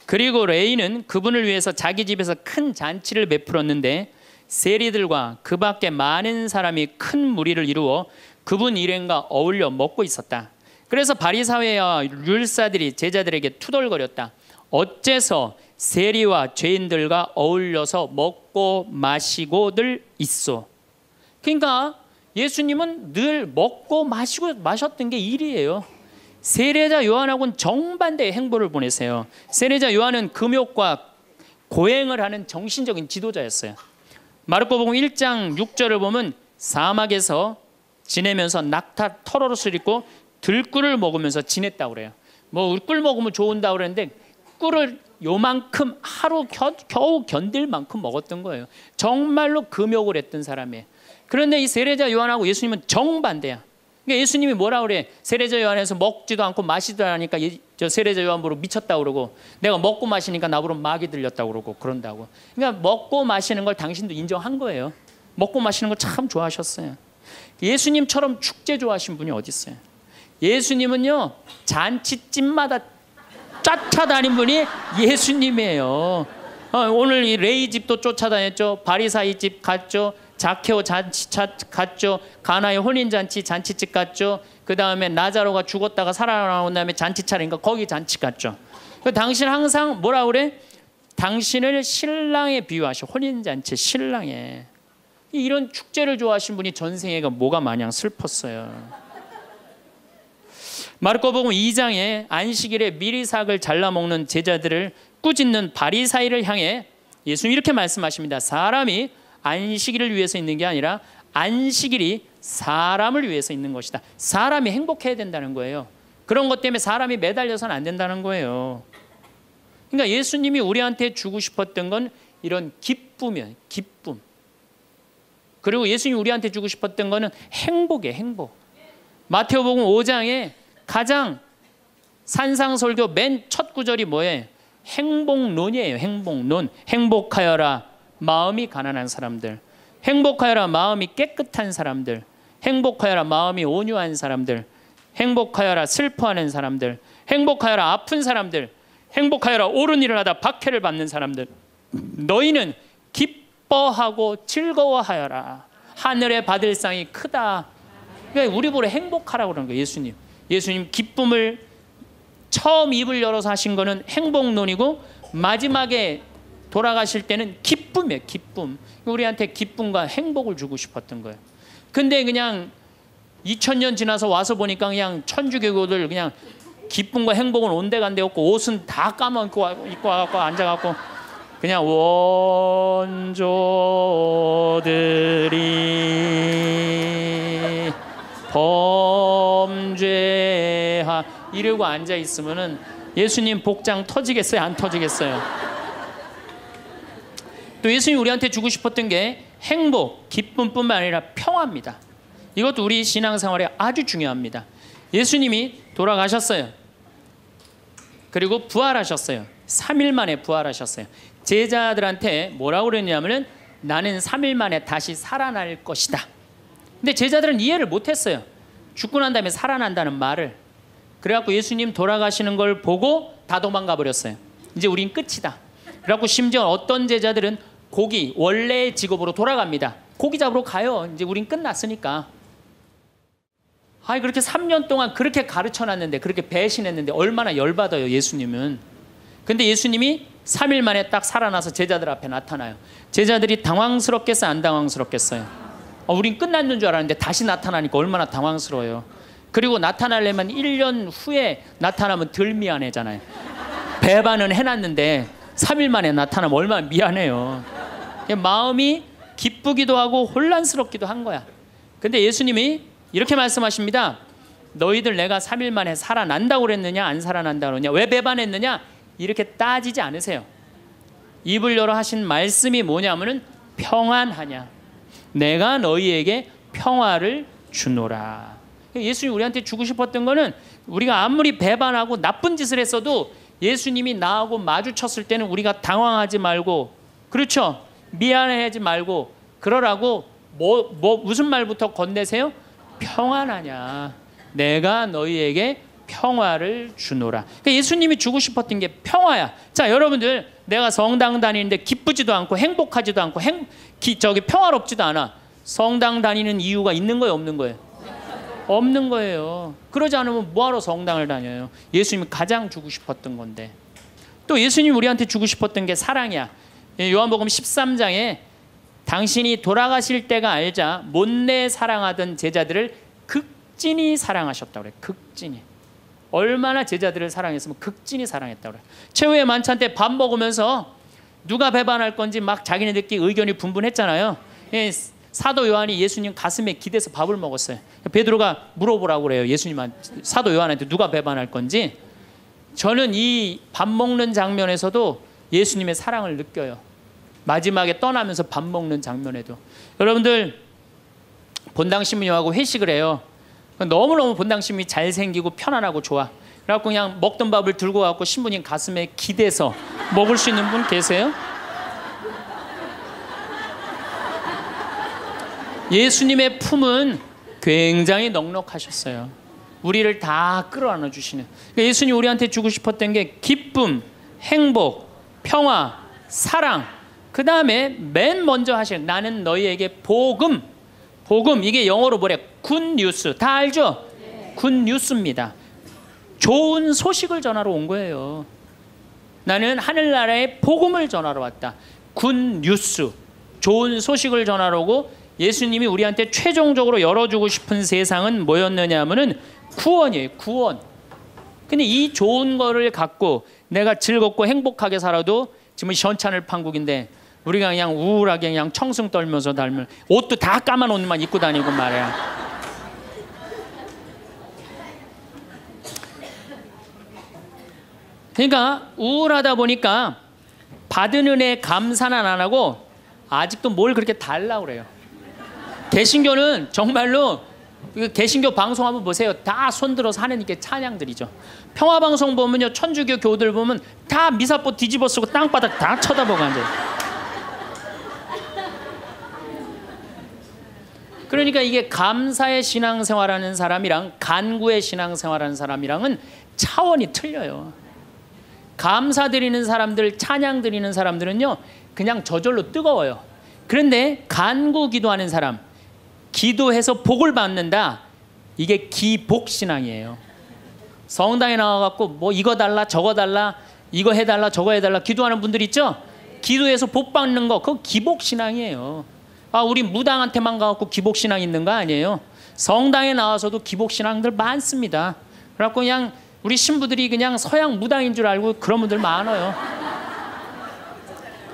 그리고 레이는 그분을 위해서 자기 집에서 큰 잔치를 베풀었는데 세리들과 그 밖에 많은 사람이 큰 무리를 이루어 그분 일행과 어울려 먹고 있었다. 그래서 바리사회와 율사들이 제자들에게 투덜거렸다. 어째서 세리와 죄인들과 어울려서 먹고 마시고들 있어. 그러니까 예수님은 늘 먹고 마시고 마셨던 게 일이에요. 세례자 요한하고는 정반대의 행보를 보내세요. 세례자 요한은 금욕과 고행을 하는 정신적인 지도자였어요. 마르코복음 1장 6절을 보면 사막에서 지내면서 낙타 털어옷을 입고 들꿀을 먹으면서 지냈다고 그래요. 뭐 꿀 먹으면 좋은다고 그랬는데 꿀을 요만큼 하루 겨, 겨우 견딜 만큼 먹었던 거예요. 정말로 금욕을 했던 사람이에요. 그런데 이 세례자 요한하고 예수님은 정반대야. 그러니까 예수님이 뭐라 그래? 세례자 요한에서 먹지도 않고 마시도 않으니까 예, 저 세례자 요한 보로 미쳤다 그러고 내가 먹고 마시니까 나보러 막이 들렸다 그러고 그런다고. 그러니까 먹고 마시는 걸 당신도 인정한 거예요. 먹고 마시는 걸 참 좋아하셨어요. 예수님처럼 축제 좋아하신 분이 어디 있어요? 예수님은요 잔치집마다 쫓아다닌 분이 예수님이에요. 어, 오늘 이 레이 집도 쫓아다녔죠. 바리사이 집 갔죠. 자케오 잔치 갔죠. 가나의 혼인 잔치 잔치집 갔죠. 그 다음에 나자로가 죽었다가 살아나온 다음에 잔치 차리니까 거기 잔치 갔죠. 그 당신 항상 뭐라 그래? 당신을 신랑에 비유하셔. 혼인 잔치 신랑에. 이런 축제를 좋아하신 분이 전생애가 뭐가 마냥 슬펐어요. 마르코복음 2장에 안식일에 미리 삭을 잘라 먹는 제자들을 꾸짖는 바리사이를 향해 예수님 이렇게 말씀하십니다. 사람이 안식일을 위해서 있는 게 아니라 안식일이 사람을 위해서 있는 것이다. 사람이 행복해야 된다는 거예요. 그런 것 때문에 사람이 매달려서는 안 된다는 거예요. 그러니까 예수님이 우리한테 주고 싶었던 건 이런 기쁨이에요. 기쁨. 그리고 예수님이 우리한테 주고 싶었던 거는 행복이에요. 행복. 마태복음 5장에 가장 산상설교 맨 첫 구절이 뭐예요? 행복론이에요. 행복론. 행복하여라 마음이 가난한 사람들. 행복하여라 마음이 깨끗한 사람들. 행복하여라 마음이 온유한 사람들. 행복하여라 슬퍼하는 사람들. 행복하여라 아픈 사람들. 행복하여라 옳은 일을 하다 박해를 받는 사람들. 너희는 기뻐하고 즐거워하여라. 하늘의 받을 상이 크다. 그러니까 우리 보러 행복하라고 그러는 거예요. 예수님. 예수님 기쁨을 처음 입을 열어서 하신 거는 행복론이고 마지막에 돌아가실 때는 기쁨이에요. 기쁨. 우리한테 기쁨과 행복을 주고 싶었던 거예요. 근데 그냥 2000년 지나서 와서 보니까 그냥 천주교고들 그냥 기쁨과 행복은 온데간데 없고 옷은 다 까먹고 입고 와갖고 앉아갖고 그냥 원조들이 범죄하 이러고 앉아 있으면은 예수님 복장 터지겠어요? 안 터지겠어요? 또 예수님 우리한테 주고 싶었던 게 행복, 기쁨뿐만 아니라 평화입니다. 이것도 우리 신앙생활에 아주 중요합니다. 예수님이 돌아가셨어요. 그리고 부활하셨어요. 3일 만에 부활하셨어요. 제자들한테 뭐라고 그랬냐면은 나는 3일 만에 다시 살아날 것이다. 근데 제자들은 이해를 못했어요. 죽고 난 다음에 살아난다는 말을. 그래갖고 예수님 돌아가시는 걸 보고 다 도망가 버렸어요. 이제 우린 끝이다. 그래갖고 심지어 어떤 제자들은 고기 원래 의 직업으로 돌아갑니다. 고기 잡으러 가요. 이제 우린 끝났으니까. 아이 그렇게 3년 동안 그렇게 가르쳐 놨는데 그렇게 배신했는데 얼마나 열받아요 예수님은. 근데 예수님이 3일 만에 딱 살아나서 제자들 앞에 나타나요. 제자들이 당황스럽겠어요 안 당황스럽겠어요? 어, 우린 끝났는 줄 알았는데 다시 나타나니까 얼마나 당황스러워요. 그리고 나타나려면 1년 후에 나타나면 덜 미안해잖아요. 배반은 해놨는데 3일 만에 나타나면 얼마나 미안해요. 마음이 기쁘기도 하고 혼란스럽기도 한 거야. 근데 예수님이 이렇게 말씀하십니다. 너희들 내가 3일 만에 살아난다고 그랬느냐 안 살아난다고 그러냐 왜 배반했느냐 이렇게 따지지 않으세요. 입을 열어 하신 말씀이 뭐냐면은 평안하냐 내가 너희에게 평화를 주노라. 예수님 우리한테 주고 싶었던 거는 우리가 아무리 배반하고 나쁜 짓을 했어도 예수님이 나하고 마주쳤을 때는 우리가 당황하지 말고 그렇죠. 미안해하지 말고 그러라고 뭐, 뭐 무슨 말부터 건네세요? 평안하냐. 내가 너희에게 평화를 주노라. 그러니까 예수님이 주고 싶었던 게 평화야. 자, 여러분들 내가 성당 다니는데 기쁘지도 않고 행복하지도 않고 행, 기, 저기 평화롭지도 않아. 성당 다니는 이유가 있는 거예요, 없는 거예요? 없는 거예요. 그러지 않으면 뭐하러 성당을 다녀요? 예수님이 가장 주고 싶었던 건데. 또 예수님 우리한테 주고 싶었던 게 사랑이야. 예, 요한복음 13장에 당신이 돌아가실 때가 알자 못내 사랑하던 제자들을 극진히 사랑하셨다고 그래. 극진히. 얼마나 제자들을 사랑했으면 극진히 사랑했다고 그래. 최후의 만찬 때 밥 먹으면서 누가 배반할 건지 막 자기네들끼리 의견이 분분했잖아요. 예, 사도 요한이 예수님 가슴에 기대서 밥을 먹었어요. 베드로가 물어보라고 그래요. 예수님한테 사도 요한한테 누가 배반할 건지. 저는 이 밥 먹는 장면에서도 예수님의 사랑을 느껴요. 마지막에 떠나면서 밥 먹는 장면에도 여러분들 본당신부님하고 회식을 해요. 너무너무 본당신이 잘생기고 편안하고 좋아. 그래갖고 그냥 먹던 밥을 들고 와갖고 신부님 가슴에 기대서 먹을 수 있는 분 계세요? 예수님의 품은 굉장히 넉넉하셨어요. 우리를 다 끌어안아 주시는. 그러니까 예수님 우리한테 주고 싶었던 게 기쁨, 행복, 평화, 사랑. 그 다음에 맨 먼저 하실 나는 너희에게 복음, 복음 이게 영어로 뭐래? 굿 뉴스 다 알죠? 굿 뉴스입니다. 좋은 소식을 전하러 온 거예요. 나는 하늘나라의 복음을 전하러 왔다. 군 뉴스, 좋은 소식을 전하러 오고 예수님이 우리한테 최종적으로 열어주고 싶은 세상은 뭐였느냐 하면 구원이에요. 구원. 근데 이 좋은 거를 갖고 내가 즐겁고 행복하게 살아도 지금 현찬을 판국인데 우리가 그냥 우울하게 그냥 청승 떨면서 달면 옷도 다 까만 옷만 입고 다니고 말이야. 그러니까 우울하다 보니까 받은 은혜 감사는 안 하고 아직도 뭘 그렇게 달라 그래요. 개신교는 정말로 그 개신교 방송 한번 보세요. 다 손들어서 하는 이게 찬양들이죠. 평화 방송 보면요, 천주교 교우들 보면 다 미사포 뒤집어 쓰고 땅바닥 다 쳐다보고 앉아요. 그러니까 이게 감사의 신앙생활하는 사람이랑 간구의 신앙생활하는 사람이랑은 차원이 틀려요. 감사드리는 사람들, 찬양드리는 사람들은요. 그냥 저절로 뜨거워요. 그런데 간구 기도하는 사람, 기도해서 복을 받는다. 이게 기복 신앙이에요. 성당에 나와갖고 뭐 이거 달라 저거 달라 이거 해달라 저거 해달라 기도하는 분들 있죠? 기도해서 복 받는 거 그거 기복 신앙이에요. 아 우리 무당한테만 가갖고 기복 신앙 있는 거 아니에요? 성당에 나와서도 기복 신앙들 많습니다. 그래갖고 그냥 우리 신부들이 그냥 서양 무당인 줄 알고 그런 분들 많아요.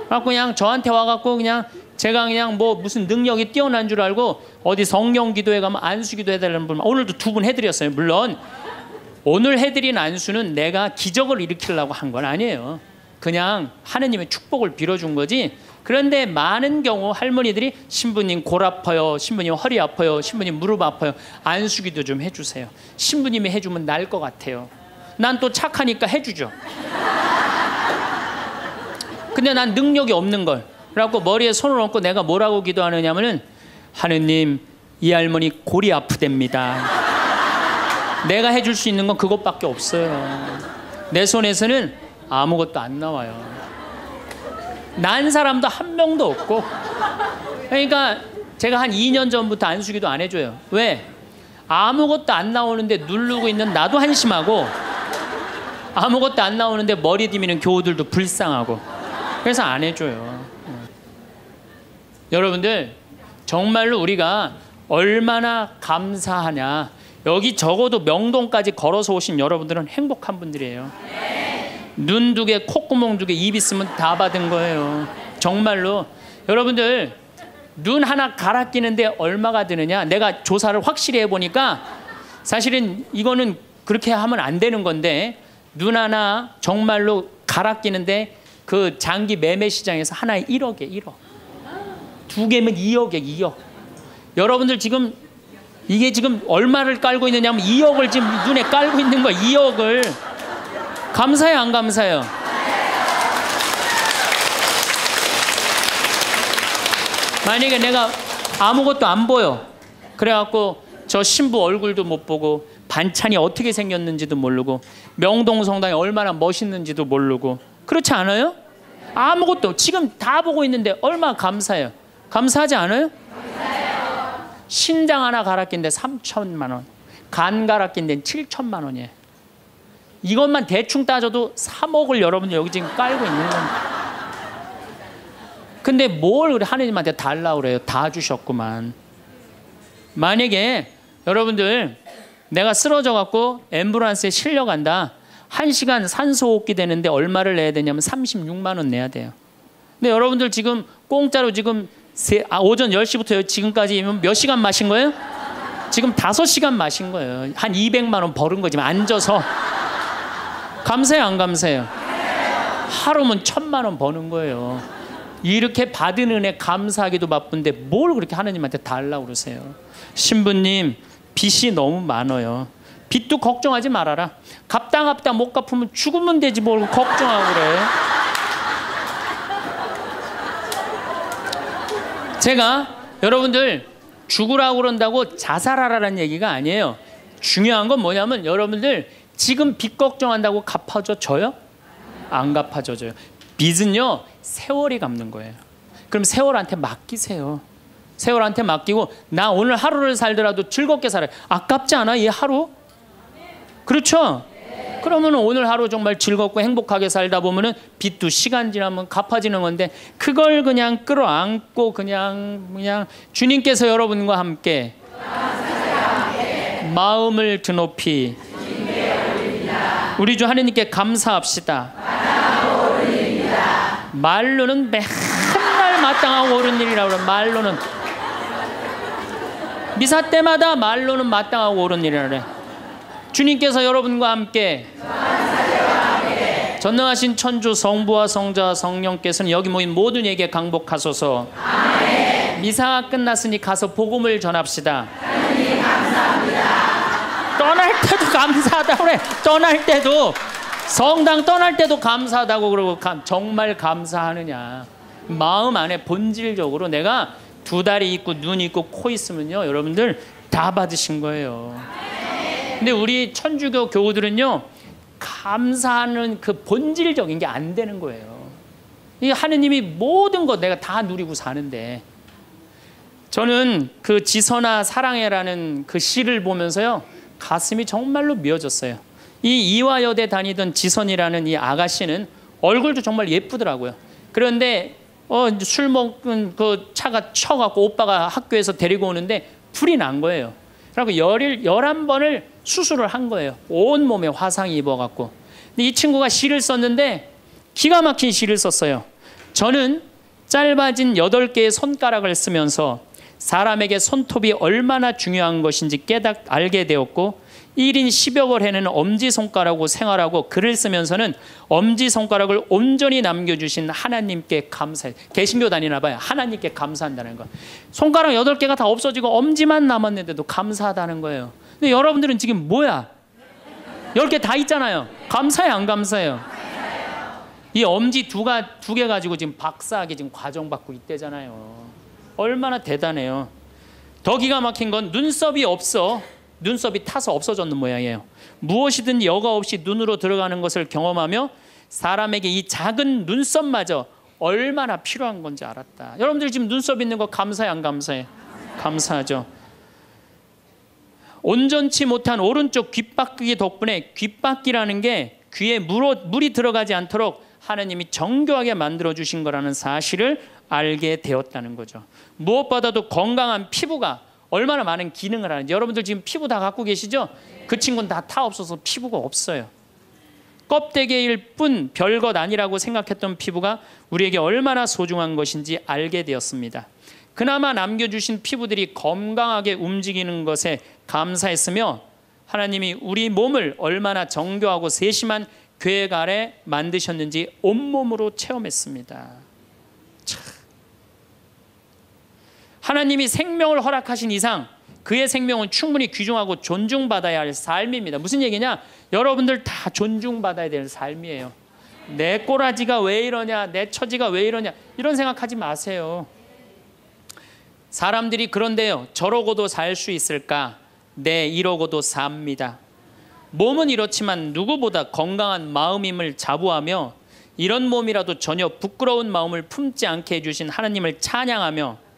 그래갖고 그냥 저한테 와갖고 그냥 제가 그냥 뭐 무슨 능력이 뛰어난 줄 알고 어디 성령 기도에 가면 안수 기도 해달라는 분 오늘도 두 분 해드렸어요. 물론 오늘 해드린 안수는 내가 기적을 일으키려고 한 건 아니에요. 그냥 하느님의 축복을 빌어준 거지. 그런데 많은 경우 할머니들이 신부님 골 아파요, 신부님 허리 아파요, 신부님 무릎 아파요. 안수기도 좀 해주세요. 신부님이 해주면 날 것 같아요. 난또 착하니까 해주죠. 근데 난 능력이 없는 걸. 그고 머리에 손을 얹고 내가 뭐라고 기도하느냐면은 하느님 이 할머니 골이 아프답니다. 내가 해줄 수 있는 건 그것밖에 없어요. 내 손에서는 아무것도 안 나와요. 난 사람도 한 명도 없고. 그러니까 제가 한 2년 전부터 안수기도 안 해줘요. 왜? 아무것도 안 나오는데 누르고 있는 나도 한심하고 아무것도 안 나오는데 머리 디미는 교우들도 불쌍하고 그래서 안 해줘요. 여러분들 정말로 우리가 얼마나 감사하냐 여기 적어도 명동까지 걸어서 오신 여러분들은 행복한 분들이에요. 눈 두 개, 콧구멍 두 개, 입 있으면 다 받은 거예요. 정말로 여러분들 눈 하나 갈아 끼는데 얼마가 드느냐? 내가 조사를 확실히 해보니까 사실은 이거는 그렇게 하면 안 되는 건데 눈 하나 정말로 갈아 끼는데 그 장기 매매 시장에서 하나에 1억에 1억. 두 개면 2억에 2억. 여러분들 지금 이게 지금 얼마를 깔고 있느냐면 2억을 지금 눈에 깔고 있는 거야. 2억을. 감사해요, 안 감사해요? 만약에 내가 아무것도 안 보여. 그래갖고 저 신부 얼굴도 못 보고 반찬이 어떻게 생겼는지도 모르고 명동 성당이 얼마나 멋있는지도 모르고 그렇지 않아요? 아무것도 지금 다 보고 있는데 얼마 감사해요. 감사하지 않아요? 신장 하나 갈아낀데 3천만 원. 간 갈아낀데 7천만 원이에요. 이것만 대충 따져도 3억을 여러분 여기 지금 깔고 있는 겁니다. 근데 뭘 우리 하느님한테 달라 그래요? 다 주셨구만. 만약에 여러분들 내가 쓰러져 갖고 앰뷸런스에 실려 간다. 1시간 산소호흡기 되는데 얼마를 내야 되냐면 36만 원 내야 돼요. 근데 여러분들 지금 공짜로 지금 세, 아, 오전 10시부터 지금까지몇 시간 마신 거예요? 지금 5시간 마신 거예요. 한 200만 원 벌은 거지만 앉아서 감사해요, 안 감사해요? 하루면 천만 원 버는 거예요. 이렇게 받은 은혜 감사하기도 바쁜데 뭘 그렇게 하느님한테 달라고 그러세요. 신부님 빚이 너무 많아요. 빚도 걱정하지 말아라. 갚다 갚다 못 갚으면 죽으면 되지 뭘 걱정하고 그래. 제가 여러분들 죽으라고 그런다고 자살하라는 얘기가 아니에요. 중요한 건 뭐냐면 여러분들 지금 빚 걱정한다고 갚아줘져요? 안 갚아줘져요. 빚은요 세월이 갚는 거예요. 그럼 세월한테 맡기세요. 세월한테 맡기고 나 오늘 하루를 살더라도 즐겁게 살아. 아깝지 않아 이 하루? 그렇죠? 그러면 오늘 하루 정말 즐겁고 행복하게 살다 보면은 빚도 시간 지나면 갚아지는 건데 그걸 그냥 끌어안고 그냥 그냥 주님께서 여러분과 함께 마음을 드높이 우리 주 하나님께 감사합시다. 말로는 맨날 마땅하고 옳은 일이라고 말로는 미사 때마다 말로는 마땅하고 옳은 일이라 그 주님께서 여러분과 함께 전능하신 천주 성부와 성자 성령께서는 여기 모인 모든 에게 강복하소서. 아멘. 미사가 끝났으니 가서 복음을 전합시다. 떠날 때도 감사하다 그래. 떠날 때도 성당 떠날 때도 감사하다고 그러고 정말 감사하느냐. 마음 안에 본질적으로 내가 두 다리 있고 눈 있고 코 있으면요 여러분들 다 받으신 거예요. 근데 우리 천주교 교우들은요 감사하는 그 본질적인 게 안 되는 거예요. 이 하느님이 모든 것 내가 다 누리고 사는데 저는 그 지선아 사랑해라는 그 시를 보면서요 가슴이 정말로 미어졌어요. 이 이화여대 다니던 지선이라는 이 아가씨는 얼굴도 정말 예쁘더라고요. 그런데 어, 술 먹은 그 차가 쳐갖고 오빠가 학교에서 데리고 오는데 불이 난 거예요. 그리고 열일, 열한 번을 수술을 한 거예요. 온몸에 화상 입어갖고. 근데 이 친구가 시를 썼는데 기가 막힌 시를 썼어요. 저는 짧아진 여덟 개의 손가락을 쓰면서 사람에게 손톱이 얼마나 중요한 것인지 깨닫, 알게 되었고 1인 10여 걸에는 엄지손가락으로 생활하고 글을 쓰면서는 엄지손가락을 온전히 남겨주신 하나님께 감사해 개신교 다니나 봐요. 하나님께 감사한다는 거. 손가락 8개가 다 없어지고 엄지만 남았는데도 감사하다는 거예요. 근데 여러분들은 지금 뭐야? 10개 다 있잖아요. 감사해안 감사해요? 이 엄지 두가 두 개 가지고 지금 박사학위 지금 과정 받고 있대잖아요. 얼마나 대단해요. 더 기가 막힌 건 눈썹이 없어. 눈썹이 타서 없어졌는 모양이에요. 무엇이든 여과 없이 눈으로 들어가는 것을 경험하며 사람에게 이 작은 눈썹마저 얼마나 필요한 건지 알았다. 여러분들 지금 눈썹 있는 거 감사해 안 감사해? 감사하죠. 온전치 못한 오른쪽 귓바퀴 덕분에 귓바퀴라는 게 귀에 물어, 물이 들어가지 않도록 하나님이 정교하게 만들어 주신 거라는 사실을 알게 되었다는 거죠. 무엇보다도 건강한 피부가 얼마나 많은 기능을 하는지 여러분들 지금 피부 다 갖고 계시죠? 그 친구는 다 타 없어서 피부가 없어요. 껍데기일 뿐 별것 아니라고 생각했던 피부가 우리에게 얼마나 소중한 것인지 알게 되었습니다. 그나마 남겨주신 피부들이 건강하게 움직이는 것에 감사했으며 하나님이 우리 몸을 얼마나 정교하고 세심한 계획 아 만드셨는지 온몸으로 체험했습니다. 하나님이 생명을 허락하신 이상 그의 생명은 충분히 귀중하고 존중받아야 할 삶입니다. 무슨 얘기냐? 여러분들 다 존중받아야 되 삶이에요. 내 꼬라지가 왜 이러냐? 내 처지가 왜 이러냐? 이런 생각하지 마세요. 사람들이 그런데요. 저러고도 살 수 있을까? 네, 이러고도 삽니다. 몸은 이렇지만 누구보다 건강한 마음임을 자부하며 이런 몸이라도 전혀 부끄러운 마음을 품지 않게 해주신 하나님을 찬양하며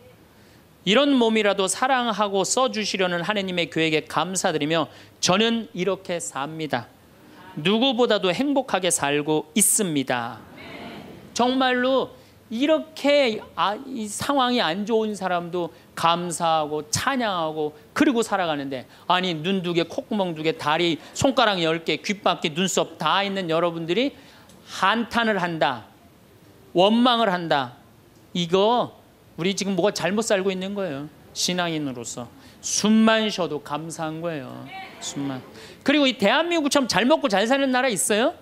이런 몸이라도 사랑하고 써주시려는 하느님의 교회에 감사드리며 저는 이렇게 삽니다. 누구보다도 행복하게 살고 있습니다. 정말로 이렇게 아, 상황이 안 좋은 사람도 감사하고 찬양하고 그리고 살아가는데 아니 눈 두 개, 콧구멍 두 개, 다리, 손가락 열 개, 귓바퀴, 눈썹 다 있는 여러분들이 한탄을 한다. 원망을 한다. 이거 우리 지금 뭐가 잘못 살고 있는 거예요. 신앙인으로서 숨만 쉬어도 감사한 거예요. 숨만. 그리고 이 대한민국처럼 잘 먹고 잘 사는 나라 있어요?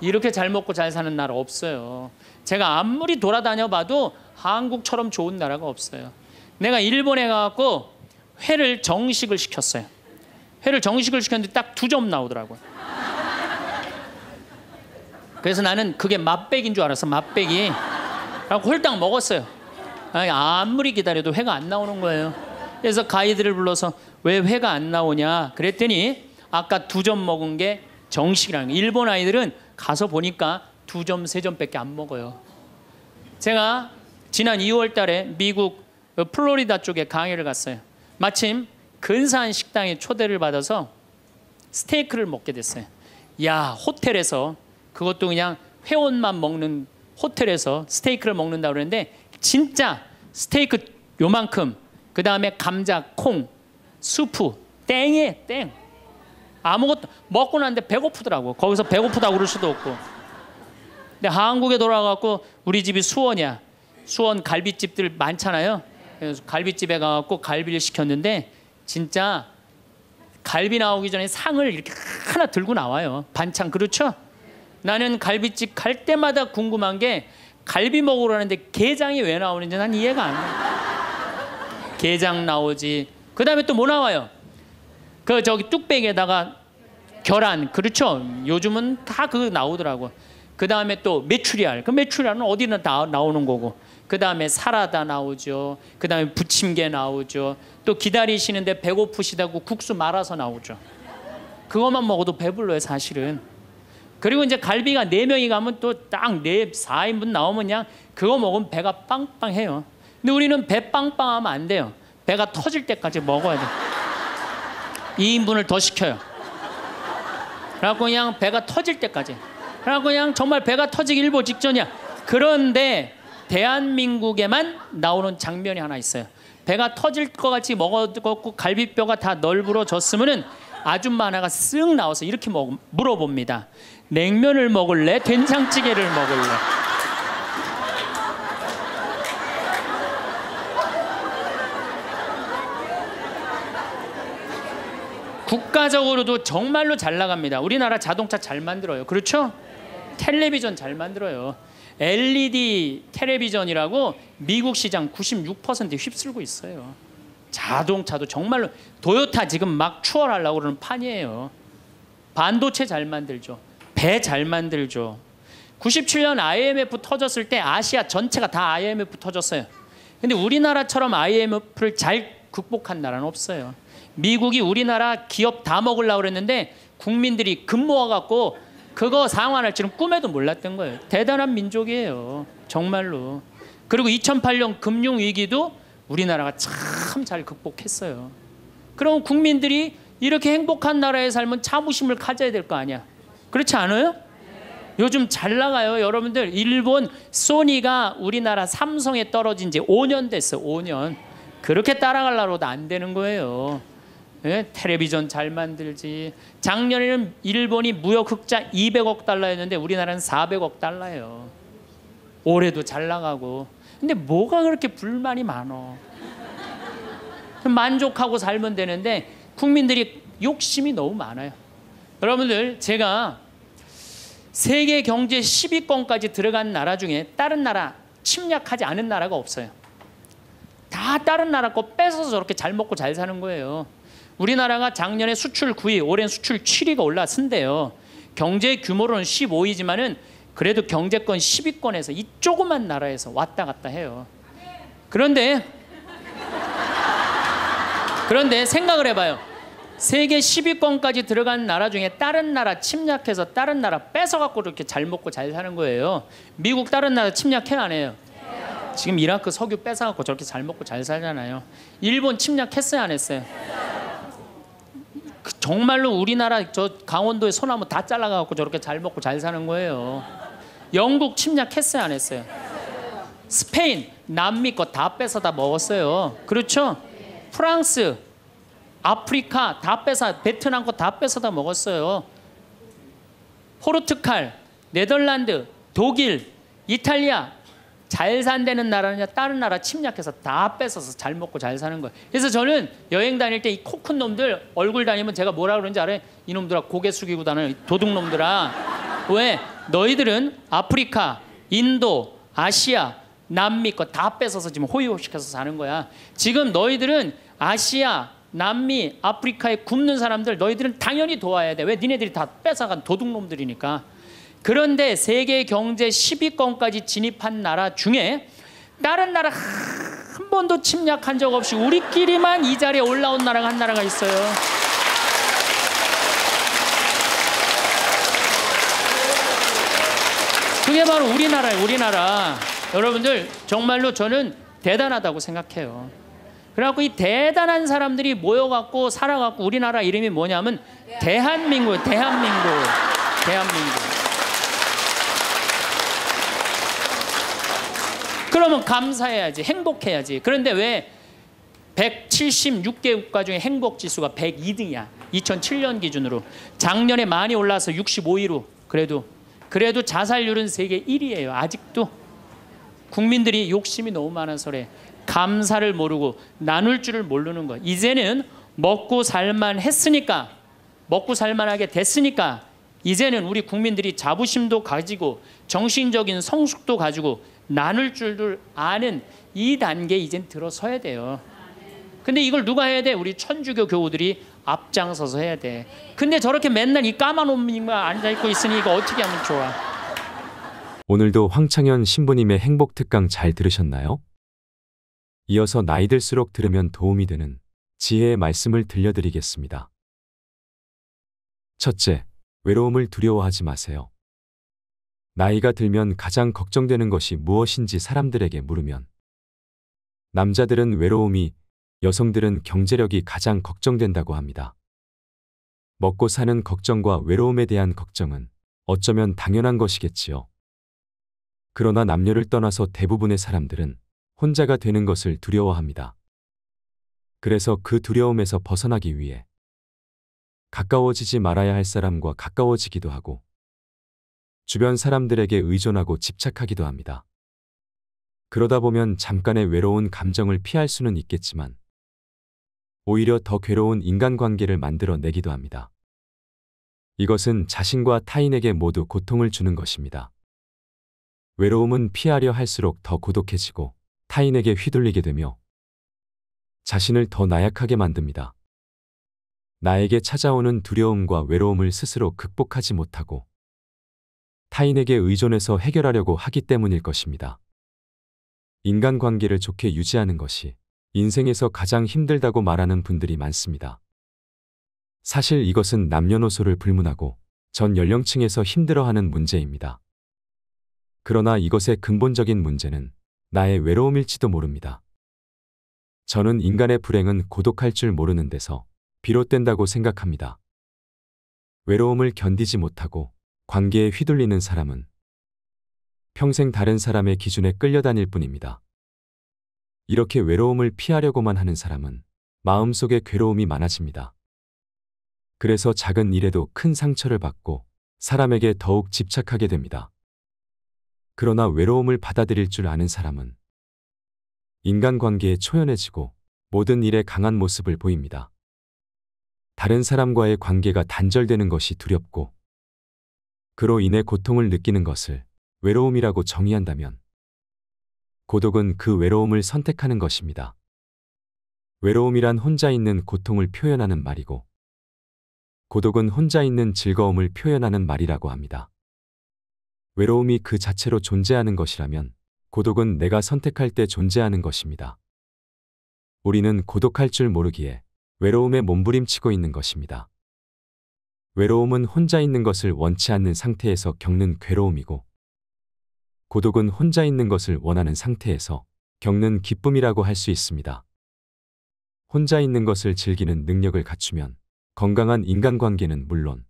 이렇게 잘 먹고 잘 사는 나라 없어요. 제가 아무리 돌아다녀 봐도 한국처럼 좋은 나라가 없어요. 내가 일본에 가갖고 회를 정식을 시켰어요. 회를 정식을 시켰는데 딱 두 점 나오더라고요. 그래서 나는 그게 맛백인 줄 알았어, 맛백이. 라고 홀딱 먹었어요. 아무리 기다려도 회가 안 나오는 거예요. 그래서 가이드를 불러서 왜 회가 안 나오냐 그랬더니 아까 두 점 먹은 게 정식이라는 거예요. 일본 아이들은 가서 보니까 두 점, 세 점밖에 안 먹어요. 제가 지난 2월 달에 미국 플로리다 쪽에 강의를 갔어요. 마침 근사한 식당에 초대를 받아서 스테이크를 먹게 됐어요. 야, 호텔에서 그것도 그냥 회원만 먹는 호텔에서 스테이크를 먹는다 그러는데 진짜 스테이크 요만큼 그 다음에 감자, 콩, 수프 땡이에 땡 아무것도 먹고 난데 배고프더라고 거기서 배고프다고 그럴 수도 없고 근데 한국에 돌아가고 우리 집이 수원이야 수원 갈비집들 많잖아요 그래서 갈비집에 가갖고 갈비를 시켰는데 진짜 갈비 나오기 전에 상을 이렇게 하나 들고 나와요 반찬 그렇죠? 나는 갈비집 갈 때마다 궁금한 게 갈비 먹으라는데 러 게장이 왜 나오는지 난 이해가 안 돼. 게장 나오지. 그 다음에 또 뭐 나와요? 그 저기 뚝배기에다가 계란. 그렇죠. 요즘은 다 그거 나오더라고. 그 다음에 또 메추리알. 그 메추리알은 어디나 다 나오는 거고. 그 다음에 사라다 나오죠. 그 다음에 부침개 나오죠. 또 기다리시는데 배고프시다고 국수 말아서 나오죠. 그것만 먹어도 배불러요 사실은. 그리고 이제 갈비가 네 명이 가면 또 딱네 4인분 나오면 그냥 그거 먹으면 배가 빵빵해요. 근데 우리는 배 빵빵하면 안 돼요. 배가 터질 때까지 먹어야 돼. 2인분을 더 시켜요. 그래갖고 그냥 배가 터질 때까지. 그래갖고 그냥 정말 배가 터지기 일보 직전이야. 그런데 대한민국에만 나오는 장면이 하나 있어요. 배가 터질 것 같이 먹었고 어 갈비뼈가 다 널브러졌으면은 아줌마 하나가 쓱 나와서 이렇게 물어봅니다. 냉면을 먹을래? 된장찌개를 먹을래? 국가적으로도 정말로 잘 나갑니다. 우리나라 자동차 잘 만들어요. 그렇죠? 텔레비전 잘 만들어요. LED 텔레비전이라고 미국 시장 9 6 휩쓸고 있어요. 자동차도 정말로 도요타 지금 막 추월하려고 그러는 판이에요. 반도체 잘 만들죠. 배잘 만들죠. 97년 IMF 터졌을 때 아시아 전체가 다 IMF 터졌어요. 근데 우리나라처럼 IMF를 잘 극복한 나라는 없어요. 미국이 우리나라 기업 다 먹으려고 그랬는데 국민들이 금모아 갖고 그거 상환할 줄은 꿈에도 몰랐던 거예요. 대단한 민족이에요. 정말로. 그리고 2008년 금융 위기도 우리나라가 참 잘 극복했어요. 그럼 국민들이 이렇게 행복한 나라의 삶은 자부심을 가져야 될 거 아니야. 그렇지 않아요? 요즘 잘 나가요. 여러분들 일본 소니가 우리나라 삼성에 떨어진 지 5년 됐어. 5년. 그렇게 따라가려고도 안 되는 거예요. 예? 텔레비전 잘 만들지. 작년에는 일본이 무역 흑자 200억 달러였는데 우리나라는 400억 달러예요. 올해도 잘 나가고. 근데 뭐가 그렇게 불만이 많어? 만족하고 살면 되는데 국민들이 욕심이 너무 많아요. 여러분들 제가 세계 경제 10위권까지 들어간 나라 중에 다른 나라 침략하지 않은 나라가 없어요. 다 다른 나라 거 뺏어서 저렇게 잘 먹고 잘 사는 거예요. 우리나라가 작년에 수출 9위, 올해 수출 7위가 올랐은데요. 경제 규모로는 15위지만은 그래도 경제권 10위권에서 이 조그만 나라에서 왔다 갔다 해요. 그런데 그런데 생각을 해봐요. 세계 10위권까지 들어간 나라 중에 다른 나라 침략해서 다른 나라 뺏어갖고 이렇게 잘 먹고 잘 사는 거예요. 미국 다른 나라 침략해 안 해요? 지금 이라크 그 석유 뺏어갖고 저렇게 잘 먹고 잘 살잖아요. 일본 침략했어요 안 했어요? 그 정말로 우리나라 저 강원도의 소나무 다 잘라가갖고 저렇게 잘 먹고 잘 사는 거예요. 영국 침략했어요 안 했어요? 스페인 남미 거 다 뺏어 다 먹었어요. 그렇죠? 프랑스 아프리카 다 뺏어 베트남 거 다 뺏어 다 먹었어요. 포르투갈, 네덜란드, 독일, 이탈리아 잘 산다는 나라냐 다른 나라 침략해서 다 뺏어서 잘 먹고 잘 사는 거예요. 그래서 저는 여행 다닐 때 이 코 큰 놈들 얼굴 다니면 제가 뭐라 그런지 알아요? 이놈들아 고개 숙이고 다니는 도둑놈들아. 왜? 너희들은 아프리카, 인도, 아시아, 남미 거 다 뺏어서 지금 호의호식해서 사는 거야. 지금 너희들은 아시아, 남미, 아프리카에 굶는 사람들 너희들은 당연히 도와야 돼. 왜 니네들이 다 뺏어간 도둑놈들이니까. 그런데 세계 경제 10위권까지 진입한 나라 중에 다른 나라 한 번도 침략한 적 없이 우리끼리만 이 자리에 올라온 나라가 한 나라가 있어요. 그게 바로 우리나라예요, 우리나라. 여러분들 정말로 저는 대단하다고 생각해요. 그래갖고 이 대단한 사람들이 모여갖고 살아갖고 우리나라 이름이 뭐냐면 대한민국, 대한민국, 대한민국. 그러면 감사해야지, 행복해야지. 그런데 왜 176개 국가 중에 행복 지수가 102등이야. 2007년 기준으로. 작년에 많이 올라서 65위로. 그래도 그래도 자살률은 세계 1위예요. 아직도 국민들이 욕심이 너무 많아서 그래. 감사를 모르고 나눌 줄을 모르는 거야. 이제는 먹고 살만 했으니까 먹고 살만하게 됐으니까 이제는 우리 국민들이 자부심도 가지고 정신적인 성숙도 가지고 나눌 줄을 아는 이 단계 이젠 들어서야 돼요. 근데 이걸 누가 해야 돼? 우리 천주교 교우들이 앞장서서 해야 돼. 근데 저렇게 맨날 이 까만 옷만 앉아 입고 있으니 이거 어떻게 하면 좋아? 오늘도 황창현 신부님의 행복 특강 잘 들으셨나요? 이어서 나이 들수록 들으면 도움이 되는 지혜의 말씀을 들려드리겠습니다. 첫째, 외로움을 두려워하지 마세요. 나이가 들면 가장 걱정되는 것이 무엇인지 사람들에게 물으면 남자들은 외로움이, 여성들은 경제력이 가장 걱정된다고 합니다. 먹고 사는 걱정과 외로움에 대한 걱정은 어쩌면 당연한 것이겠지요. 그러나 남녀를 떠나서 대부분의 사람들은 혼자가 되는 것을 두려워합니다. 그래서 그 두려움에서 벗어나기 위해 가까워지지 말아야 할 사람과 가까워지기도 하고 주변 사람들에게 의존하고 집착하기도 합니다. 그러다 보면 잠깐의 외로운 감정을 피할 수는 있겠지만 오히려 더 괴로운 인간관계를 만들어내기도 합니다. 이것은 자신과 타인에게 모두 고통을 주는 것입니다. 외로움은 피하려 할수록 더 고독해지고 타인에게 휘둘리게 되며 자신을 더 나약하게 만듭니다. 나에게 찾아오는 두려움과 외로움을 스스로 극복하지 못하고 타인에게 의존해서 해결하려고 하기 때문일 것입니다. 인간관계를 좋게 유지하는 것이 인생에서 가장 힘들다고 말하는 분들이 많습니다. 사실 이것은 남녀노소를 불문하고 전 연령층에서 힘들어하는 문제입니다. 그러나 이것의 근본적인 문제는 나의 외로움일지도 모릅니다. 저는 인간의 불행은 고독할 줄 모르는 데서 비롯된다고 생각합니다. 외로움을 견디지 못하고 관계에 휘둘리는 사람은 평생 다른 사람의 기준에 끌려다닐 뿐입니다. 이렇게 외로움을 피하려고만 하는 사람은 마음속에 괴로움이 많아집니다. 그래서 작은 일에도 큰 상처를 받고 사람에게 더욱 집착하게 됩니다. 그러나 외로움을 받아들일 줄 아는 사람은 인간관계에 초연해지고 모든 일에 강한 모습을 보입니다. 다른 사람과의 관계가 단절되는 것이 두렵고 그로 인해 고통을 느끼는 것을 외로움이라고 정의한다면 고독은 그 외로움을 선택하는 것입니다. 외로움이란 혼자 있는 고통을 표현하는 말이고 고독은 혼자 있는 즐거움을 표현하는 말이라고 합니다. 외로움이 그 자체로 존재하는 것이라면 고독은 내가 선택할 때 존재하는 것입니다. 우리는 고독할 줄 모르기에 외로움에 몸부림치고 있는 것입니다. 외로움은 혼자 있는 것을 원치 않는 상태에서 겪는 괴로움이고 고독은 혼자 있는 것을 원하는 상태에서 겪는 기쁨이라고 할 수 있습니다. 혼자 있는 것을 즐기는 능력을 갖추면 건강한 인간관계는 물론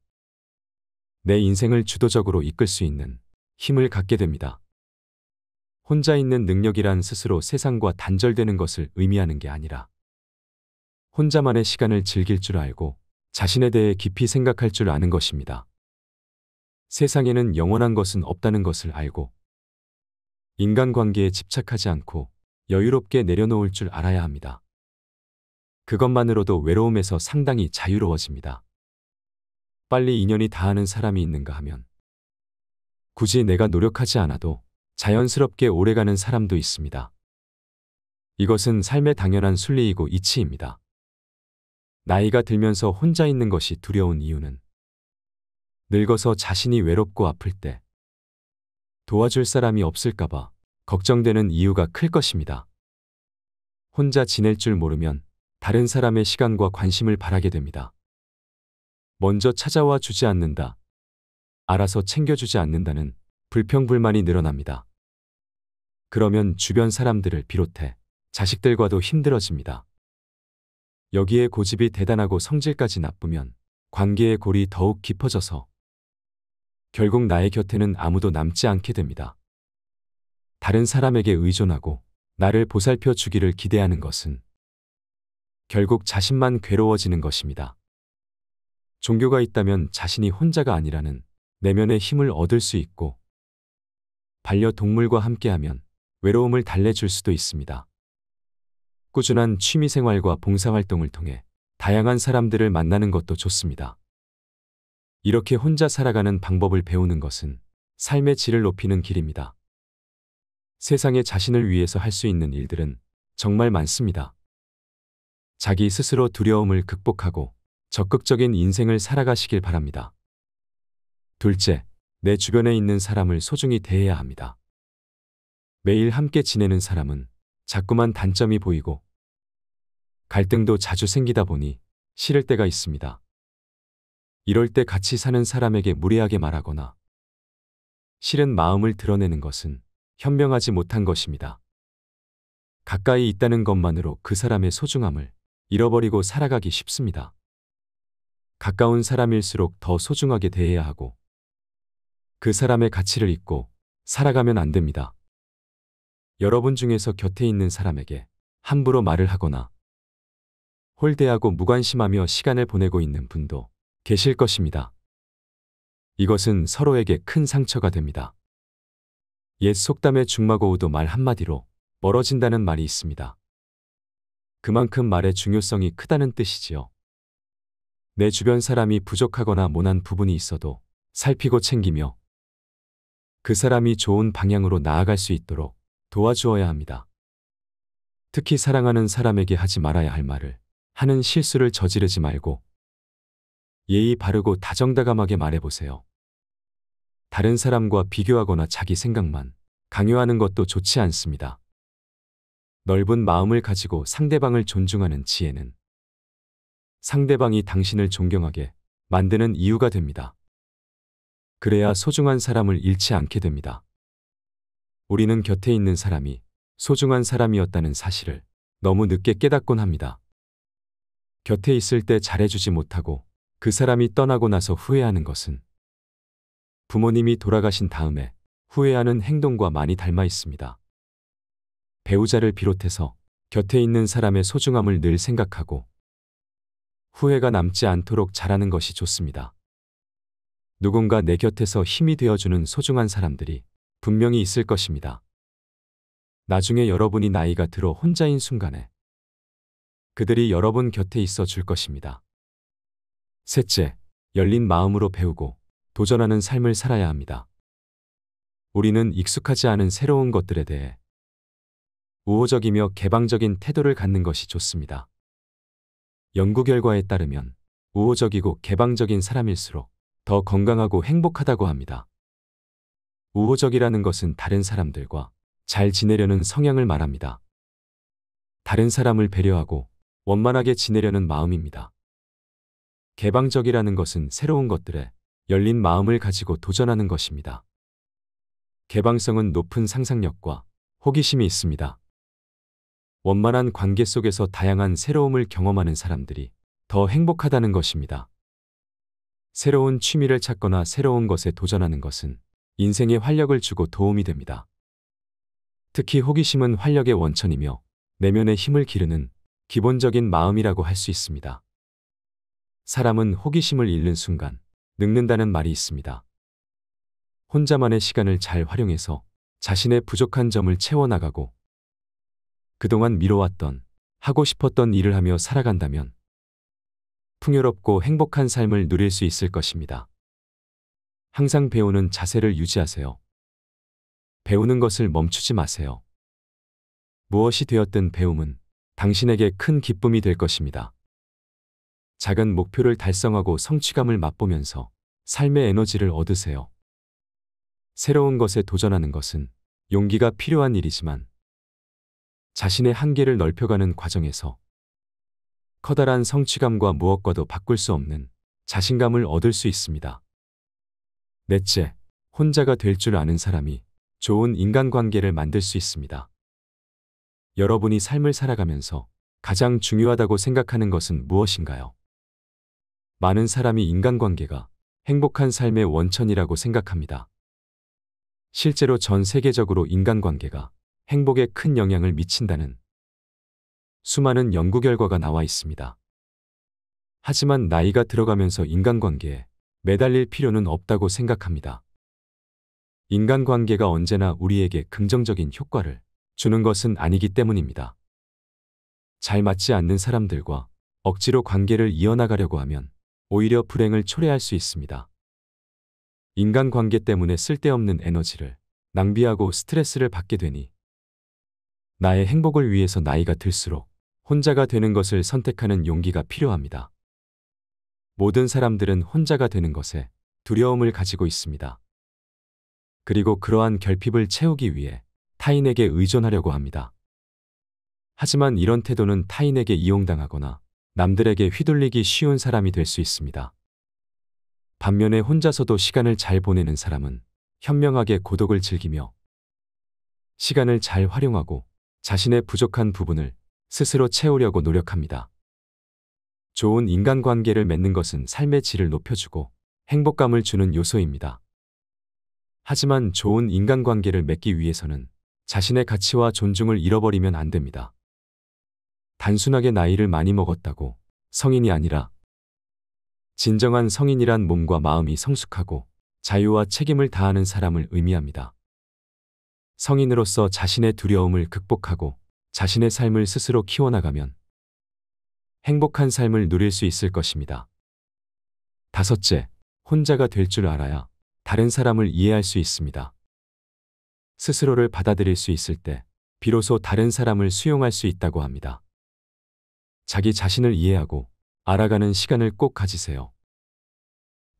내 인생을 주도적으로 이끌 수 있는 힘을 갖게 됩니다. 혼자 있는 능력이란 스스로 세상과 단절되는 것을 의미하는 게 아니라 혼자만의 시간을 즐길 줄 알고 자신에 대해 깊이 생각할 줄 아는 것입니다. 세상에는 영원한 것은 없다는 것을 알고 인간관계에 집착하지 않고 여유롭게 내려놓을 줄 알아야 합니다. 그것만으로도 외로움에서 상당히 자유로워집니다. 빨리 인연이 다하는 사람이 있는가 하면 굳이 내가 노력하지 않아도 자연스럽게 오래가는 사람도 있습니다. 이것은 삶의 당연한 순리이고 이치입니다. 나이가 들면서 혼자 있는 것이 두려운 이유는 늙어서 자신이 외롭고 아플 때 도와줄 사람이 없을까봐 걱정되는 이유가 클 것입니다. 혼자 지낼 줄 모르면 다른 사람의 시간과 관심을 바라게 됩니다. 먼저 찾아와 주지 않는다. 알아서 챙겨주지 않는다는 불평불만이 늘어납니다. 그러면 주변 사람들을 비롯해 자식들과도 힘들어집니다. 여기에 고집이 대단하고 성질까지 나쁘면 관계의 골이 더욱 깊어져서 결국 나의 곁에는 아무도 남지 않게 됩니다. 다른 사람에게 의존하고 나를 보살펴 주기를 기대하는 것은 결국 자신만 괴로워지는 것입니다. 종교가 있다면 자신이 혼자가 아니라는 내면의 힘을 얻을 수 있고 반려동물과 함께하면 외로움을 달래줄 수도 있습니다. 꾸준한 취미생활과 봉사활동을 통해 다양한 사람들을 만나는 것도 좋습니다. 이렇게 혼자 살아가는 방법을 배우는 것은 삶의 질을 높이는 길입니다. 세상에 자신을 위해서 할 수 있는 일들은 정말 많습니다. 자기 스스로 두려움을 극복하고 적극적인 인생을 살아가시길 바랍니다. 둘째, 내 주변에 있는 사람을 소중히 대해야 합니다. 매일 함께 지내는 사람은 자꾸만 단점이 보이고 갈등도 자주 생기다 보니 싫을 때가 있습니다. 이럴 때 같이 사는 사람에게 무례하게 말하거나 싫은 마음을 드러내는 것은 현명하지 못한 것입니다. 가까이 있다는 것만으로 그 사람의 소중함을 잃어버리고 살아가기 쉽습니다. 가까운 사람일수록 더 소중하게 대해야 하고 그 사람의 가치를 잊고 살아가면 안 됩니다. 여러분 중에서 곁에 있는 사람에게 함부로 말을 하거나 홀대하고 무관심하며 시간을 보내고 있는 분도 계실 것입니다. 이것은 서로에게 큰 상처가 됩니다. 옛 속담의 중마고우도 말 한마디로 멀어진다는 말이 있습니다. 그만큼 말의 중요성이 크다는 뜻이지요. 내 주변 사람이 부족하거나 모난 부분이 있어도 살피고 챙기며 그 사람이 좋은 방향으로 나아갈 수 있도록 도와주어야 합니다. 특히 사랑하는 사람에게 하지 말아야 할 말을 하는 실수를 저지르지 말고 예의 바르고 다정다감하게 말해보세요. 다른 사람과 비교하거나 자기 생각만 강요하는 것도 좋지 않습니다. 넓은 마음을 가지고 상대방을 존중하는 지혜는 상대방이 당신을 존경하게 만드는 이유가 됩니다. 그래야 소중한 사람을 잃지 않게 됩니다. 우리는 곁에 있는 사람이 소중한 사람이었다는 사실을 너무 늦게 깨닫곤 합니다. 곁에 있을 때 잘해주지 못하고 그 사람이 떠나고 나서 후회하는 것은 부모님이 돌아가신 다음에 후회하는 행동과 많이 닮아 있습니다. 배우자를 비롯해서 곁에 있는 사람의 소중함을 늘 생각하고 후회가 남지 않도록 잘하는 것이 좋습니다. 누군가 내 곁에서 힘이 되어주는 소중한 사람들이 분명히 있을 것입니다. 나중에 여러분이 나이가 들어 혼자인 순간에 그들이 여러분 곁에 있어 줄 것입니다. 셋째, 열린 마음으로 배우고 도전하는 삶을 살아야 합니다. 우리는 익숙하지 않은 새로운 것들에 대해 우호적이며 개방적인 태도를 갖는 것이 좋습니다. 연구 결과에 따르면 우호적이고 개방적인 사람일수록 더 건강하고 행복하다고 합니다. 우호적이라는 것은 다른 사람들과 잘 지내려는 성향을 말합니다. 다른 사람을 배려하고 원만하게 지내려는 마음입니다. 개방적이라는 것은 새로운 것들에 열린 마음을 가지고 도전하는 것입니다. 개방성은 높은 상상력과 호기심이 있습니다. 원만한 관계 속에서 다양한 새로움을 경험하는 사람들이 더 행복하다는 것입니다. 새로운 취미를 찾거나 새로운 것에 도전하는 것은 인생에 활력을 주고 도움이 됩니다. 특히 호기심은 활력의 원천이며 내면의 힘을 기르는 기본적인 마음이라고 할 수 있습니다. 사람은 호기심을 잃는 순간 늙는다는 말이 있습니다. 혼자만의 시간을 잘 활용해서 자신의 부족한 점을 채워나가고 그동안 미뤄왔던 하고 싶었던 일을 하며 살아간다면 풍요롭고 행복한 삶을 누릴 수 있을 것입니다. 항상 배우는 자세를 유지하세요. 배우는 것을 멈추지 마세요. 무엇이 되었든 배움은 당신에게 큰 기쁨이 될 것입니다. 작은 목표를 달성하고 성취감을 맛보면서 삶의 에너지를 얻으세요. 새로운 것에 도전하는 것은 용기가 필요한 일이지만 자신의 한계를 넓혀가는 과정에서 커다란 성취감과 무엇과도 바꿀 수 없는 자신감을 얻을 수 있습니다. 넷째, 혼자가 될 줄 아는 사람이 좋은 인간관계를 만들 수 있습니다. 여러분이 삶을 살아가면서 가장 중요하다고 생각하는 것은 무엇인가요? 많은 사람이 인간관계가 행복한 삶의 원천이라고 생각합니다. 실제로 전 세계적으로 인간관계가 행복에 큰 영향을 미친다는 수많은 연구 결과가 나와 있습니다. 하지만 나이가 들어가면서 인간관계에 매달릴 필요는 없다고 생각합니다. 인간관계가 언제나 우리에게 긍정적인 효과를 주는 것은 아니기 때문입니다. 잘 맞지 않는 사람들과 억지로 관계를 이어나가려고 하면 오히려 불행을 초래할 수 있습니다. 인간관계 때문에 쓸데없는 에너지를 낭비하고 스트레스를 받게 되니 나의 행복을 위해서 나이가 들수록 혼자가 되는 것을 선택하는 용기가 필요합니다. 모든 사람들은 혼자가 되는 것에 두려움을 가지고 있습니다. 그리고 그러한 결핍을 채우기 위해 타인에게 의존하려고 합니다. 하지만 이런 태도는 타인에게 이용당하거나 남들에게 휘둘리기 쉬운 사람이 될 수 있습니다. 반면에 혼자서도 시간을 잘 보내는 사람은 현명하게 고독을 즐기며 시간을 잘 활용하고 자신의 부족한 부분을 스스로 채우려고 노력합니다. 좋은 인간관계를 맺는 것은 삶의 질을 높여주고 행복감을 주는 요소입니다. 하지만 좋은 인간관계를 맺기 위해서는 자신의 가치와 존중을 잃어버리면 안 됩니다. 단순하게 나이를 많이 먹었다고 성인이 아니라 진정한 성인이란 몸과 마음이 성숙하고 자유와 책임을 다하는 사람을 의미합니다. 성인으로서 자신의 두려움을 극복하고 자신의 삶을 스스로 키워나가면 행복한 삶을 누릴 수 있을 것입니다. 다섯째, 혼자가 될 줄 알아야 다른 사람을 이해할 수 있습니다. 스스로를 받아들일 수 있을 때 비로소 다른 사람을 수용할 수 있다고 합니다. 자기 자신을 이해하고 알아가는 시간을 꼭 가지세요.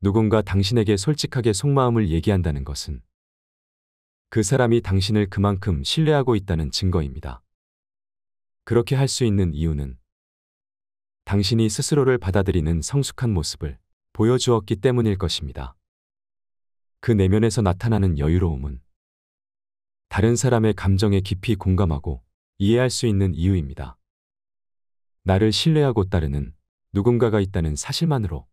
누군가 당신에게 솔직하게 속마음을 얘기한다는 것은 그 사람이 당신을 그만큼 신뢰하고 있다는 증거입니다. 그렇게 할 수 있는 이유는 당신이 스스로를 받아들이는 성숙한 모습을 보여주었기 때문일 것입니다. 그 내면에서 나타나는 여유로움은 다른 사람의 감정에 깊이 공감하고 이해할 수 있는 이유입니다. 나를 신뢰하고 따르는 누군가가 있다는 사실만으로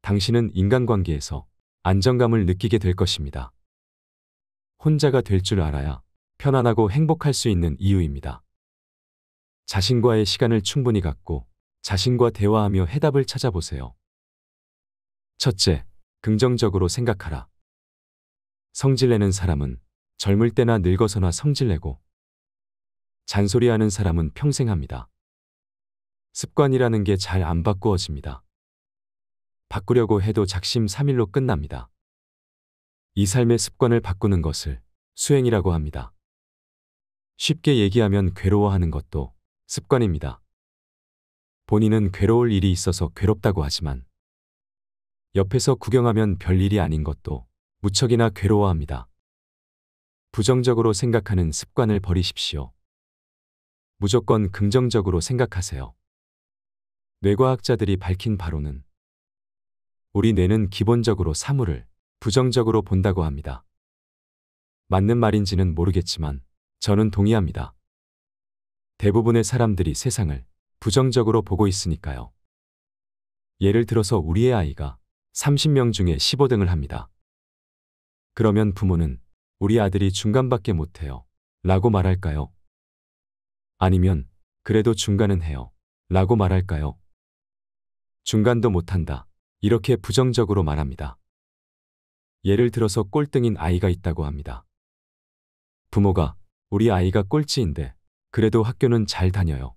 당신은 인간관계에서 안정감을 느끼게 될 것입니다. 혼자가 될 줄 알아야 편안하고 행복할 수 있는 이유입니다. 자신과의 시간을 충분히 갖고 자신과 대화하며 해답을 찾아보세요. 첫째, 긍정적으로 생각하라. 성질내는 사람은 젊을 때나 늙어서나 성질내고 잔소리하는 사람은 평생 합니다. 습관이라는 게 잘 안 바꾸어집니다. 바꾸려고 해도 작심3일로 끝납니다. 이 삶의 습관을 바꾸는 것을 수행이라고 합니다. 쉽게 얘기하면 괴로워하는 것도 습관입니다. 본인은 괴로울 일이 있어서 괴롭다고 하지만 옆에서 구경하면 별일이 아닌 것도 무척이나 괴로워합니다. 부정적으로 생각하는 습관을 버리십시오. 무조건 긍정적으로 생각하세요. 뇌과학자들이 밝힌 바로는 우리 뇌는 기본적으로 사물을 부정적으로 본다고 합니다. 맞는 말인지는 모르겠지만 저는 동의합니다. 대부분의 사람들이 세상을 부정적으로 보고 있으니까요. 예를 들어서 우리의 아이가 30명 중에 15등을 합니다. 그러면 부모는 우리 아들이 중간밖에 못해요. 라고 말할까요? 아니면 그래도 중간은 해요. 라고 말할까요? 중간도 못한다. 이렇게 부정적으로 말합니다. 예를 들어서 꼴등인 아이가 있다고 합니다. 부모가 우리 아이가 꼴찌인데 그래도 학교는 잘 다녀요.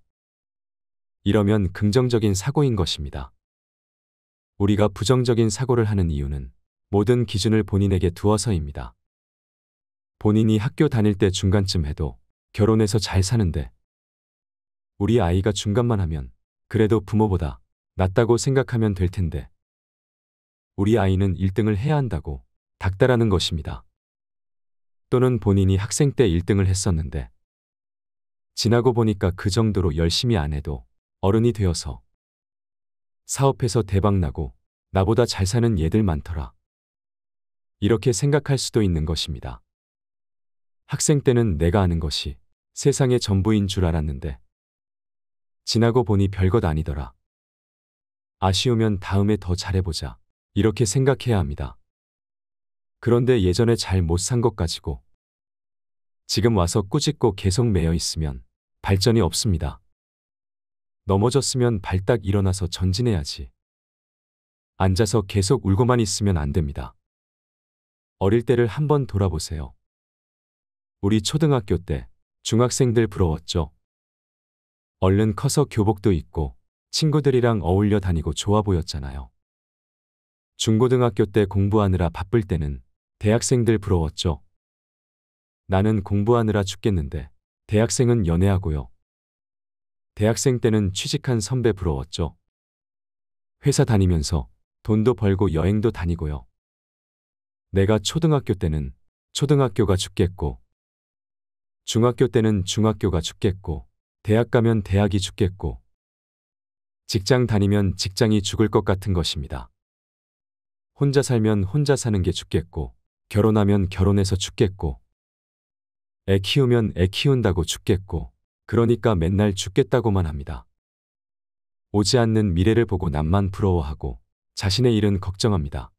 이러면 긍정적인 사고인 것입니다. 우리가 부정적인 사고를 하는 이유는 모든 기준을 본인에게 두어서입니다. 본인이 학교 다닐 때 중간쯤 해도 결혼해서 잘 사는데 우리 아이가 중간만 하면 그래도 부모보다 낫다고 생각하면 될 텐데 우리 아이는 1등을 해야 한다고 닥달하는 것입니다. 또는 본인이 학생 때 1등을 했었는데 지나고 보니까 그 정도로 열심히 안 해도 어른이 되어서 사업해서 대박나고 나보다 잘 사는 얘들 많더라. 이렇게 생각할 수도 있는 것입니다. 학생 때는 내가 아는 것이 세상의 전부인 줄 알았는데 지나고 보니 별것 아니더라. 아쉬우면 다음에 더 잘해보자. 이렇게 생각해야 합니다. 그런데 예전에 잘 못 산 것 가지고 지금 와서 꾸짖고 계속 매여 있으면 발전이 없습니다. 넘어졌으면 발딱 일어나서 전진해야지. 앉아서 계속 울고만 있으면 안 됩니다. 어릴 때를 한번 돌아보세요. 우리 초등학교 때 중학생들 부러웠죠. 얼른 커서 교복도 입고 친구들이랑 어울려 다니고 좋아 보였잖아요. 중고등학교 때 공부하느라 바쁠 때는 대학생들 부러웠죠. 나는 공부하느라 죽겠는데 대학생은 연애하고요. 대학생 때는 취직한 선배 부러웠죠. 회사 다니면서 돈도 벌고 여행도 다니고요. 내가 초등학교 때는 초등학교가 죽겠고, 중학교 때는 중학교가 죽겠고, 대학 가면 대학이 죽겠고, 직장 다니면 직장이 죽을 것 같은 것입니다. 혼자 살면 혼자 사는 게 죽겠고, 결혼하면 결혼해서 죽겠고, 애 키우면 애 키운다고 죽겠고 그러니까 맨날 죽겠다고만 합니다. 오지 않는 미래를 보고 남만 부러워하고 자신의 일은 걱정합니다.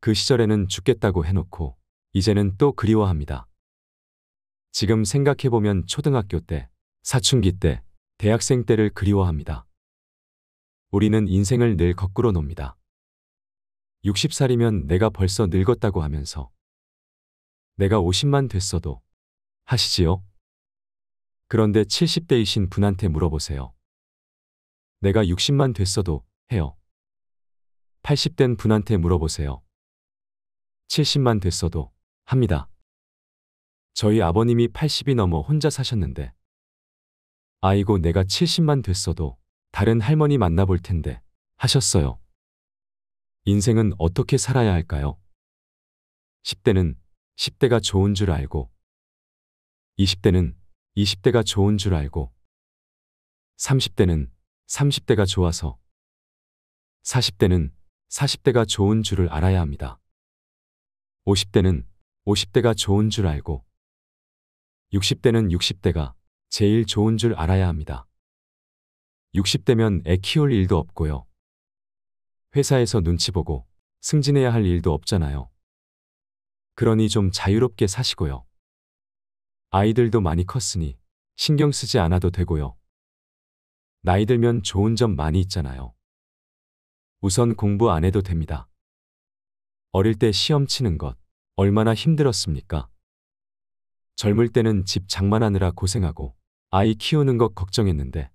그 시절에는 죽겠다고 해놓고 이제는 또 그리워합니다. 지금 생각해보면 초등학교 때, 사춘기 때, 대학생 때를 그리워합니다. 우리는 인생을 늘 거꾸로 놉니다. 60살이면 내가 벌써 늙었다고 하면서 내가 50만 됐어도 하시지요? 그런데 70대이신 분한테 물어보세요. 내가 60만 됐어도 해요. 80된 분한테 물어보세요. 70만 됐어도 합니다. 저희 아버님이 80이 넘어 혼자 사셨는데 아이고 내가 70만 됐어도 다른 할머니 만나볼 텐데 하셨어요. 인생은 어떻게 살아야 할까요? 10대는 10대가 좋은 줄 알고 20대는 20대가 좋은 줄 알고 30대는 30대가 좋아서 40대는 40대가 좋은 줄을 알아야 합니다. 50대는 50대가 좋은 줄 알고 60대는 60대가 제일 좋은 줄 알아야 합니다. 60대면 애 키울 일도 없고요. 회사에서 눈치 보고 승진해야 할 일도 없잖아요. 그러니 좀 자유롭게 사시고요. 아이들도 많이 컸으니 신경 쓰지 않아도 되고요. 나이 들면 좋은 점 많이 있잖아요. 우선 공부 안 해도 됩니다. 어릴 때 시험 치는 것 얼마나 힘들었습니까? 젊을 때는 집 장만하느라 고생하고 아이 키우는 것 걱정했는데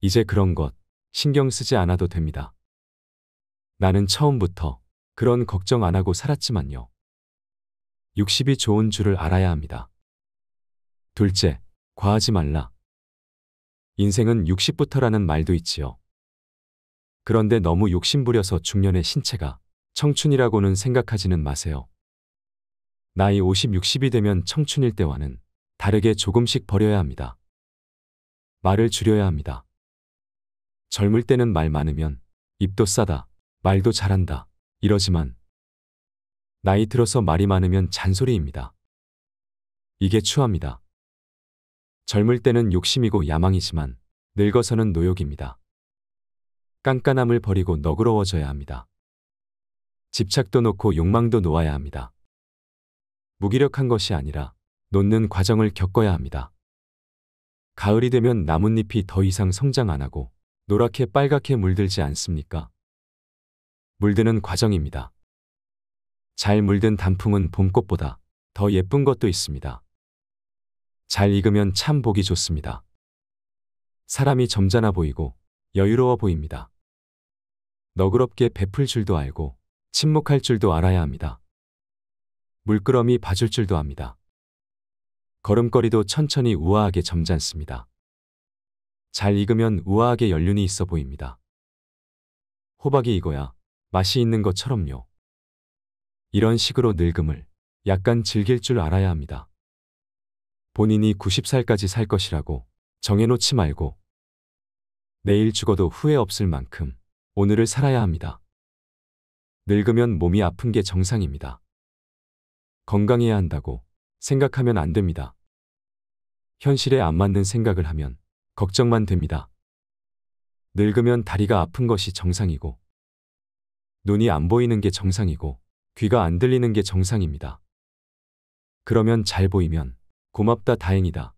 이제 그런 것 신경 쓰지 않아도 됩니다. 나는 처음부터 그런 걱정 안 하고 살았지만요. 60이 좋은 줄을 알아야 합니다. 둘째, 과하지 말라. 인생은 60부터라는 말도 있지요. 그런데 너무 욕심부려서 중년의 신체가 청춘이라고는 생각하지는 마세요. 나이 50, 60이 되면 청춘일 때와는 다르게 조금씩 버려야 합니다. 말을 줄여야 합니다. 젊을 때는 말 많으면 입도 싸다, 말도 잘한다, 이러지만 나이 들어서 말이 많으면 잔소리입니다. 이게 추합니다. 젊을 때는 욕심이고 야망이지만 늙어서는 노욕입니다. 깐깐함을 버리고 너그러워져야 합니다. 집착도 놓고 욕망도 놓아야 합니다. 무기력한 것이 아니라 놓는 과정을 겪어야 합니다. 가을이 되면 나뭇잎이 더 이상 성장 안 하고 노랗게 빨갛게 물들지 않습니까? 물드는 과정입니다. 잘 물든 단풍은 봄꽃보다 더 예쁜 것도 있습니다. 잘 익으면 참 보기 좋습니다. 사람이 점잖아 보이고 여유로워 보입니다. 너그럽게 베풀 줄도 알고 침묵할 줄도 알아야 합니다. 물끄러미 봐줄 줄도 압니다. 걸음걸이도 천천히 우아하게 점잖습니다. 잘 익으면 우아하게 연륜이 있어 보입니다. 호박이 익어야 맛이 있는 것처럼요. 이런 식으로 늙음을 약간 즐길 줄 알아야 합니다. 본인이 90살까지 살 것이라고 정해놓지 말고 내일 죽어도 후회 없을 만큼 오늘을 살아야 합니다. 늙으면 몸이 아픈 게 정상입니다. 건강해야 한다고 생각하면 안 됩니다. 현실에 안 맞는 생각을 하면 걱정만 됩니다. 늙으면 다리가 아픈 것이 정상이고 눈이 안 보이는 게 정상이고 귀가 안 들리는 게 정상입니다. 그러면 잘 보이면 고맙다 다행이다.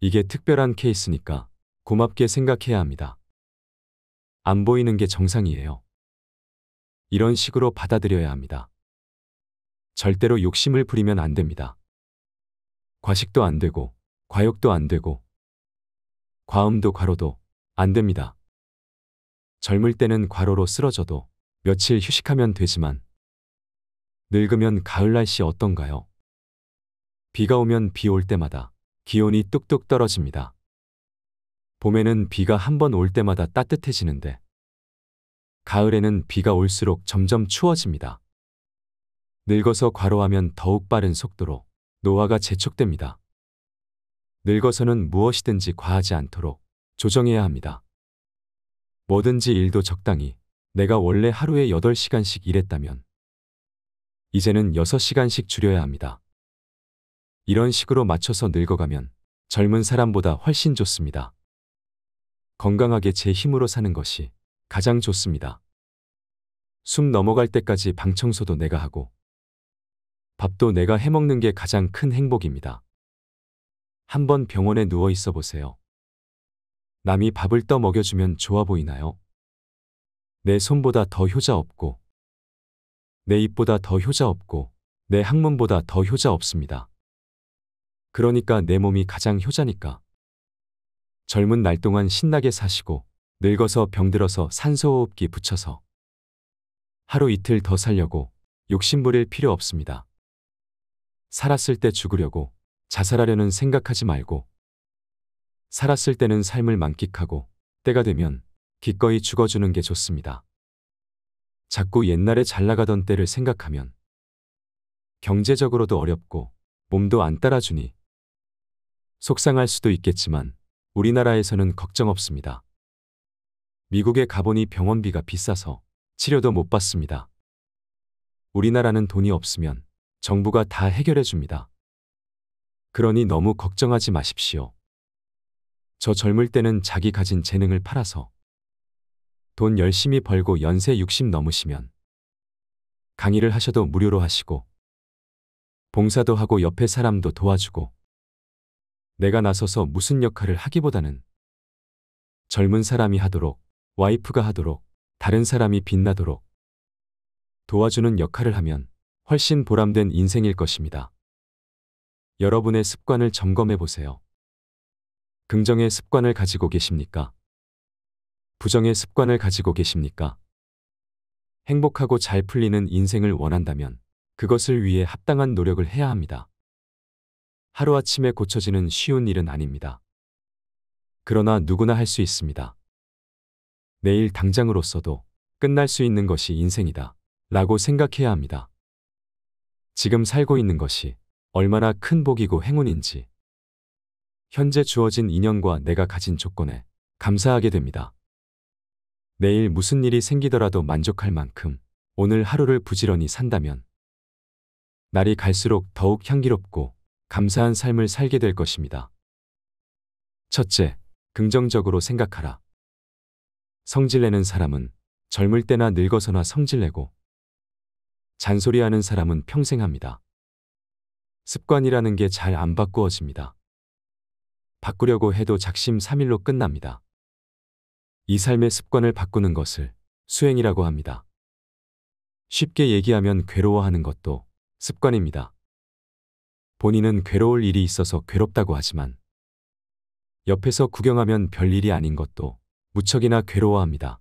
이게 특별한 케이스니까 고맙게 생각해야 합니다. 안 보이는 게 정상이에요. 이런 식으로 받아들여야 합니다. 절대로 욕심을 부리면 안 됩니다. 과식도 안 되고, 과욕도 안 되고, 과음도 과로도 안 됩니다. 젊을 때는 과로로 쓰러져도 며칠 휴식하면 되지만 늙으면 가을 날씨 어떤가요? 비가 오면 비 올 때마다 기온이 뚝뚝 떨어집니다. 봄에는 비가 한 번 올 때마다 따뜻해지는데 가을에는 비가 올수록 점점 추워집니다. 늙어서 과로하면 더욱 빠른 속도로 노화가 재촉됩니다. 늙어서는 무엇이든지 과하지 않도록 조정해야 합니다. 뭐든지 일도 적당히 내가 원래 하루에 8시간씩 일했다면 이제는 6시간씩 줄여야 합니다. 이런 식으로 맞춰서 늙어가면 젊은 사람보다 훨씬 좋습니다. 건강하게 제 힘으로 사는 것이 가장 좋습니다. 숨 넘어갈 때까지 방 청소도 내가 하고 밥도 내가 해먹는 게 가장 큰 행복입니다. 한번 병원에 누워 있어 보세요. 남이 밥을 떠 먹여주면 좋아 보이나요? 내 손보다 더 효자 없고 내 입보다 더 효자 없고 내 학문보다 더 효자 없습니다. 그러니까 내 몸이 가장 효자니까. 젊은 날 동안 신나게 사시고 늙어서 병들어서 산소호흡기 붙여서 하루 이틀 더 살려고 욕심 부릴 필요 없습니다. 살았을 때 죽으려고 자살하려는 생각하지 말고 살았을 때는 삶을 만끽하고 때가 되면 기꺼이 죽어주는 게 좋습니다. 자꾸 옛날에 잘 나가던 때를 생각하면 경제적으로도 어렵고 몸도 안 따라주니 속상할 수도 있겠지만 우리나라에서는 걱정 없습니다. 미국에 가보니 병원비가 비싸서 치료도 못 받습니다. 우리나라는 돈이 없으면 정부가 다 해결해 줍니다. 그러니 너무 걱정하지 마십시오. 저 젊을 때는 자기 가진 재능을 팔아서 돈 열심히 벌고 연세 60 넘으시면 강의를 하셔도 무료로 하시고 봉사도 하고 옆에 사람도 도와주고 내가 나서서 무슨 역할을 하기보다는 젊은 사람이 하도록 와이프가 하도록 다른 사람이 빛나도록 도와주는 역할을 하면 훨씬 보람된 인생일 것입니다. 여러분의 습관을 점검해 보세요. 긍정의 습관을 가지고 계십니까? 부정의 습관을 가지고 계십니까? 행복하고 잘 풀리는 인생을 원한다면 그것을 위해 합당한 노력을 해야 합니다. 하루아침에 고쳐지는 쉬운 일은 아닙니다. 그러나 누구나 할 수 있습니다. 내일 당장으로서도 끝날 수 있는 것이 인생이다. 라고 생각해야 합니다. 지금 살고 있는 것이 얼마나 큰 복이고 행운인지 현재 주어진 인연과 내가 가진 조건에 감사하게 됩니다. 내일 무슨 일이 생기더라도 만족할 만큼 오늘 하루를 부지런히 산다면 날이 갈수록 더욱 향기롭고 감사한 삶을 살게 될 것입니다. 첫째, 긍정적으로 생각하라. 성질내는 사람은 젊을 때나 늙어서나 성질내고 잔소리하는 사람은 평생 합니다. 습관이라는 게 잘 안 바꾸어집니다. 바꾸려고 해도 작심 3일로 끝납니다. 이 삶의 습관을 바꾸는 것을 수행이라고 합니다. 쉽게 얘기하면 괴로워하는 것도 습관입니다. 본인은 괴로울 일이 있어서 괴롭다고 하지만 옆에서 구경하면 별일이 아닌 것도 무척이나 괴로워합니다.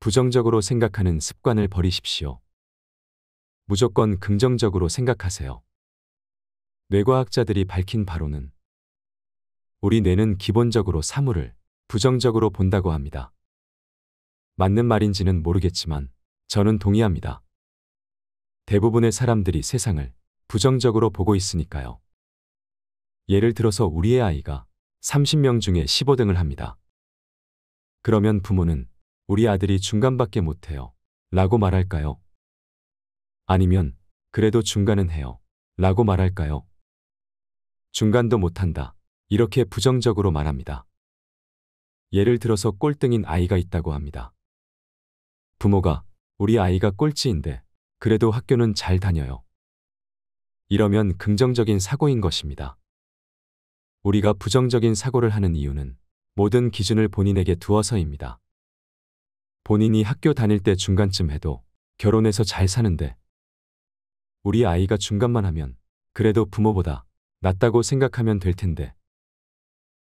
부정적으로 생각하는 습관을 버리십시오. 무조건 긍정적으로 생각하세요. 뇌과학자들이 밝힌 바로는 우리 뇌는 기본적으로 사물을 부정적으로 본다고 합니다. 맞는 말인지는 모르겠지만 저는 동의합니다. 대부분의 사람들이 세상을 부정적으로 보고 있으니까요. 예를 들어서 우리의 아이가 30명 중에 15등을 합니다. 그러면 부모는 우리 아들이 중간밖에 못해요. 라고 말할까요? 아니면 그래도 중간은 해요. 라고 말할까요? 중간도 못한다. 이렇게 부정적으로 말합니다. 예를 들어서 꼴등인 아이가 있다고 합니다. 부모가 우리 아이가 꼴찌인데 그래도 학교는 잘 다녀요. 이러면 긍정적인 사고인 것입니다. 우리가 부정적인 사고를 하는 이유는 모든 기준을 본인에게 두어서입니다. 본인이 학교 다닐 때 중간쯤 해도 결혼해서 잘 사는데 우리 아이가 중간만 하면 그래도 부모보다 낫다고 생각하면 될 텐데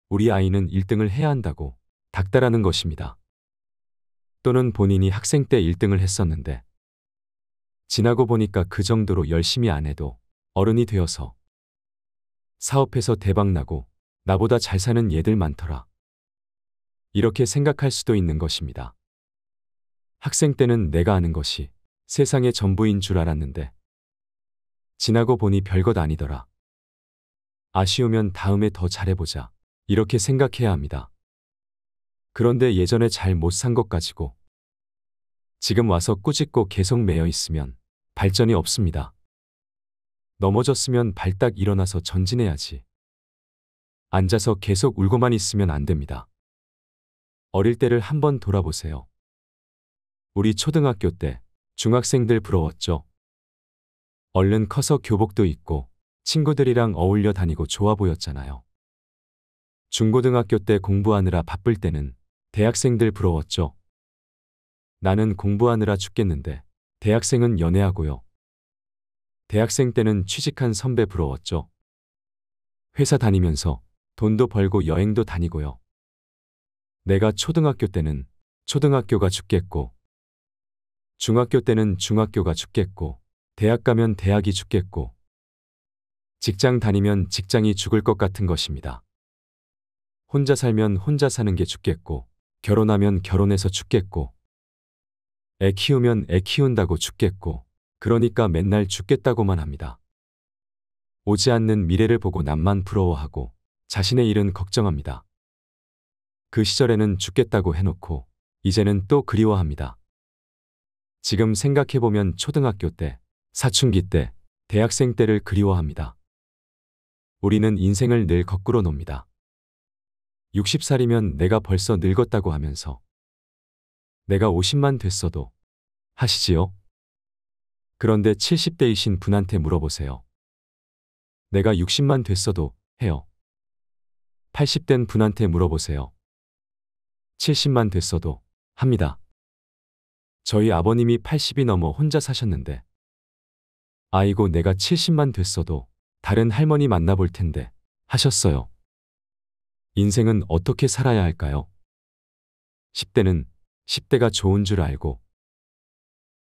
우리 아이는 1등을 해야 한다고 닥다라는 것입니다. 또는 본인이 학생 때 1등을 했었는데 지나고 보니까 그 정도로 열심히 안 해도 어른이 되어서 사업해서 대박나고 나보다 잘 사는 얘들 많더라. 이렇게 생각할 수도 있는 것입니다. 학생 때는 내가 아는 것이 세상의 전부인 줄 알았는데 지나고 보니 별것 아니더라. 아쉬우면 다음에 더 잘해보자. 이렇게 생각해야 합니다. 그런데 예전에 잘 못 산 것 가지고 지금 와서 꾸짖고 계속 매여 있으면 발전이 없습니다. 넘어졌으면 발딱 일어나서 전진해야지. 앉아서 계속 울고만 있으면 안 됩니다. 어릴 때를 한번 돌아보세요. 우리 초등학교 때 중학생들 부러웠죠. 얼른 커서 교복도 입고 친구들이랑 어울려 다니고 좋아 보였잖아요. 중고등학교 때 공부하느라 바쁠 때는 대학생들 부러웠죠. 나는 공부하느라 죽겠는데 대학생은 연애하고요. 대학생 때는 취직한 선배 부러웠죠. 회사 다니면서 돈도 벌고 여행도 다니고요. 내가 초등학교 때는 초등학교가 죽겠고 중학교 때는 중학교가 죽겠고 대학 가면 대학이 죽겠고 직장 다니면 직장이 죽을 것 같은 것입니다. 혼자 살면 혼자 사는 게 죽겠고 결혼하면 결혼해서 죽겠고 애 키우면 애 키운다고 죽겠고 그러니까 맨날 죽겠다고만 합니다. 오지 않는 미래를 보고 남만 부러워하고 자신의 일은 걱정합니다. 그 시절에는 죽겠다고 해놓고 이제는 또 그리워합니다. 지금 생각해보면 초등학교 때, 사춘기 때, 대학생 때를 그리워합니다. 우리는 인생을 늘 거꾸로 놉니다. 60살이면 내가 벌써 늙었다고 하면서 내가 50만 됐어도 하시지요? 그런데 70대이신 분한테 물어보세요. 내가 60만 됐어도 해요. 80된 분한테 물어보세요. 70만 됐어도 합니다. 저희 아버님이 80이 넘어 혼자 사셨는데 아이고 내가 70만 됐어도 다른 할머니 만나볼 텐데 하셨어요. 인생은 어떻게 살아야 할까요? 10대는 10대가 좋은 줄 알고,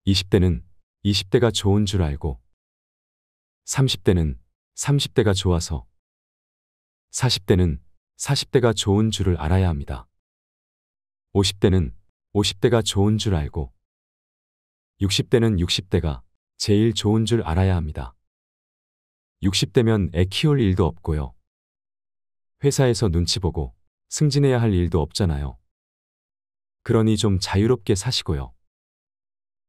20대는 20대가 좋은 줄 알고, 30대는 30대가 좋아서, 40대는 40대가 좋은 줄을 알아야 합니다. 50대는 50대가 좋은 줄 알고, 60대는 60대가 제일 좋은 줄 알아야 합니다. 60대면 애 키울 일도 없고요. 회사에서 눈치 보고 승진해야 할 일도 없잖아요. 그러니 좀 자유롭게 사시고요.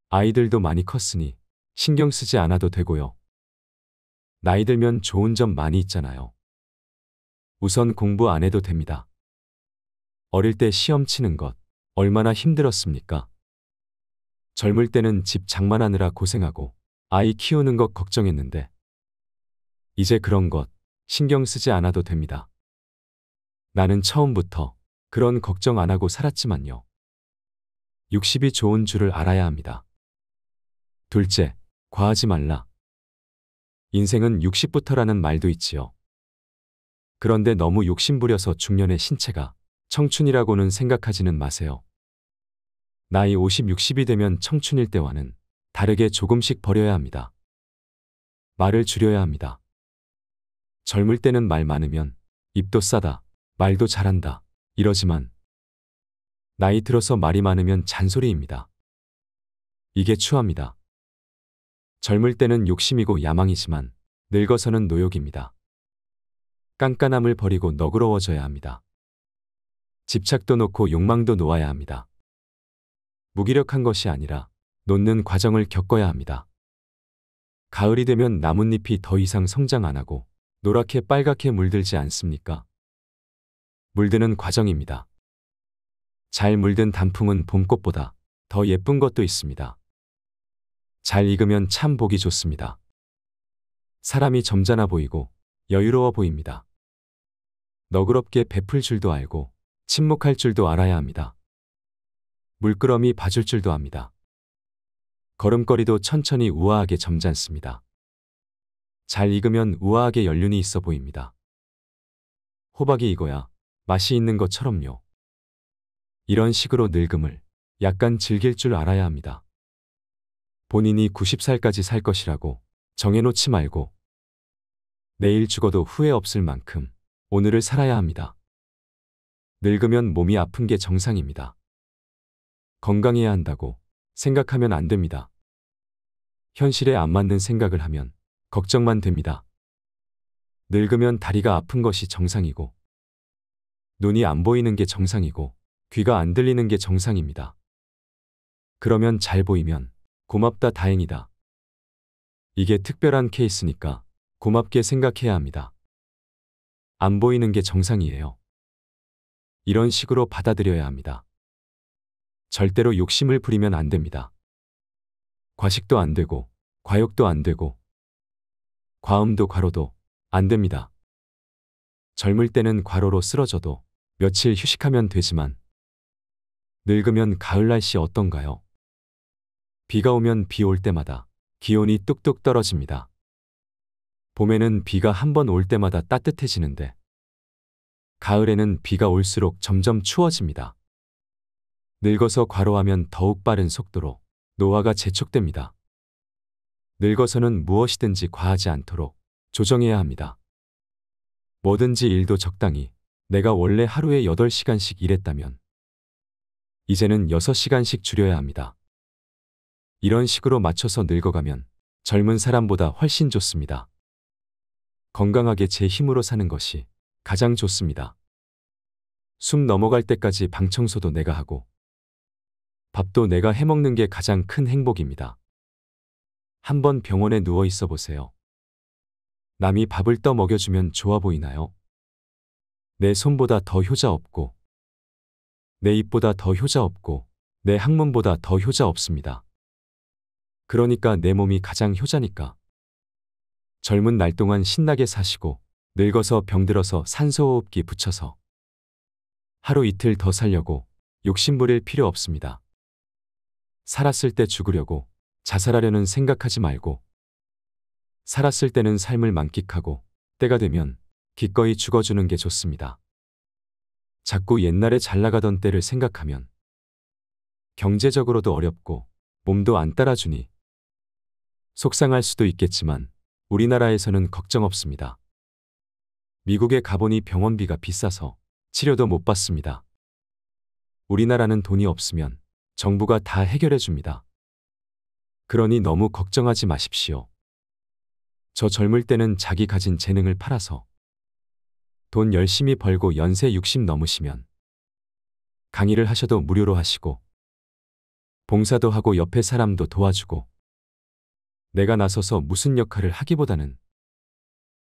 아이들도 많이 컸으니 신경 쓰지 않아도 되고요. 나이 들면 좋은 점 많이 있잖아요. 우선 공부 안 해도 됩니다. 어릴 때 시험 치는 것 얼마나 힘들었습니까? 젊을 때는 집 장만하느라 고생하고 아이 키우는 것 걱정했는데 이제 그런 것 신경 쓰지 않아도 됩니다. 나는 처음부터 그런 걱정 안 하고 살았지만요. 60이 좋은 줄을 알아야 합니다. 둘째, 과하지 말라. 인생은 60부터라는 말도 있지요. 그런데 너무 욕심부려서 중년의 신체가 청춘이라고는 생각하지는 마세요. 나이 50, 60이 되면 청춘일 때와는 다르게 조금씩 버려야 합니다. 말을 줄여야 합니다. 젊을 때는 말 많으면 입도 싸다, 말도 잘한다. 이러지만 나이 들어서 말이 많으면 잔소리입니다. 이게 추합니다. 젊을 때는 욕심이고 야망이지만 늙어서는 노욕입니다. 깐깐함을 버리고 너그러워져야 합니다. 집착도 놓고 욕망도 놓아야 합니다. 무기력한 것이 아니라 놓는 과정을 겪어야 합니다. 가을이 되면 나뭇잎이 더 이상 성장 안 하고 노랗게 빨갛게 물들지 않습니까? 물드는 과정입니다. 잘 물든 단풍은 봄꽃보다 더 예쁜 것도 있습니다. 잘 익으면 참 보기 좋습니다. 사람이 점잖아 보이고 여유로워 보입니다. 너그럽게 베풀 줄도 알고 침묵할 줄도 알아야 합니다. 물끄러미 봐줄 줄도 합니다 걸음걸이도 천천히 우아하게 점잖습니다. 잘 익으면 우아하게 연륜이 있어 보입니다. 호박이 이거야 맛이 있는 것처럼요. 이런 식으로 늙음을 약간 즐길 줄 알아야 합니다. 본인이 90살까지 살 것이라고 정해놓지 말고 내일 죽어도 후회 없을 만큼 오늘을 살아야 합니다. 늙으면 몸이 아픈 게 정상입니다. 건강해야 한다고 생각하면 안 됩니다. 현실에 안 맞는 생각을 하면 걱정만 됩니다. 늙으면 다리가 아픈 것이 정상이고 눈이 안 보이는 게 정상이고 귀가 안 들리는 게 정상입니다. 그러면 잘 보이면 고맙다 다행이다. 이게 특별한 케이스니까 고맙게 생각해야 합니다. 안 보이는 게 정상이에요. 이런 식으로 받아들여야 합니다. 절대로 욕심을 부리면 안 됩니다. 과식도 안 되고, 과욕도 안 되고, 과음도 과로도 안 됩니다. 젊을 때는 과로로 쓰러져도 며칠 휴식하면 되지만 늙으면 가을 날씨 어떤가요? 비가 오면 비 올 때마다 기온이 뚝뚝 떨어집니다. 봄에는 비가 한 번 올 때마다 따뜻해지는데 가을에는 비가 올수록 점점 추워집니다. 늙어서 과로하면 더욱 빠른 속도로 노화가 재촉됩니다. 늙어서는 무엇이든지 과하지 않도록 조정해야 합니다. 뭐든지 일도 적당히 내가 원래 하루에 8시간씩 일했다면 이제는 6시간씩 줄여야 합니다. 이런 식으로 맞춰서 늙어가면 젊은 사람보다 훨씬 좋습니다. 건강하게 제 힘으로 사는 것이 가장 좋습니다. 숨 넘어갈 때까지 방 청소도 내가 하고 밥도 내가 해먹는 게 가장 큰 행복입니다. 한번 병원에 누워 있어 보세요. 남이 밥을 떠 먹여주면 좋아 보이나요? 내 손보다 더 효자 없고 내 입보다 더 효자 없고 내 학문보다 더 효자 없습니다. 그러니까 내 몸이 가장 효자니까. 젊은 날 동안 신나게 사시고 늙어서 병들어서 산소호흡기 붙여서 하루 이틀 더 살려고 욕심부릴 필요 없습니다. 살았을 때 죽으려고 자살하려는 생각하지 말고 살았을 때는 삶을 만끽하고 때가 되면 기꺼이 죽어주는 게 좋습니다. 자꾸 옛날에 잘 나가던 때를 생각하면 경제적으로도 어렵고 몸도 안 따라주니 속상할 수도 있겠지만 우리나라에서는 걱정 없습니다. 미국에 가보니 병원비가 비싸서 치료도 못 받습니다. 우리나라는 돈이 없으면 정부가 다 해결해 줍니다. 그러니 너무 걱정하지 마십시오. 저 젊을 때는 자기 가진 재능을 팔아서 돈 열심히 벌고 연세 60 넘으시면 강의를 하셔도 무료로 하시고 봉사도 하고 옆에 사람도 도와주고 내가 나서서 무슨 역할을 하기보다는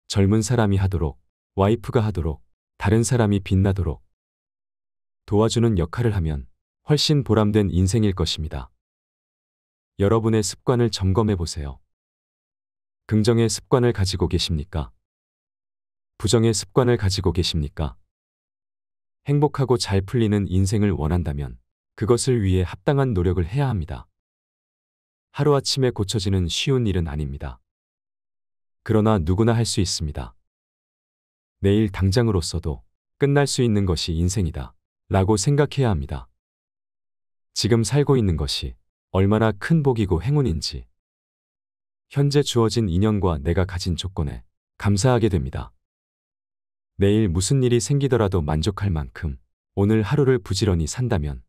젊은 사람이 하도록 와이프가 하도록 다른 사람이 빛나도록 도와주는 역할을 하면 훨씬 보람된 인생일 것입니다. 여러분의 습관을 점검해 보세요. 긍정의 습관을 가지고 계십니까? 부정의 습관을 가지고 계십니까? 행복하고 잘 풀리는 인생을 원한다면 그것을 위해 합당한 노력을 해야 합니다. 하루아침에 고쳐지는 쉬운 일은 아닙니다. 그러나 누구나 할 수 있습니다. 내일 당장으로서도 끝날 수 있는 것이 인생이다. 라고 생각해야 합니다. 지금 살고 있는 것이 얼마나 큰 복이고 행운인지 현재 주어진 인연과 내가 가진 조건에 감사하게 됩니다. 내일 무슨 일이 생기더라도 만족할 만큼 오늘 하루를 부지런히 산다면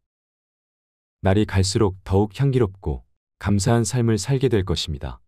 날이 갈수록 더욱 향기롭고 감사한 삶을 살게 될 것입니다.